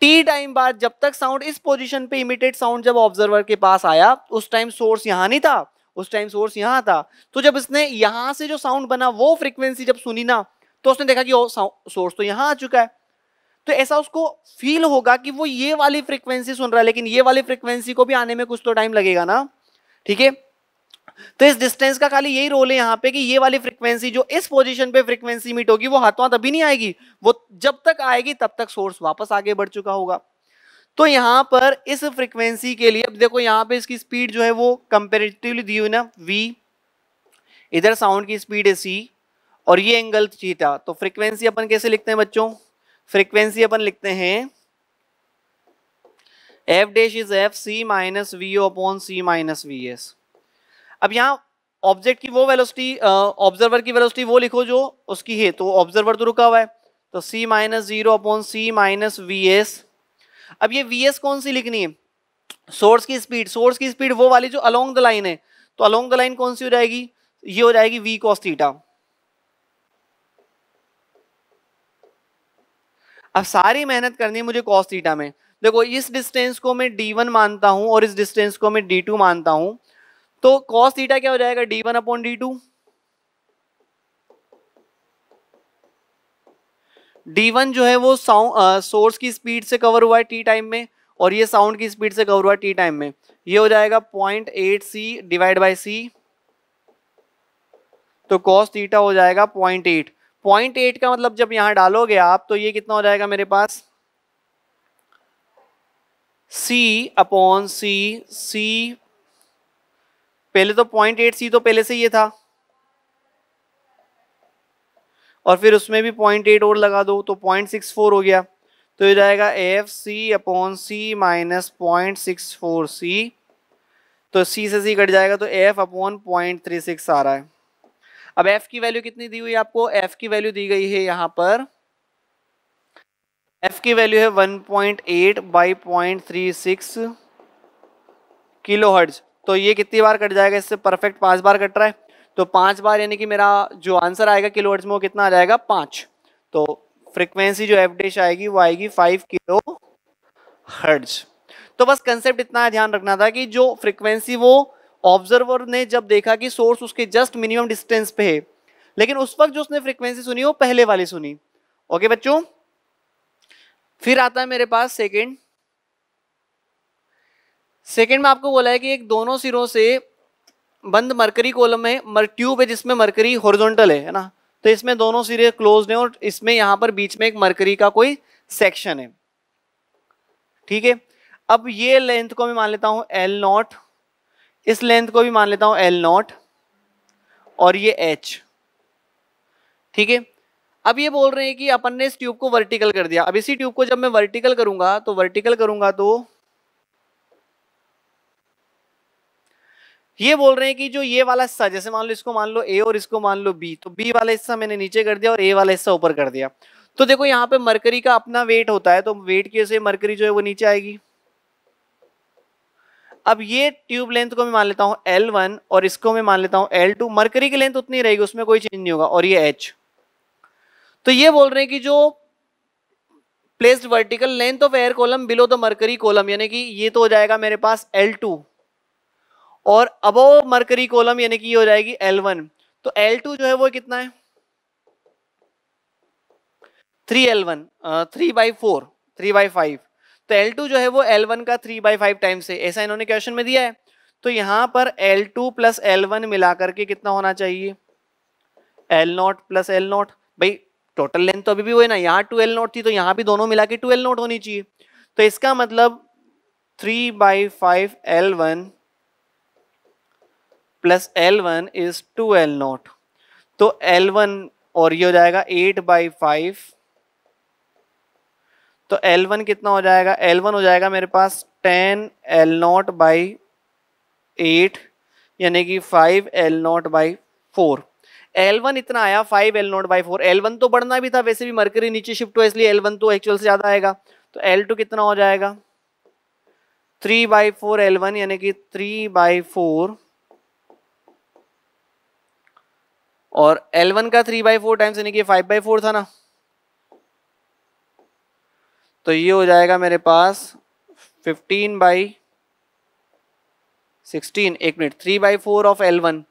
Speaker 1: टी टाइम बाद जब तक साउंड इस पोजिशन पे इमिटेड साउंड जब ऑब्जर्वर के पास आया उस टाइम सोर्स यहां नहीं था उस टाइम सोर्स यहां था तो जब इसने यहां से जो साउंड बना वो फ्रिक्वेंसी जब सुनी ना तो उसने देखा कि सोर्स तो यहाँ आ चुका है तो ऐसा उसको फील होगा कि वो ये वाली फ्रिक्वेंसी सुन रहा है लेकिन ये वाली फ्रिक्वेंसी को भी आने में कुछ तो टाइम लगेगा ना ठीक है तो इस डिस्टेंस का खाली यही रोल है यहां पे कि ये वाली फ्रीक्वेंसी जो इस पोजीशन पे फ्रिक्वेंसी मीट होगी वो हाथों हाथ अभी नहीं आएगी वो जब तक आएगी तब तक सोर्स वापस आगे बढ़ चुका होगा तो यहां पर इस फ्रिक्वेंसी के लिए अब देखो यहां पे इसकी स्पीड जो है वो कंपेरेटिवली दी हुई ना वी इधर साउंड की स्पीड है सी और ये एंगल थीटा तो फ्रीक्वेंसी अपन कैसे लिखते हैं बच्चों फ्रीक्वेंसी अपन लिखते हैं f dash is F C minus V O upon C minus V S अब यहाँ ऑब्जेक्ट की वो वेलोसिटी ऑब्जर्वर की वेलोसिटी वो लिखो जो उसकी है तो ऑब्जर्वर तो रुका हुआ है तो c minus zero upon C minus V S अब ये वी एस कौन सी लिखनी है सोर्स की स्पीड सोर्स की स्पीड वो वाली जो अलोंग द लाइन है तो अलोंग द लाइन कौन सी हो जाएगी ये हो जाएगी v cos थीटा अब सारी मेहनत करनी है मुझे कॉस थीटा में देखो इस डिस्टेंस को मैं डी वन मानता हूँ और इस डिस्टेंस को मैं डी टू मानता हूँ तो कॉस थीटा क्या हो जाएगा D one upon D two D one जो है वो साउंड सोर्स की स्पीड से कवर हुआ है टी टाइम में और ये साउंड की स्पीड से कवर हुआ है टी टाइम में ये हो जाएगा point eight C divide by C तो कॉस थीटा हो जाएगा पॉइंट एट पॉइंट एट का मतलब जब यहां डालोगे आप तो ये कितना हो जाएगा मेरे पास सी अपॉन सी सी पहले तो पॉइंट एट सी तो पहले से ये था और फिर उसमें भी पॉइंट एट और लगा दो तो पॉइंट सिक्स फोर हो गया तो ये जाएगा F C upon C minus point six four C तो सी से सी कट जाएगा तो F upon point three six आ रहा है अब एफ की वैल्यू कितनी दी हुई आपको एफ की वैल्यू दी गई है यहाँ पर एफ की वैल्यू है 1.8 point eight by point three six kilo hertz तो ये कितनी बार कट जाएगा इससे परफेक्ट पांच बार कट रहा है तो पांच बार यानी कि मेरा जो आंसर आएगा किलो हर्ज में वो कितना आ जाएगा पांच तो फ्रिक्वेंसी जो एफ डिश आएगी वो आएगी फाइव किलो हर्ज तो बस कंसेप्ट इतना ध्यान रखना था कि जो फ्रिक्वेंसी वो ऑब्जर्वर ने जब देखा कि सोर्स उसके जस्ट मिनिमम डिस्टेंस पे है लेकिन उस वक्त जो उसने फ्रीक्वेंसी सुनी वो पहले वाली सुनी ओके बच्चों फिर आता है मेरे पास सेकंड सेकंड में आपको बोला है कि एक दोनों सिरों से बंद मरकरी कॉलम है मर ट्यूब है जिसमें मरकरी हॉरिजॉन्टल है ना तो इसमें दोनों सिरे क्लोज है और इसमें यहां पर बीच में एक मरकरी का कोई सेक्शन है ठीक है अब ये लेंथ को मैं मान लेता हूं एल नॉट इस लेंथ को भी मान लेता हूं एल नॉट और ये एच ठीक है अब ये बोल रहे हैं कि अपन ने इस ट्यूब को वर्टिकल कर दिया अब इसी ट्यूब को जब मैं वर्टिकल करूंगा तो वर्टिकल करूंगा तो ये बोल रहे हैं कि जो ये वाला हिस्सा जैसे मान लो इसको मान लो ए और इसको मान लो बी तो बी वाला हिस्सा मैंने नीचे कर दिया और ए वाला हिस्सा ऊपर कर दिया तो देखो यहाँ पे मरकरी का अपना वेट होता है तो वेट की वजह से मरकरी जो है वो नीचे आएगी अब ये ट्यूब लेंथ को मैं मान लेता हूँ एल वन और इसको मैं मान लेता हूँ एल टू मरकरी की लेंथ उतनी रहेगी उसमें कोई चेंज नहीं होगा और ये एच तो ये बोल रहे हैं कि जो placed vertical length of air column below the mercury column यानी कि ये तो हो जाएगा मेरे पास एल टू और अबोव मरकरी कॉलम यानी कि ये हो जाएगी एल वन तो एल टू जो है वो कितना है three L one three by four three by five तो L2 जो है वो L1 का थ्री बाई फाइव टाइम्स है ऐसा इन्होंने क्वेश्चन में दिया है तो यहाँ पर L2 टू प्लस एल मिला करके कितना होना चाहिए L naught plus L naught भाई टोटल लेंथ तो अभी भी वही ना यहाँ टू एल नॉट थी तो यहाँ भी दोनों मिला के टू एल नॉट होनी चाहिए तो इसका मतलब three by five L one plus L one is two L naught तो एल वन और ये हो जाएगा एट बाई फाइव तो L1 कितना हो जाएगा L1 हो जाएगा मेरे पास ten L naught by eight यानी कि five L naught by four L one इतना आया five L naught by four L one तो बढ़ना भी था वैसे भी मरकरी नीचे शिफ्ट हुआ इसलिए एल वन तो एक्चुअल से ज़्यादा आएगा तो एल टू कितना हो जाएगा three by four L one यानी कि थ्री बाई फोर और एल वन का थ्री बाई फोर टाइम्स यानी कि फाइव बाई फोर था ना तो ये हो जाएगा मेरे पास फिफ्टीन बाई सिक्सटीन एक minute three by four of L one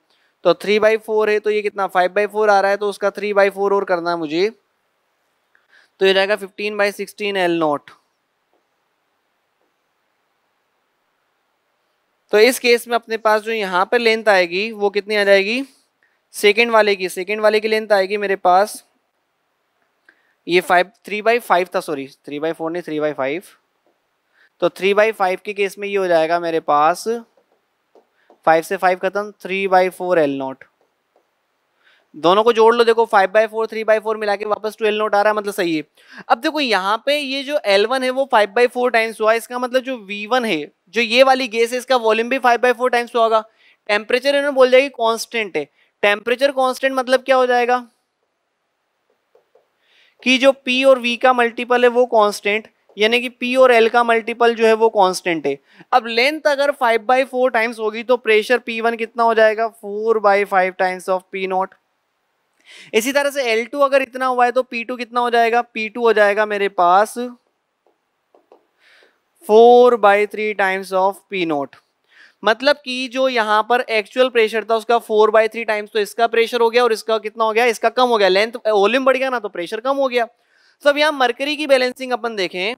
Speaker 1: तो थ्री बाई फोर है तो ये कितना फाइव बाई फोर आ रहा है तो उसका थ्री बाई फोर और करना है मुझे तो ये जाएगा fifteen by sixteen L naught तो इस केस में अपने पास जो यहाँ पर लेंथ आएगी वो कितनी आ जाएगी सेकेंड वाले की सेकेंड वाले की लेंथ आएगी मेरे पास ये फाइव थ्री बाई फाइव था सॉरी थ्री बाई फोर नहीं थ्री बाई फाइव तो थ्री बाई फाइव के केस में ये हो जाएगा मेरे पास फाइव से फाइव खत्म three by four L naught दोनों को जोड़ लो देखो five by four three by four मिला के वापस टू एल नोट आ रहा है मतलब सही है अब देखो यहाँ पे ये जो एल वन है वो फाइव बाई फोर टाइम्स हुआ इसका मतलब जो वी वन है जो ये वाली गैस है इसका वॉल्यूम भी फाइव बाई फोर टाइम्स हुआ टेम्परेचर इन्होंने बोल जाएगी कॉन्स्टेंट है टेम्परेचर कॉन्स्टेंट मतलब क्या हो जाएगा कि जो पी और वी का मल्टीपल है वो कांस्टेंट यानी कि पी और एल का मल्टीपल जो है वो कांस्टेंट है अब लेंथ अगर फाइव बाई फोर टाइम्स होगी तो प्रेशर पी वन कितना हो जाएगा four by five times of P naught इसी तरह से एल टू अगर इतना हुआ है तो पी टू कितना हो जाएगा पी टू हो जाएगा मेरे पास four by three times of P naught मतलब कि जो यहाँ पर एक्चुअल प्रेशर था उसका फोर बाई थ्री टाइम्स तो इसका प्रेशर हो गया और इसका कितना हो गया इसका कम हो गया लेंथ वॉल्यूम बढ़ गया ना तो प्रेशर कम हो गया सब यहाँ मरकरी की बैलेंसिंग अपन देखें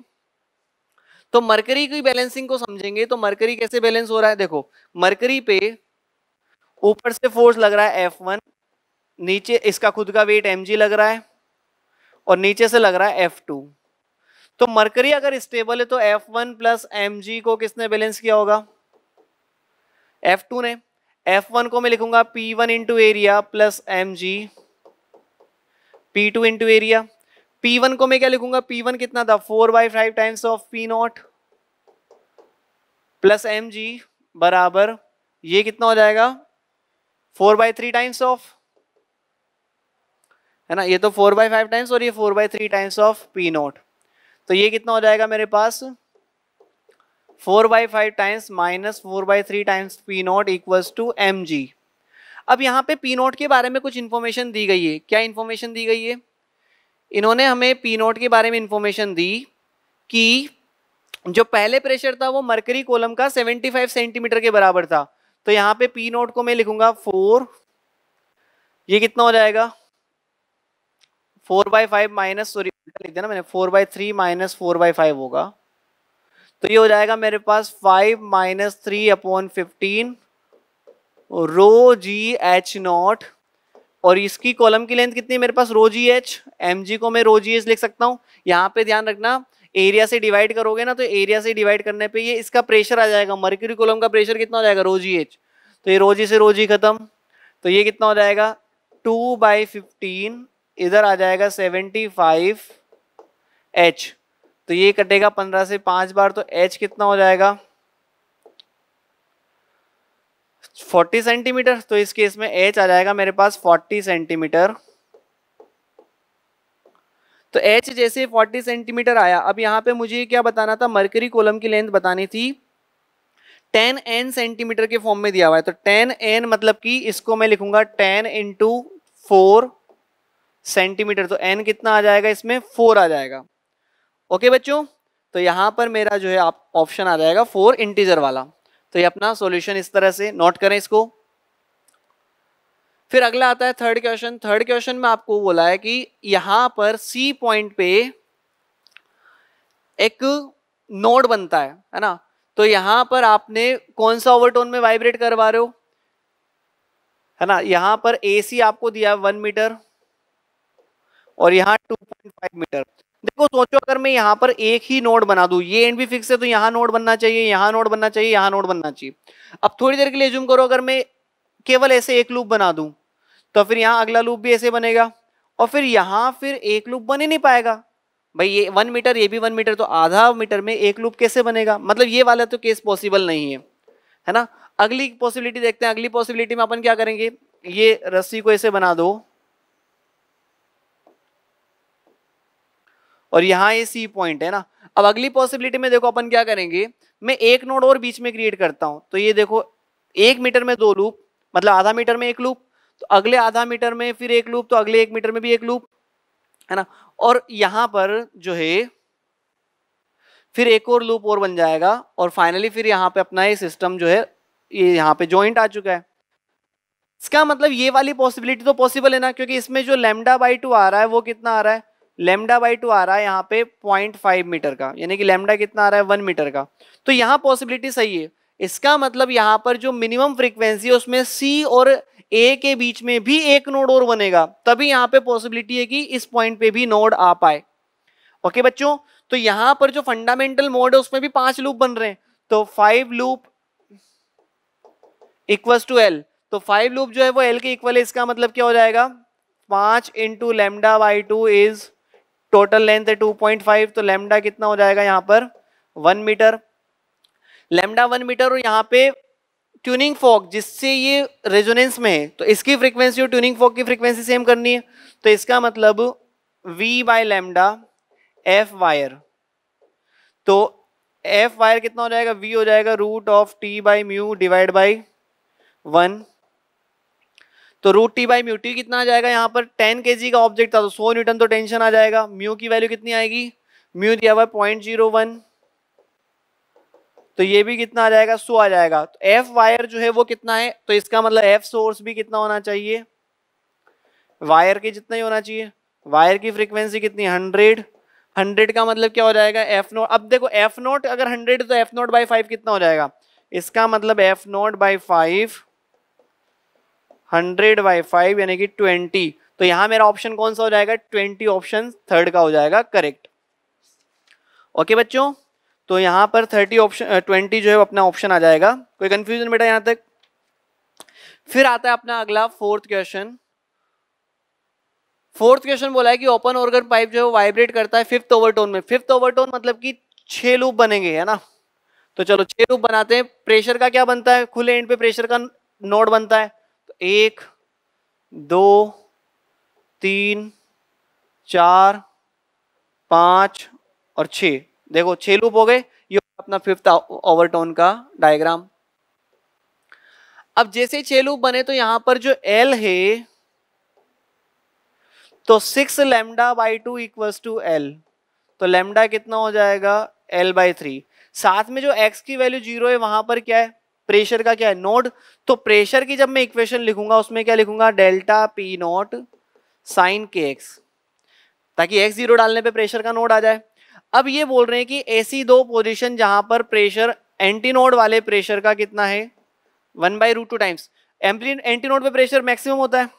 Speaker 1: तो मरकरी की बैलेंसिंग को समझेंगे तो मरकरी कैसे बैलेंस हो रहा है देखो मरकरी पे ऊपर से फोर्स लग रहा है एफ नीचे इसका खुद का वेट एम लग रहा है और नीचे से लग रहा है एफ तो मरकरी अगर स्टेबल है तो एफ वन प्लस एम को किसने बैलेंस किया होगा एफ टू ने एफ वन को मैं लिखूंगा P one into area plus M G P two into area P one को मैं क्या लिखूंगा पी वन कितना था four by five times of P naught plus M G बराबर ये कितना हो जाएगा four by three times of है ना ये तो फोर बाई फाइव टाइम्स और ये four by three times of P naught तो ये कितना हो जाएगा मेरे पास four by five times minus four by three times P naught equals to M G अब यहाँ पे पी नोट के बारे में कुछ इन्फॉर्मेशन दी गई है क्या इन्फॉर्मेशन दी गई है इन्होंने हमें पी नोट के बारे में इन्फॉर्मेशन दी कि जो पहले प्रेशर था वो मरकरी कोलम का 75 सेंटीमीटर के बराबर था तो यहाँ पे पी नोट को मैं लिखूंगा फोर ये कितना हो जाएगा four by five minus sorry लिख देना मैंने four by three minus four by five होगा तो ये हो जाएगा मेरे पास five minus three upon fifteen rho G H naught और इसकी कॉलम की लेंथ कितनी है मेरे पास rho G H M G को मैं रो जी एच लिख सकता हूँ यहाँ पे ध्यान रखना एरिया से डिवाइड करोगे ना तो एरिया से डिवाइड करने पे ये इसका प्रेशर आ जाएगा मर्क्यूरी कॉलम का प्रेशर कितना हो जाएगा रोजी एच तो ये रोजी से रोजी खत्म तो ये कितना हो जाएगा टू बाई फिफ्टीन इधर आ जाएगा सेवेंटी फाइव एच तो ये कटेगा पंद्रह से पांच बार तो एच कितना हो जाएगा फोर्टी सेंटीमीटर तो इस केस में एच आ जाएगा मेरे पास फोर्टी सेंटीमीटर तो एच जैसे फोर्टी सेंटीमीटर आया अब यहां पे मुझे क्या बताना था मरकरी कोलम की लेंथ बतानी थी टेन एन सेंटीमीटर के फॉर्म में दिया हुआ है तो टेन एन मतलब कि इसको मैं लिखूंगा 10 इंटू फोर सेंटीमीटर तो एन कितना आ जाएगा इसमें फोर आ जाएगा ओके बच्चों तो यहाँ पर मेरा जो है आप ऑप्शन आ जाएगा फोर इंटीजर वाला तो ये अपना सॉल्यूशन इस तरह से नोट करें इसको फिर अगला आता है थर्ड क्वेश्चन थर्ड क्वेश्चन में आपको बोला है कि यहाँ पर सी पॉइंट पे एक नोड बनता है है ना तो यहाँ पर आपने कौन सा ओवरटोन में वाइब्रेट करवा रहे हो है ना यहाँ पर एसी आपको दिया है वन मीटर और यहाँ टू पॉइंट फाइव मीटर देखो सोचो अगर मैं यहाँ पर एक ही नोड बना दू ये एंड भी फिक्स है तो यहाँ नोड बनना चाहिए यहाँ नोड बनना चाहिए यहाँ नोड बनना चाहिए अब थोड़ी देर के लिए जूम करो अगर मैं केवल ऐसे एक लूप बना दू तो फिर यहाँ अगला लूप भी ऐसे बनेगा और फिर यहाँ फिर एक लूप बन ही नहीं पाएगा भाई ये वन मीटर ये भी वन मीटर तो आधा मीटर में एक लूप कैसे बनेगा मतलब ये वाला तो केस पॉसिबल नहीं है है ना अगली पॉसिबिलिटी देखते हैं अगली पॉसिबिलिटी में अपन क्या करेंगे ये रस्सी को ऐसे बना दो और यहाँ ये सी पॉइंट है ना अब अगली पॉसिबिलिटी में देखो अपन क्या करेंगे मैं एक नोड और बीच में क्रिएट करता हूँ तो ये देखो एक मीटर में दो लूप मतलब आधा मीटर में एक लूप तो अगले आधा मीटर में फिर एक लूप तो अगले एक मीटर में भी एक लूप है ना और यहाँ पर जो है फिर एक और लूप और बन जाएगा और फाइनली फिर यहाँ पे अपना ये सिस्टम जो है ये यहाँ पे ज्वाइंट आ चुका है इसका मतलब ये वाली पॉसिबिलिटी तो पॉसिबल है ना क्योंकि इसमें जो लेमडा बाई टू आ रहा है वो कितना आ रहा है लेमडा बाई टू आ रहा है यहाँ पे पॉइंट फाइव मीटर का यानी कि लेमडा कितना आ रहा है वन मीटर का तो यहाँ पॉसिबिलिटी सही है इसका मतलब यहाँ पर जो मिनिमम फ्रिक्वेंसी है उसमें सी और ए के बीच में भी एक नोड और बनेगा तभी यहाँ पे पॉसिबिलिटी है कि इस पॉइंट पे भी नोड आ पाए ओके बच्चों तो यहाँ पर जो फंडामेंटल मोड है उसमें भी पांच लूप बन रहे हैं तो five loop equals to L तो फाइव लूप जो है वो एल के इक्वल है इसका मतलब क्या हो जाएगा पांच into lambda by two is total length है टू पॉइंट फाइव तो लेमडा कितना हो जाएगा यहाँ पर one metre lambda one metre और यहाँ पे ट्यूनिंग फॉक जिससे ये रेजोनेंस में है तो इसकी फ्रिक्वेंसी और ट्यूनिंग फॉक की फ्रिक्वेंसी सेम करनी है तो इसका मतलब v by lambda F wire तो एफ वायर कितना हो जाएगा v हो जाएगा root of T by mu divide by one तो root T by mu T कितना आ जाएगा यहाँ पर टेन के का ऑब्जेक्ट था तो सौ न्यूटन तो टेंशन आ जाएगा म्यू की वैल्यू कितनी आएगी म्यू दिया हुआ पॉइंट जीरो वन तो ये भी कितना आ जाएगा सो आ जाएगा तो एफ वायर जो है वो कितना है तो इसका मतलब एफ सोर्स भी कितना होना चाहिए वायर के जितना ही होना चाहिए वायर की फ्रीक्वेंसी कितनी हंड्रेड हंड्रेड का मतलब क्या हो जाएगा एफ नोट अब देखो एफ नोट अगर हंड्रेड तो एफ नोट बाई फाइव कितना हो जाएगा इसका मतलब F naught by five hundred by five यानी कि ट्वेंटी तो यहाँ मेरा ऑप्शन कौन सा हो जाएगा ट्वेंटी ऑप्शन थर्ड का हो जाएगा करेक्ट ओके बच्चों तो यहाँ पर थर्टी ऑप्शन ट्वेंटी जो है अपना ऑप्शन आ जाएगा कोई कंफ्यूजन बेटा यहाँ तक फिर आता है अपना अगला फोर्थ क्वेश्चन फोर्थ क्वेश्चन बोला है कि ओपन ऑर्गन पाइप जो है वाइब्रेट करता है फिफ्थ ओवरटोन में फिफ्थ ओवरटोन मतलब कि छह लूप बनेंगे है ना तो चलो छह लूप बनाते हैं प्रेशर का क्या बनता है खुले एंड पे प्रेशर का नोड बनता है एक दो तीन चार पाँच और छ देखो छह लूप हो गए ये अपना फिफ्थ ओवरटोन का डायग्राम अब जैसे छह लूप बने तो यहां पर जो एल है तो six lambda by two equals to L तो लेमडा कितना हो जाएगा एल बाई थ्री साथ में जो एक्स की वैल्यू जीरो है वहां पर क्या है प्रेशर का क्या है नोड तो प्रेशर की जब मैं इक्वेशन लिखूंगा उसमें क्या लिखूंगा delta P naught sine K X ताकि एक्स जीरो डालने पे प्रेशर का नोड आ जाए अब ये बोल रहे हैं कि ऐसी दो पोजीशन जहां पर प्रेशर एंटीनोड वाले प्रेशर का कितना है one by root two times node पे प्रेशर मैक्सिमम होता है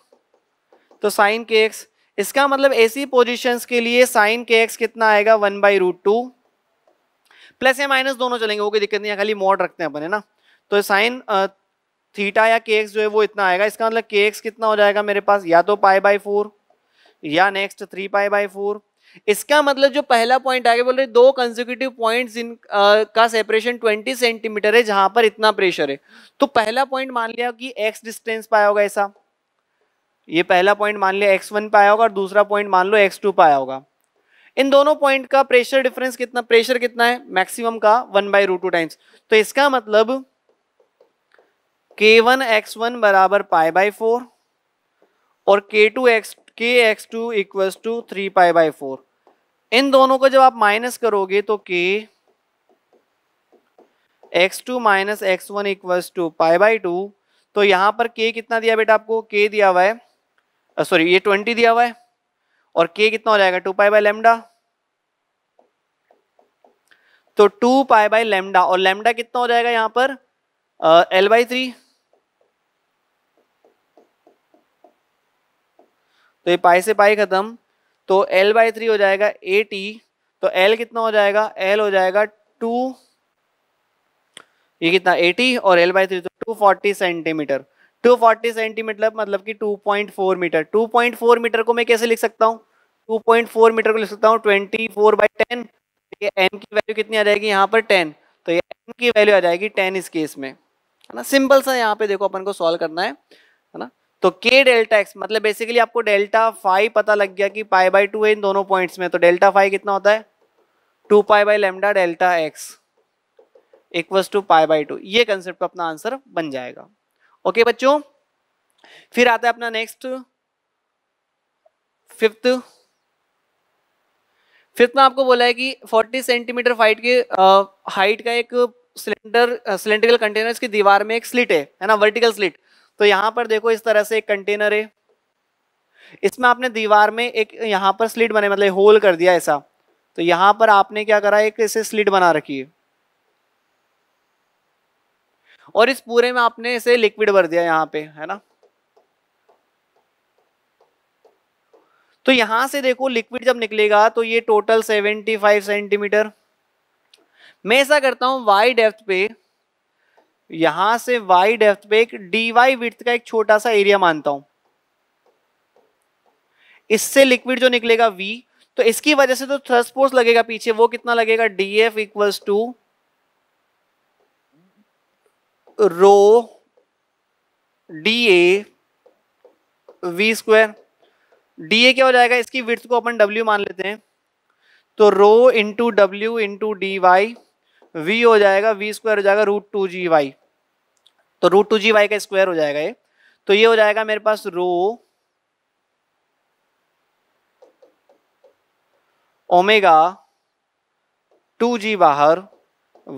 Speaker 1: तो साइन के एक्स इसका मतलब ऐसी पोजिशन के लिए साइन के एक्स कितना आएगा one by root two plus या माइनस दोनों चलेंगे वो कोई दिक्कत नहीं है खाली मोड रखते हैं अपने ना तो साइन थीटा या के जो है वो इतना आएगा इसका मतलब के कितना हो जाएगा मेरे पास या तो पाई बाई फोर या next three pi by four इसका मतलब जो पहला पॉइंट आगे बोल रहे दो कंजिक्यूटिव पॉइंट इन का सेपरेशन 20 सेंटीमीटर है जहां पर इतना प्रेशर है तो पहला पॉइंट मान लिया कि एक्स डिस्टेंस पाया होगा ऐसा ये पहला पॉइंट मान लिया एक्स वन पाया होगा और दूसरा पॉइंट मान लो एक्स टू पाया होगा इन दोनों पॉइंट का प्रेशर डिफरेंस कितना प्रेशर कितना है मैक्सिमम का वन बाई टाइम्स तो इसका मतलब के वन एक्स वन बराबर पाई बाई फोर और K two X K X two equals to three pi by four इन दोनों को जब आप माइनस करोगे तो K X two minus X one equals to pi by two तो यहाँ पर के कितना दिया बेटा आपको के दिया हुआ है सॉरी ये ट्वेंटी दिया हुआ है और के कितना हो जाएगा टू पाई बाई लेमडा तो टू पाई बाई लेमडा और लेमडा कितना हो जाएगा यहाँ पर एल बाई थ्री तो ये पाई से पाई खत्म तो एल बाई थ्री हो जाएगा ए टी तो एल कितना हो जाएगा एल हो जाएगा टू ये कितना 80 और एल बाई थ्री तो forty centimetre to forty centimetre मतलब कि four metre to point four metre को मैं कैसे लिख सकता हूँ फोर मीटर को लिख सकता हूँ twenty four by ten N की वैल्यू कितनी आ जाएगी यहाँ पर टेन तो ये एन की वैल्यू आ जाएगी टेन इस केस में है ना सिंपल सा यहाँ पे देखो अपन को सॉल्व करना है है ना तो के डेल्टा एक्स मतलब बेसिकली आपको डेल्टा फाइव पता लग गया कि पाई बाई टू है इन दोनों पॉइंट्स में तो डेल्टा फाइव कितना होता है two pi by lambda delta X equals to pi by two ये कंसेप्ट का अपना आंसर बन जाएगा ओके okay, बच्चों फिर आता है अपना नेक्स्ट फिफ्थ फिफ्थ में आपको बोला है कि 40 सेंटीमीटर फाइट के हाइट का एक सिलेंडर सिलेंड्रिकल कंटेनर्स की दीवार में एक स्लिट है है ना वर्टिकल स्लिट तो यहाँ पर देखो इस तरह से एक कंटेनर है इसमें आपने दीवार में एक यहाँ पर स्लिट बने मतलब होल कर दिया ऐसा तो यहाँ पर आपने क्या करा एक ऐसे स्लिट बना रखी है और इस पूरे में आपने इसे लिक्विड भर दिया यहाँ पे है ना तो यहां से देखो लिक्विड जब निकलेगा तो ये टोटल 75 सेंटीमीटर मैं ऐसा करता हूँ वाई डेफ्थ पे यहां से वाई डेफ पे एक डी वाई विथ का एक छोटा सा एरिया मानता हूं इससे लिक्विड जो निकलेगा वी तो इसकी वजह से तो थ्रस्ट फोर्स लगेगा पीछे वो कितना लगेगा D F equals to rho D A V square D A क्या हो जाएगा इसकी विथ को अपन डब्ल्यू मान लेते हैं तो rho into W into D Y V हो जाएगा वी स्क्वायर हो जाएगा रूट टू जी वाई तो रूट टू जी वाई का स्क्वायर हो जाएगा ये तो ये हो जाएगा मेरे पास रो ओमेगा टू जी बाहर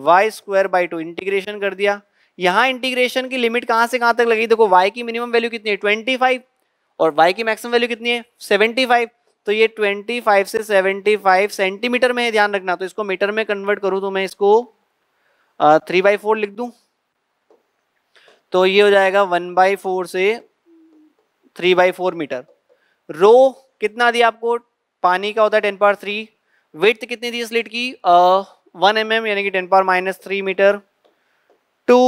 Speaker 1: Y square by two integration कर दिया यहाँ इंटीग्रेशन की लिमिट कहाँ से कहाँ तक लगी देखो वाई की मिनिमम वैल्यू कितनी है ट्वेंटी फाइव और वाई की मैक्सिमम वैल्यू कितनी है सेवेंटी फाइव तो ये 25 से 75 सेंटीमीटर में ध्यान रखना तो इसको मीटर में कन्वर्ट करूँ तो मैं इसको थ्री बाई फोर लिख दूँ तो ये हो जाएगा वन बाई फोर से three by four metre rho कितना दिया आपको पानी का होता है टेन पार थ्री विथ कितनी थी इस लीड की वन एम एम यानी कि टेन पार minus three meter two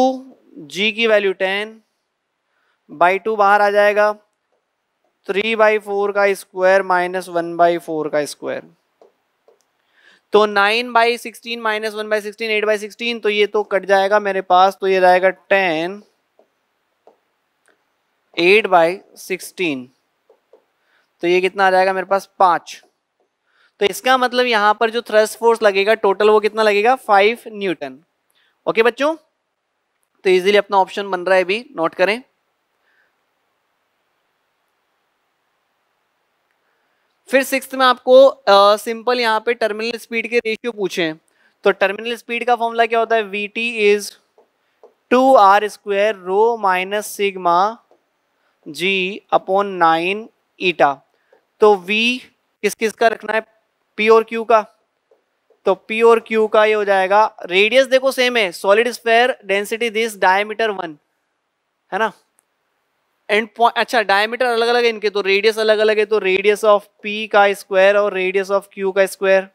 Speaker 1: G की वैल्यू टेन बाई टू बाहर आ जाएगा थ्री बाई फोर का square minus one by four का स्क्वायर तो nine by sixteen minus one by sixteen eight by sixteen तो ये तो कट जाएगा मेरे पास तो ये रहेगा टेन एट बाई सिक्सटीन तो ये कितना आ जाएगा मेरे पास पाँच तो इसका मतलब यहाँ पर जो थ्रस्ट फोर्स लगेगा टोटल वो कितना लगेगा फाइव न्यूटन ओके बच्चों तो इजीली अपना ऑप्शन बन रहा है अभी नोट करें फिर सिक्स में आपको सिंपल यहाँ पे टर्मिनल स्पीड के रेशियो पूछे तो टर्मिनल स्पीड का फॉर्मूला क्या होता है V T is two R square rho minus sigma G upon nine eta तो वी किस किस का रखना है पी और क्यू का तो पी और क्यू का ये हो जाएगा रेडियस देखो सेम है solid square density this diameter one है ना एंड पॉइंट अच्छा डायमीटर अलग अलग है इनके तो रेडियस अलग अलग है तो रेडियस ऑफ पी का स्क्वायर और रेडियस ऑफ क्यू का स्क्वायर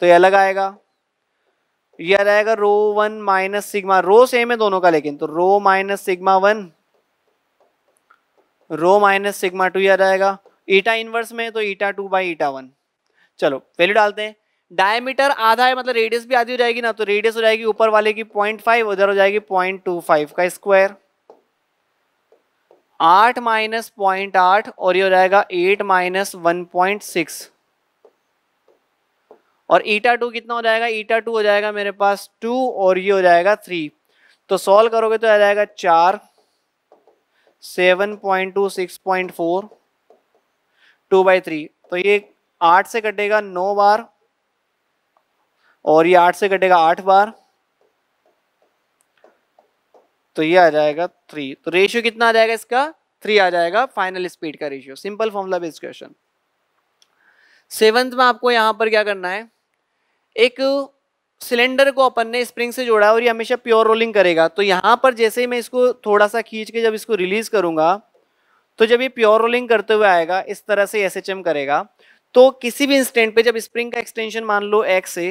Speaker 1: तो ये अलग आएगा यह रहेगा rho one minus sigma rho same है दोनों का लेकिन तो rho minus sigma one rho minus sigma two यह रहेगा ईटा इनवर्स में तो eta two by eta one चलो वैल्यू डालते हैं डायमीटर आधा है मतलब रेडियस भी आधी हो जाएगी ना तो रेडियस हो जाएगी ऊपर वाले की पॉइंट फाइव उधर हो जाएगी पॉइंट टू फाइव का स्क्वायर आठ माइनस पॉइंट आठ और ये हो जाएगा eight minus one point six और ईटा टू कितना हो जाएगा ईटा टू हो जाएगा मेरे पास टू और ये हो जाएगा थ्री तो सॉल्व करोगे तो आ जाएगा चार seven point two six point four two by three तो ये आठ से कटेगा नौ बार और ये आठ से कटेगा आठ बार तो ये आ जाएगा थ्री तो रेशियो कितना आ जाएगा इसका थ्री आ जाएगा फाइनल स्पीड का ratio simple formula based question seventh में आपको यहाँ पर क्या करना है एक सिलेंडर को अपन ने स्प्रिंग से जोड़ा और ये हमेशा प्योर रोलिंग करेगा तो यहाँ पर जैसे ही मैं इसको थोड़ा सा खींच के जब इसको रिलीज करूँगा तो जब ये प्योर रोलिंग करते हुए आएगा इस तरह से एस करेगा तो किसी भी इंस्टेंट पे जब स्प्रिंग का एक्सटेंशन मान लो एक्स से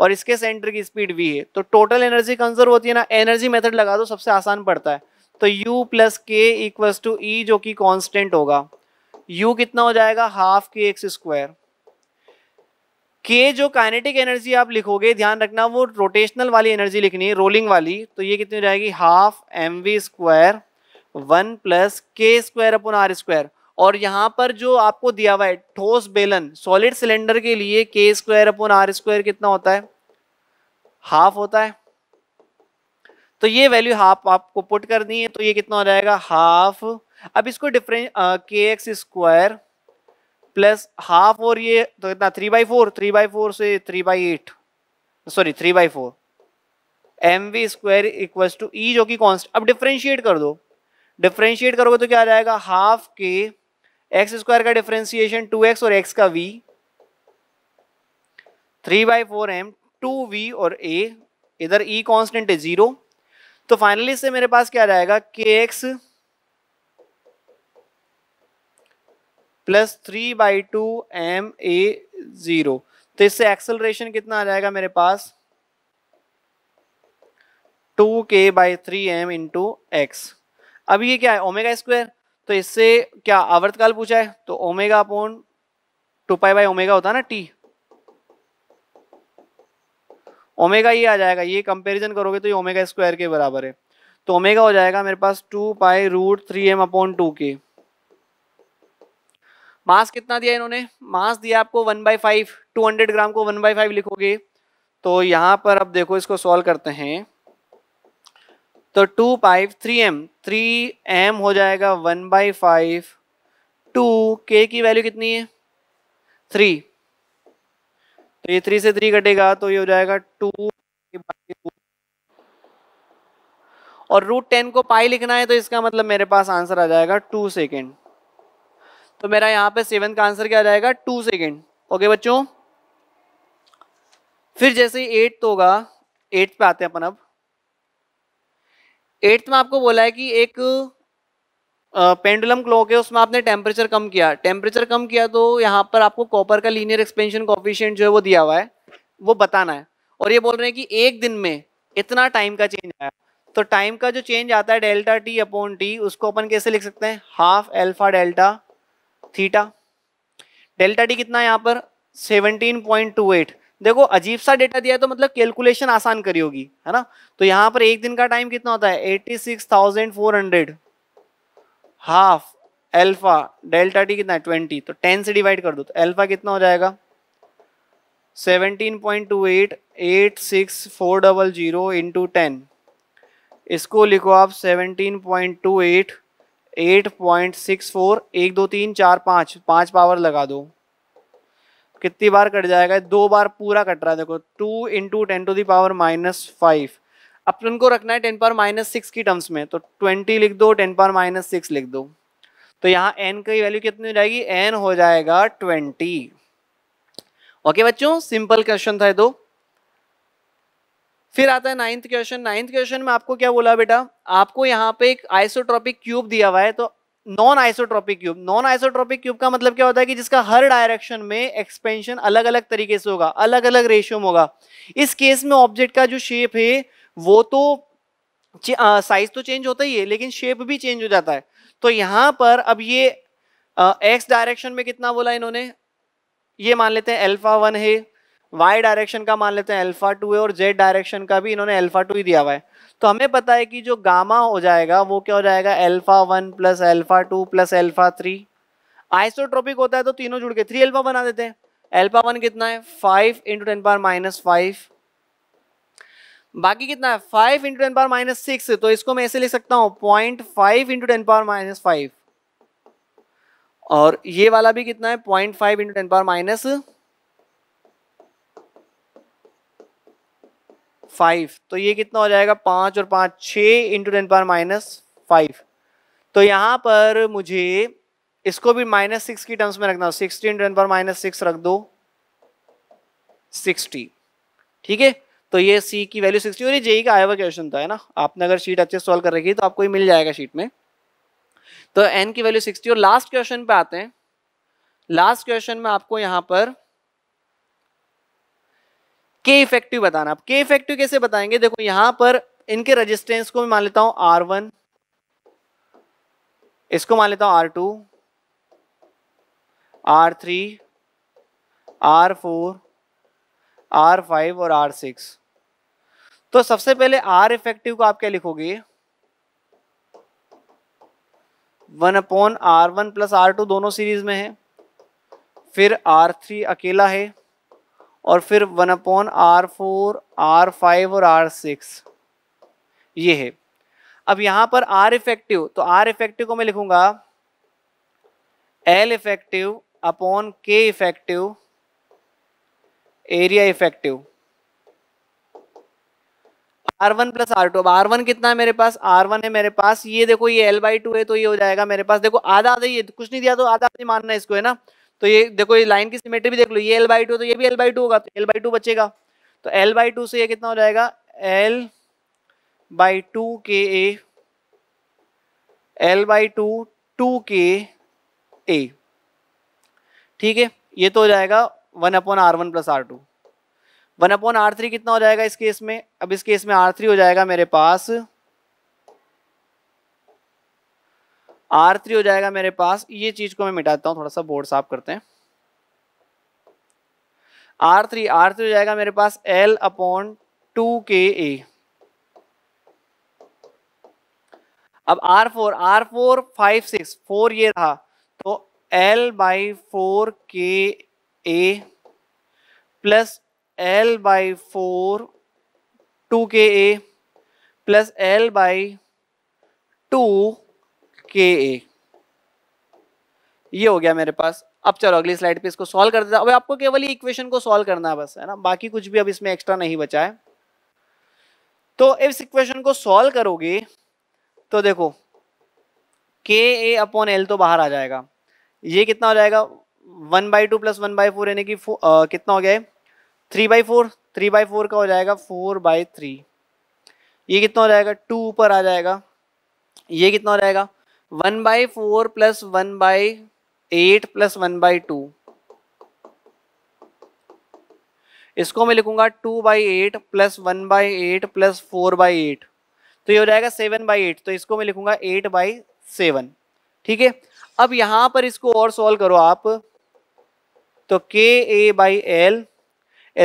Speaker 1: और इसके सेंटर की स्पीड वी है तो टोटल एनर्जी कंजर्व होती है ना एनर्जी मेथड लगा दो सबसे आसान पड़ता है तो U plus K equal to E जो कि कांस्टेंट होगा यू कितना हो जाएगा हाफ के एक्स स्क्वायर के जो काइनेटिक एनर्जी आप लिखोगे ध्यान रखना वो रोटेशनल वाली एनर्जी लिखनी है रोलिंग वाली तो ये कितनी हो जाएगी half M V square one plus K square upon R square और यहाँ पर जो आपको दिया हुआ है ठोस बेलन सॉलिड सिलेंडर के लिए के स्क्वायर अपॉन आर स्क्वायर कितना होता है हाफ होता है तो ये वैल्यू हाफ आपको पुट करनी है तो ये कितना हो जाएगा हाफ अब इसको डिफरेंस के एक्स स्क्वायर प्लस हाफ और ये तो कितना three by four three by four से three by eight sorry three by four M V square equals to E जो कि कॉन्स्ट अब डिफ्रेंशिएट कर दो डिफ्रेंशिएट करोगे तो क्या आ जाएगा हाफ के एक्स स्क्वायर का डिफ्रेंसिएशन टू एक्स और एक्स का V three by four M two V और ए इधर ई e कांस्टेंट है जीरो तो फाइनली इससे मेरे पास क्या जाएगा K X plus three by two M A zero तो इससे एक्सलरेशन कितना आ जाएगा मेरे पास two K by three M into X अब ये क्या है ओमेगा स्क्वायर तो इससे क्या आवर्तकाल पूछा है तो omega upon two pi by omega होता है ना टी ओमेगा ये आ जाएगा ये कंपेरिजन करोगे तो ये ओमेगा स्क्वायर के बराबर है तो ओमेगा हो जाएगा मेरे पास two pi root three M upon two K mass कितना दिया इन्होंने मास दिया आपको one by five two hundred gram को वन बाई फाइव लिखोगे तो यहाँ पर अब देखो इसको सॉल्व करते हैं तो two five three M three M हो जाएगा वन बाई फाइव टू के की वैल्यू कितनी है थ्री तो ये थ्री से थ्री कटेगा तो ये हो जाएगा टू और रूट टेन को पाई लिखना है तो इसका मतलब मेरे पास आंसर आ जाएगा टू सेकेंड तो मेरा यहाँ पे सेवन का आंसर क्या आ जाएगा टू सेकेंड ओके बच्चों फिर जैसे एट्थ होगा एट्थ पे आते हैं अपन अब एट्थ में आपको बोला है कि एक पेंडुलम क्लॉक है उसमें आपने टेम्परेचर कम किया टेम्परेचर कम किया तो यहाँ पर आपको कॉपर का लीनियर एक्सपेंशन कॉफिशियंट जो है वो दिया हुआ है वो बताना है और ये बोल रहे हैं कि एक दिन में इतना टाइम का चेंज आया तो टाइम का जो चेंज आता है डेल्टा टी अपॉन टी उसको अपन कैसे लिख सकते हैं half alpha delta theta delta T कितना है यहाँ पर पॉइंट टू एट देखो अजीब सा डेटा दिया है तो मतलब कैलकुलेशन आसान करी होगी है ना तो यहाँ पर एक दिन का टाइम कितना होता है eighty six thousand four hundred half alpha delta T कितना है ट्वेंटी तो टेन से डिवाइड कर दो तो एल्फा कितना हो जाएगा seventeen point two eight eight six four double zero into ten इसको लिखो आप seventeen point two eight eight point six four एक दो तीन चार पाँच पाँच पावर लगा दो कितनी बार कट जाएगा दो बार पूरा कट रहा है देखो two into ten to the power minus five अपन को रखना है टेन पावर माइनस सिक्स की टर्म्स में तो ट्वेंटी लिख दो टेन पावर माइनस सिक्स लिख दो तो यहाँ एन की वैल्यू कितनी हो जाएगी एन हो जाएगा ट्वेंटी ओके बच्चों सिंपल क्वेश्चन था दो फिर आता है नाइन्थ क्वेश्चन नाइन्थ क्वेश्चन में आपको क्या बोला बेटा आपको यहाँ पे एक आइसोट्रॉपिक क्यूब दिया हुआ है तो non isotropic cube non isotropic cube का मतलब क्या होता है कि जिसका हर डायरेक्शन में एक्सपेंशन अलग अलग तरीके से होगा अलग अलग रेशियो में होगा इस केस में ऑब्जेक्ट का जो शेप है वो तो साइज तो चेंज होता ही है लेकिन शेप भी चेंज हो जाता है तो यहाँ पर अब ये एक्स डायरेक्शन में कितना बोला इन्होंने ये मान लेते हैं एल्फा वन है वाई डायरेक्शन का मान लेते हैं अल्फा टू है और जेड डायरेक्शन का भी इन्होंने अल्फा टू ही दिया हुआ है तो हमें पता है कि जो गामा हो जाएगा वो क्या हो जाएगा alpha one plus alpha two plus alpha three isotropic होता है तो तीनों जुड़ के थ्री अल्फा बना देते हैं अल्फा वन कितना है five into ten power minus five बाकी कितना है five into ten power minus six तो इसको मैं ऐसे लिख सकता हूँ point five into ten power minus five और ये वाला भी कितना है point five into ten power minus five तो ये कितना हो जाएगा पाँच और पाँच छः into ten power minus five तो यहाँ पर मुझे इसको भी माइनस सिक्स की टर्म्स में रखना हो sixty into ten power minus six रख दो सिक्सटी ठीक है तो ये सी की वैल्यू सिक्सटी और ये जेई का आया हुआ क्वेश्चन था है ना आपने अगर शीट अच्छे सॉल्व कर रखी तो आपको ये मिल जाएगा शीट में तो एन की वैल्यू सिक्सटी और लास्ट क्वेश्चन पे आते हैं लास्ट क्वेश्चन में आपको यहाँ पर के इफेक्टिव बताना आप के इफेक्टिव कैसे बताएंगे देखो यहां पर इनके रेजिस्टेंस को मैं मान लेता हूं आर वन इसको मान लेता हूं R two R three R four R five और आर सिक्स तो सबसे पहले आर इफेक्टिव को आप क्या लिखोगे one upon R one plus R two दोनों सीरीज में है फिर आर थ्री अकेला है और फिर one upon R four R five और आर सिक्स ये है अब यहां पर आर इफेक्टिव तो आर इफेक्टिव को मैं लिखूंगा L effective upon K effective area effective R one plus R two अब आर वन कितना है मेरे पास आर वन है मेरे पास ये देखो ये एल बाई टू है तो ये हो जाएगा मेरे पास देखो आधा आधा ये कुछ नहीं दिया तो आधा आधा मानना इसको है ना तो ये देखो ये लाइन की सिमेट्री भी देख लो ये एल बाई टू तो ये भी एल बाई टू होगा तो एल बाई टू बचेगा तो एल बाई टू से ये कितना हो जाएगा L by two K A L by two two K A ठीक है ये तो हो जाएगा one upon R one plus R two one upon R three कितना हो जाएगा इस केस में अब इस केस में आर थ्री हो जाएगा मेरे पास आर थ्री हो जाएगा मेरे पास ये चीज को मैं मिटाता हूँ थोड़ा सा बोर्ड साफ करते हैं आर थ्री आर थ्री हो जाएगा मेरे पास L upon two K A अब R four R four five six four ये रहा तो L by four K A plus L by four two K A plus L by two K A ये हो गया मेरे पास अब चलो अगली स्लाइड पे इसको सॉल्व कर देता अब आपको केवल ही इक्वेशन को सॉल्व करना है बस है ना बाकी कुछ भी अब इसमें एक्स्ट्रा नहीं बचा है तो इस इक्वेशन को सॉल्व करोगे तो देखो के ए अपॉन एल तो बाहर आ जाएगा ये कितना हो जाएगा one by two plus one by four यानी कि कितना हो गया है three by four three by four का हो जाएगा फोर बाई थ्री ये कितना हो जाएगा टू ऊपर आ जाएगा ये कितना हो जाएगा one by four plus one by eight plus one by two इसको मैं लिखूंगा two by eight plus one by eight plus four by eight तो ये हो जाएगा सेवन बाई एट तो इसको मैं लिखूंगा एट बाई सेवन ठीक है अब यहां पर इसको और सॉल्व करो आप तो K A by L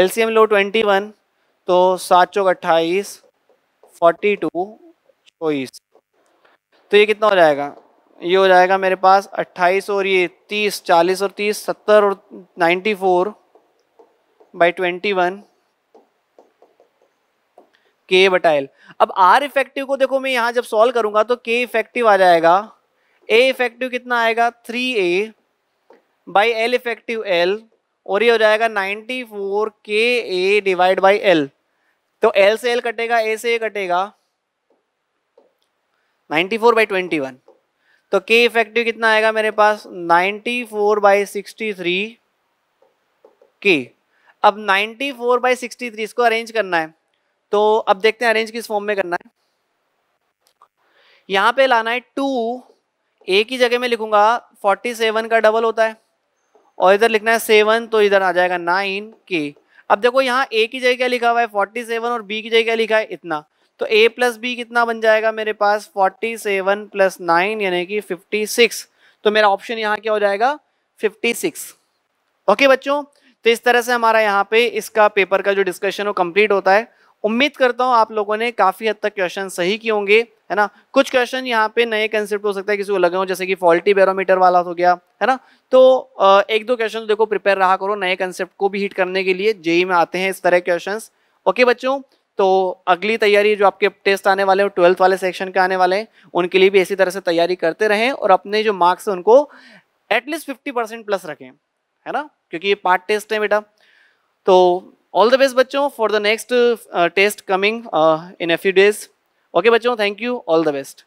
Speaker 1: L C M लो ट्वेंटी वन तो सात चौक अट्ठाईस फोर्टी टू चौबीस तो ये कितना हो जाएगा ये हो जाएगा मेरे पास 28 और ये 30 40 और 30 70 और 94 फोर बाई ट्वेंटी वन के बटाइल अब आर इफेक्टिव को देखो मैं यहां जब सॉल्व करूंगा तो के इफेक्टिव आ जाएगा ए इफेक्टिव कितना आएगा three A by L effective L और ये हो जाएगा 94 four K A divide by L तो एल से एल कटेगा ए से ए कटेगा ninety four by twenty one तो के इफेक्टिव कितना आएगा मेरे पास ninety four by sixty three K अब ninety four by sixty three इसको अरेंज करना है तो अब देखते हैं अरेंज किस फॉर्म में करना है यहाँ पे लाना है टू ए की जगह में लिखूंगा फोर्टी सेवन का डबल होता है और इधर लिखना है सेवन तो इधर आ जाएगा नाइन के अब देखो यहाँ ए की जगह क्या लिखा हुआ है फोर्टी सेवन और बी की जगह क्या लिखा है इतना तो a प्लस बी कितना बन जाएगा मेरे पास 47 सेवन प्लस नाइन यानी कि 56 तो मेरा ऑप्शन यहाँ क्या हो जाएगा 56 ओके बच्चों तो इस तरह से हमारा यहाँ पे इसका पेपर का जो डिस्कशन वो कंप्लीट होता है उम्मीद करता हूँ आप लोगों ने काफ़ी हद तक क्वेश्चन सही किए होंगे है ना कुछ क्वेश्चन यहाँ पे नए कंसेप्ट हो सकता है किसी को लगे हो जैसे कि फॉल्टी बैरोमीटर वाला हो गया है ना तो एक दो क्वेश्चन तो देखो प्रिपेयर रहा करो नए कंसेप्ट को भी हिट करने के लिए जेई में आते हैं इस तरह क्वेश्चन ओके बच्चों तो अगली तैयारी जो आपके टेस्ट आने वाले हैं ट्वेल्थ वाले सेक्शन के आने वाले हैं उनके लिए भी इसी तरह से तैयारी करते रहें और अपने जो मार्क्स हैं उनको एटलीस्ट फिफ्टी परसेंट प्लस रखें है ना क्योंकि ये पार्ट टेस्ट है बेटा तो ऑल द बेस्ट बच्चों for the next test coming in a few days okay बच्चों thank you all the best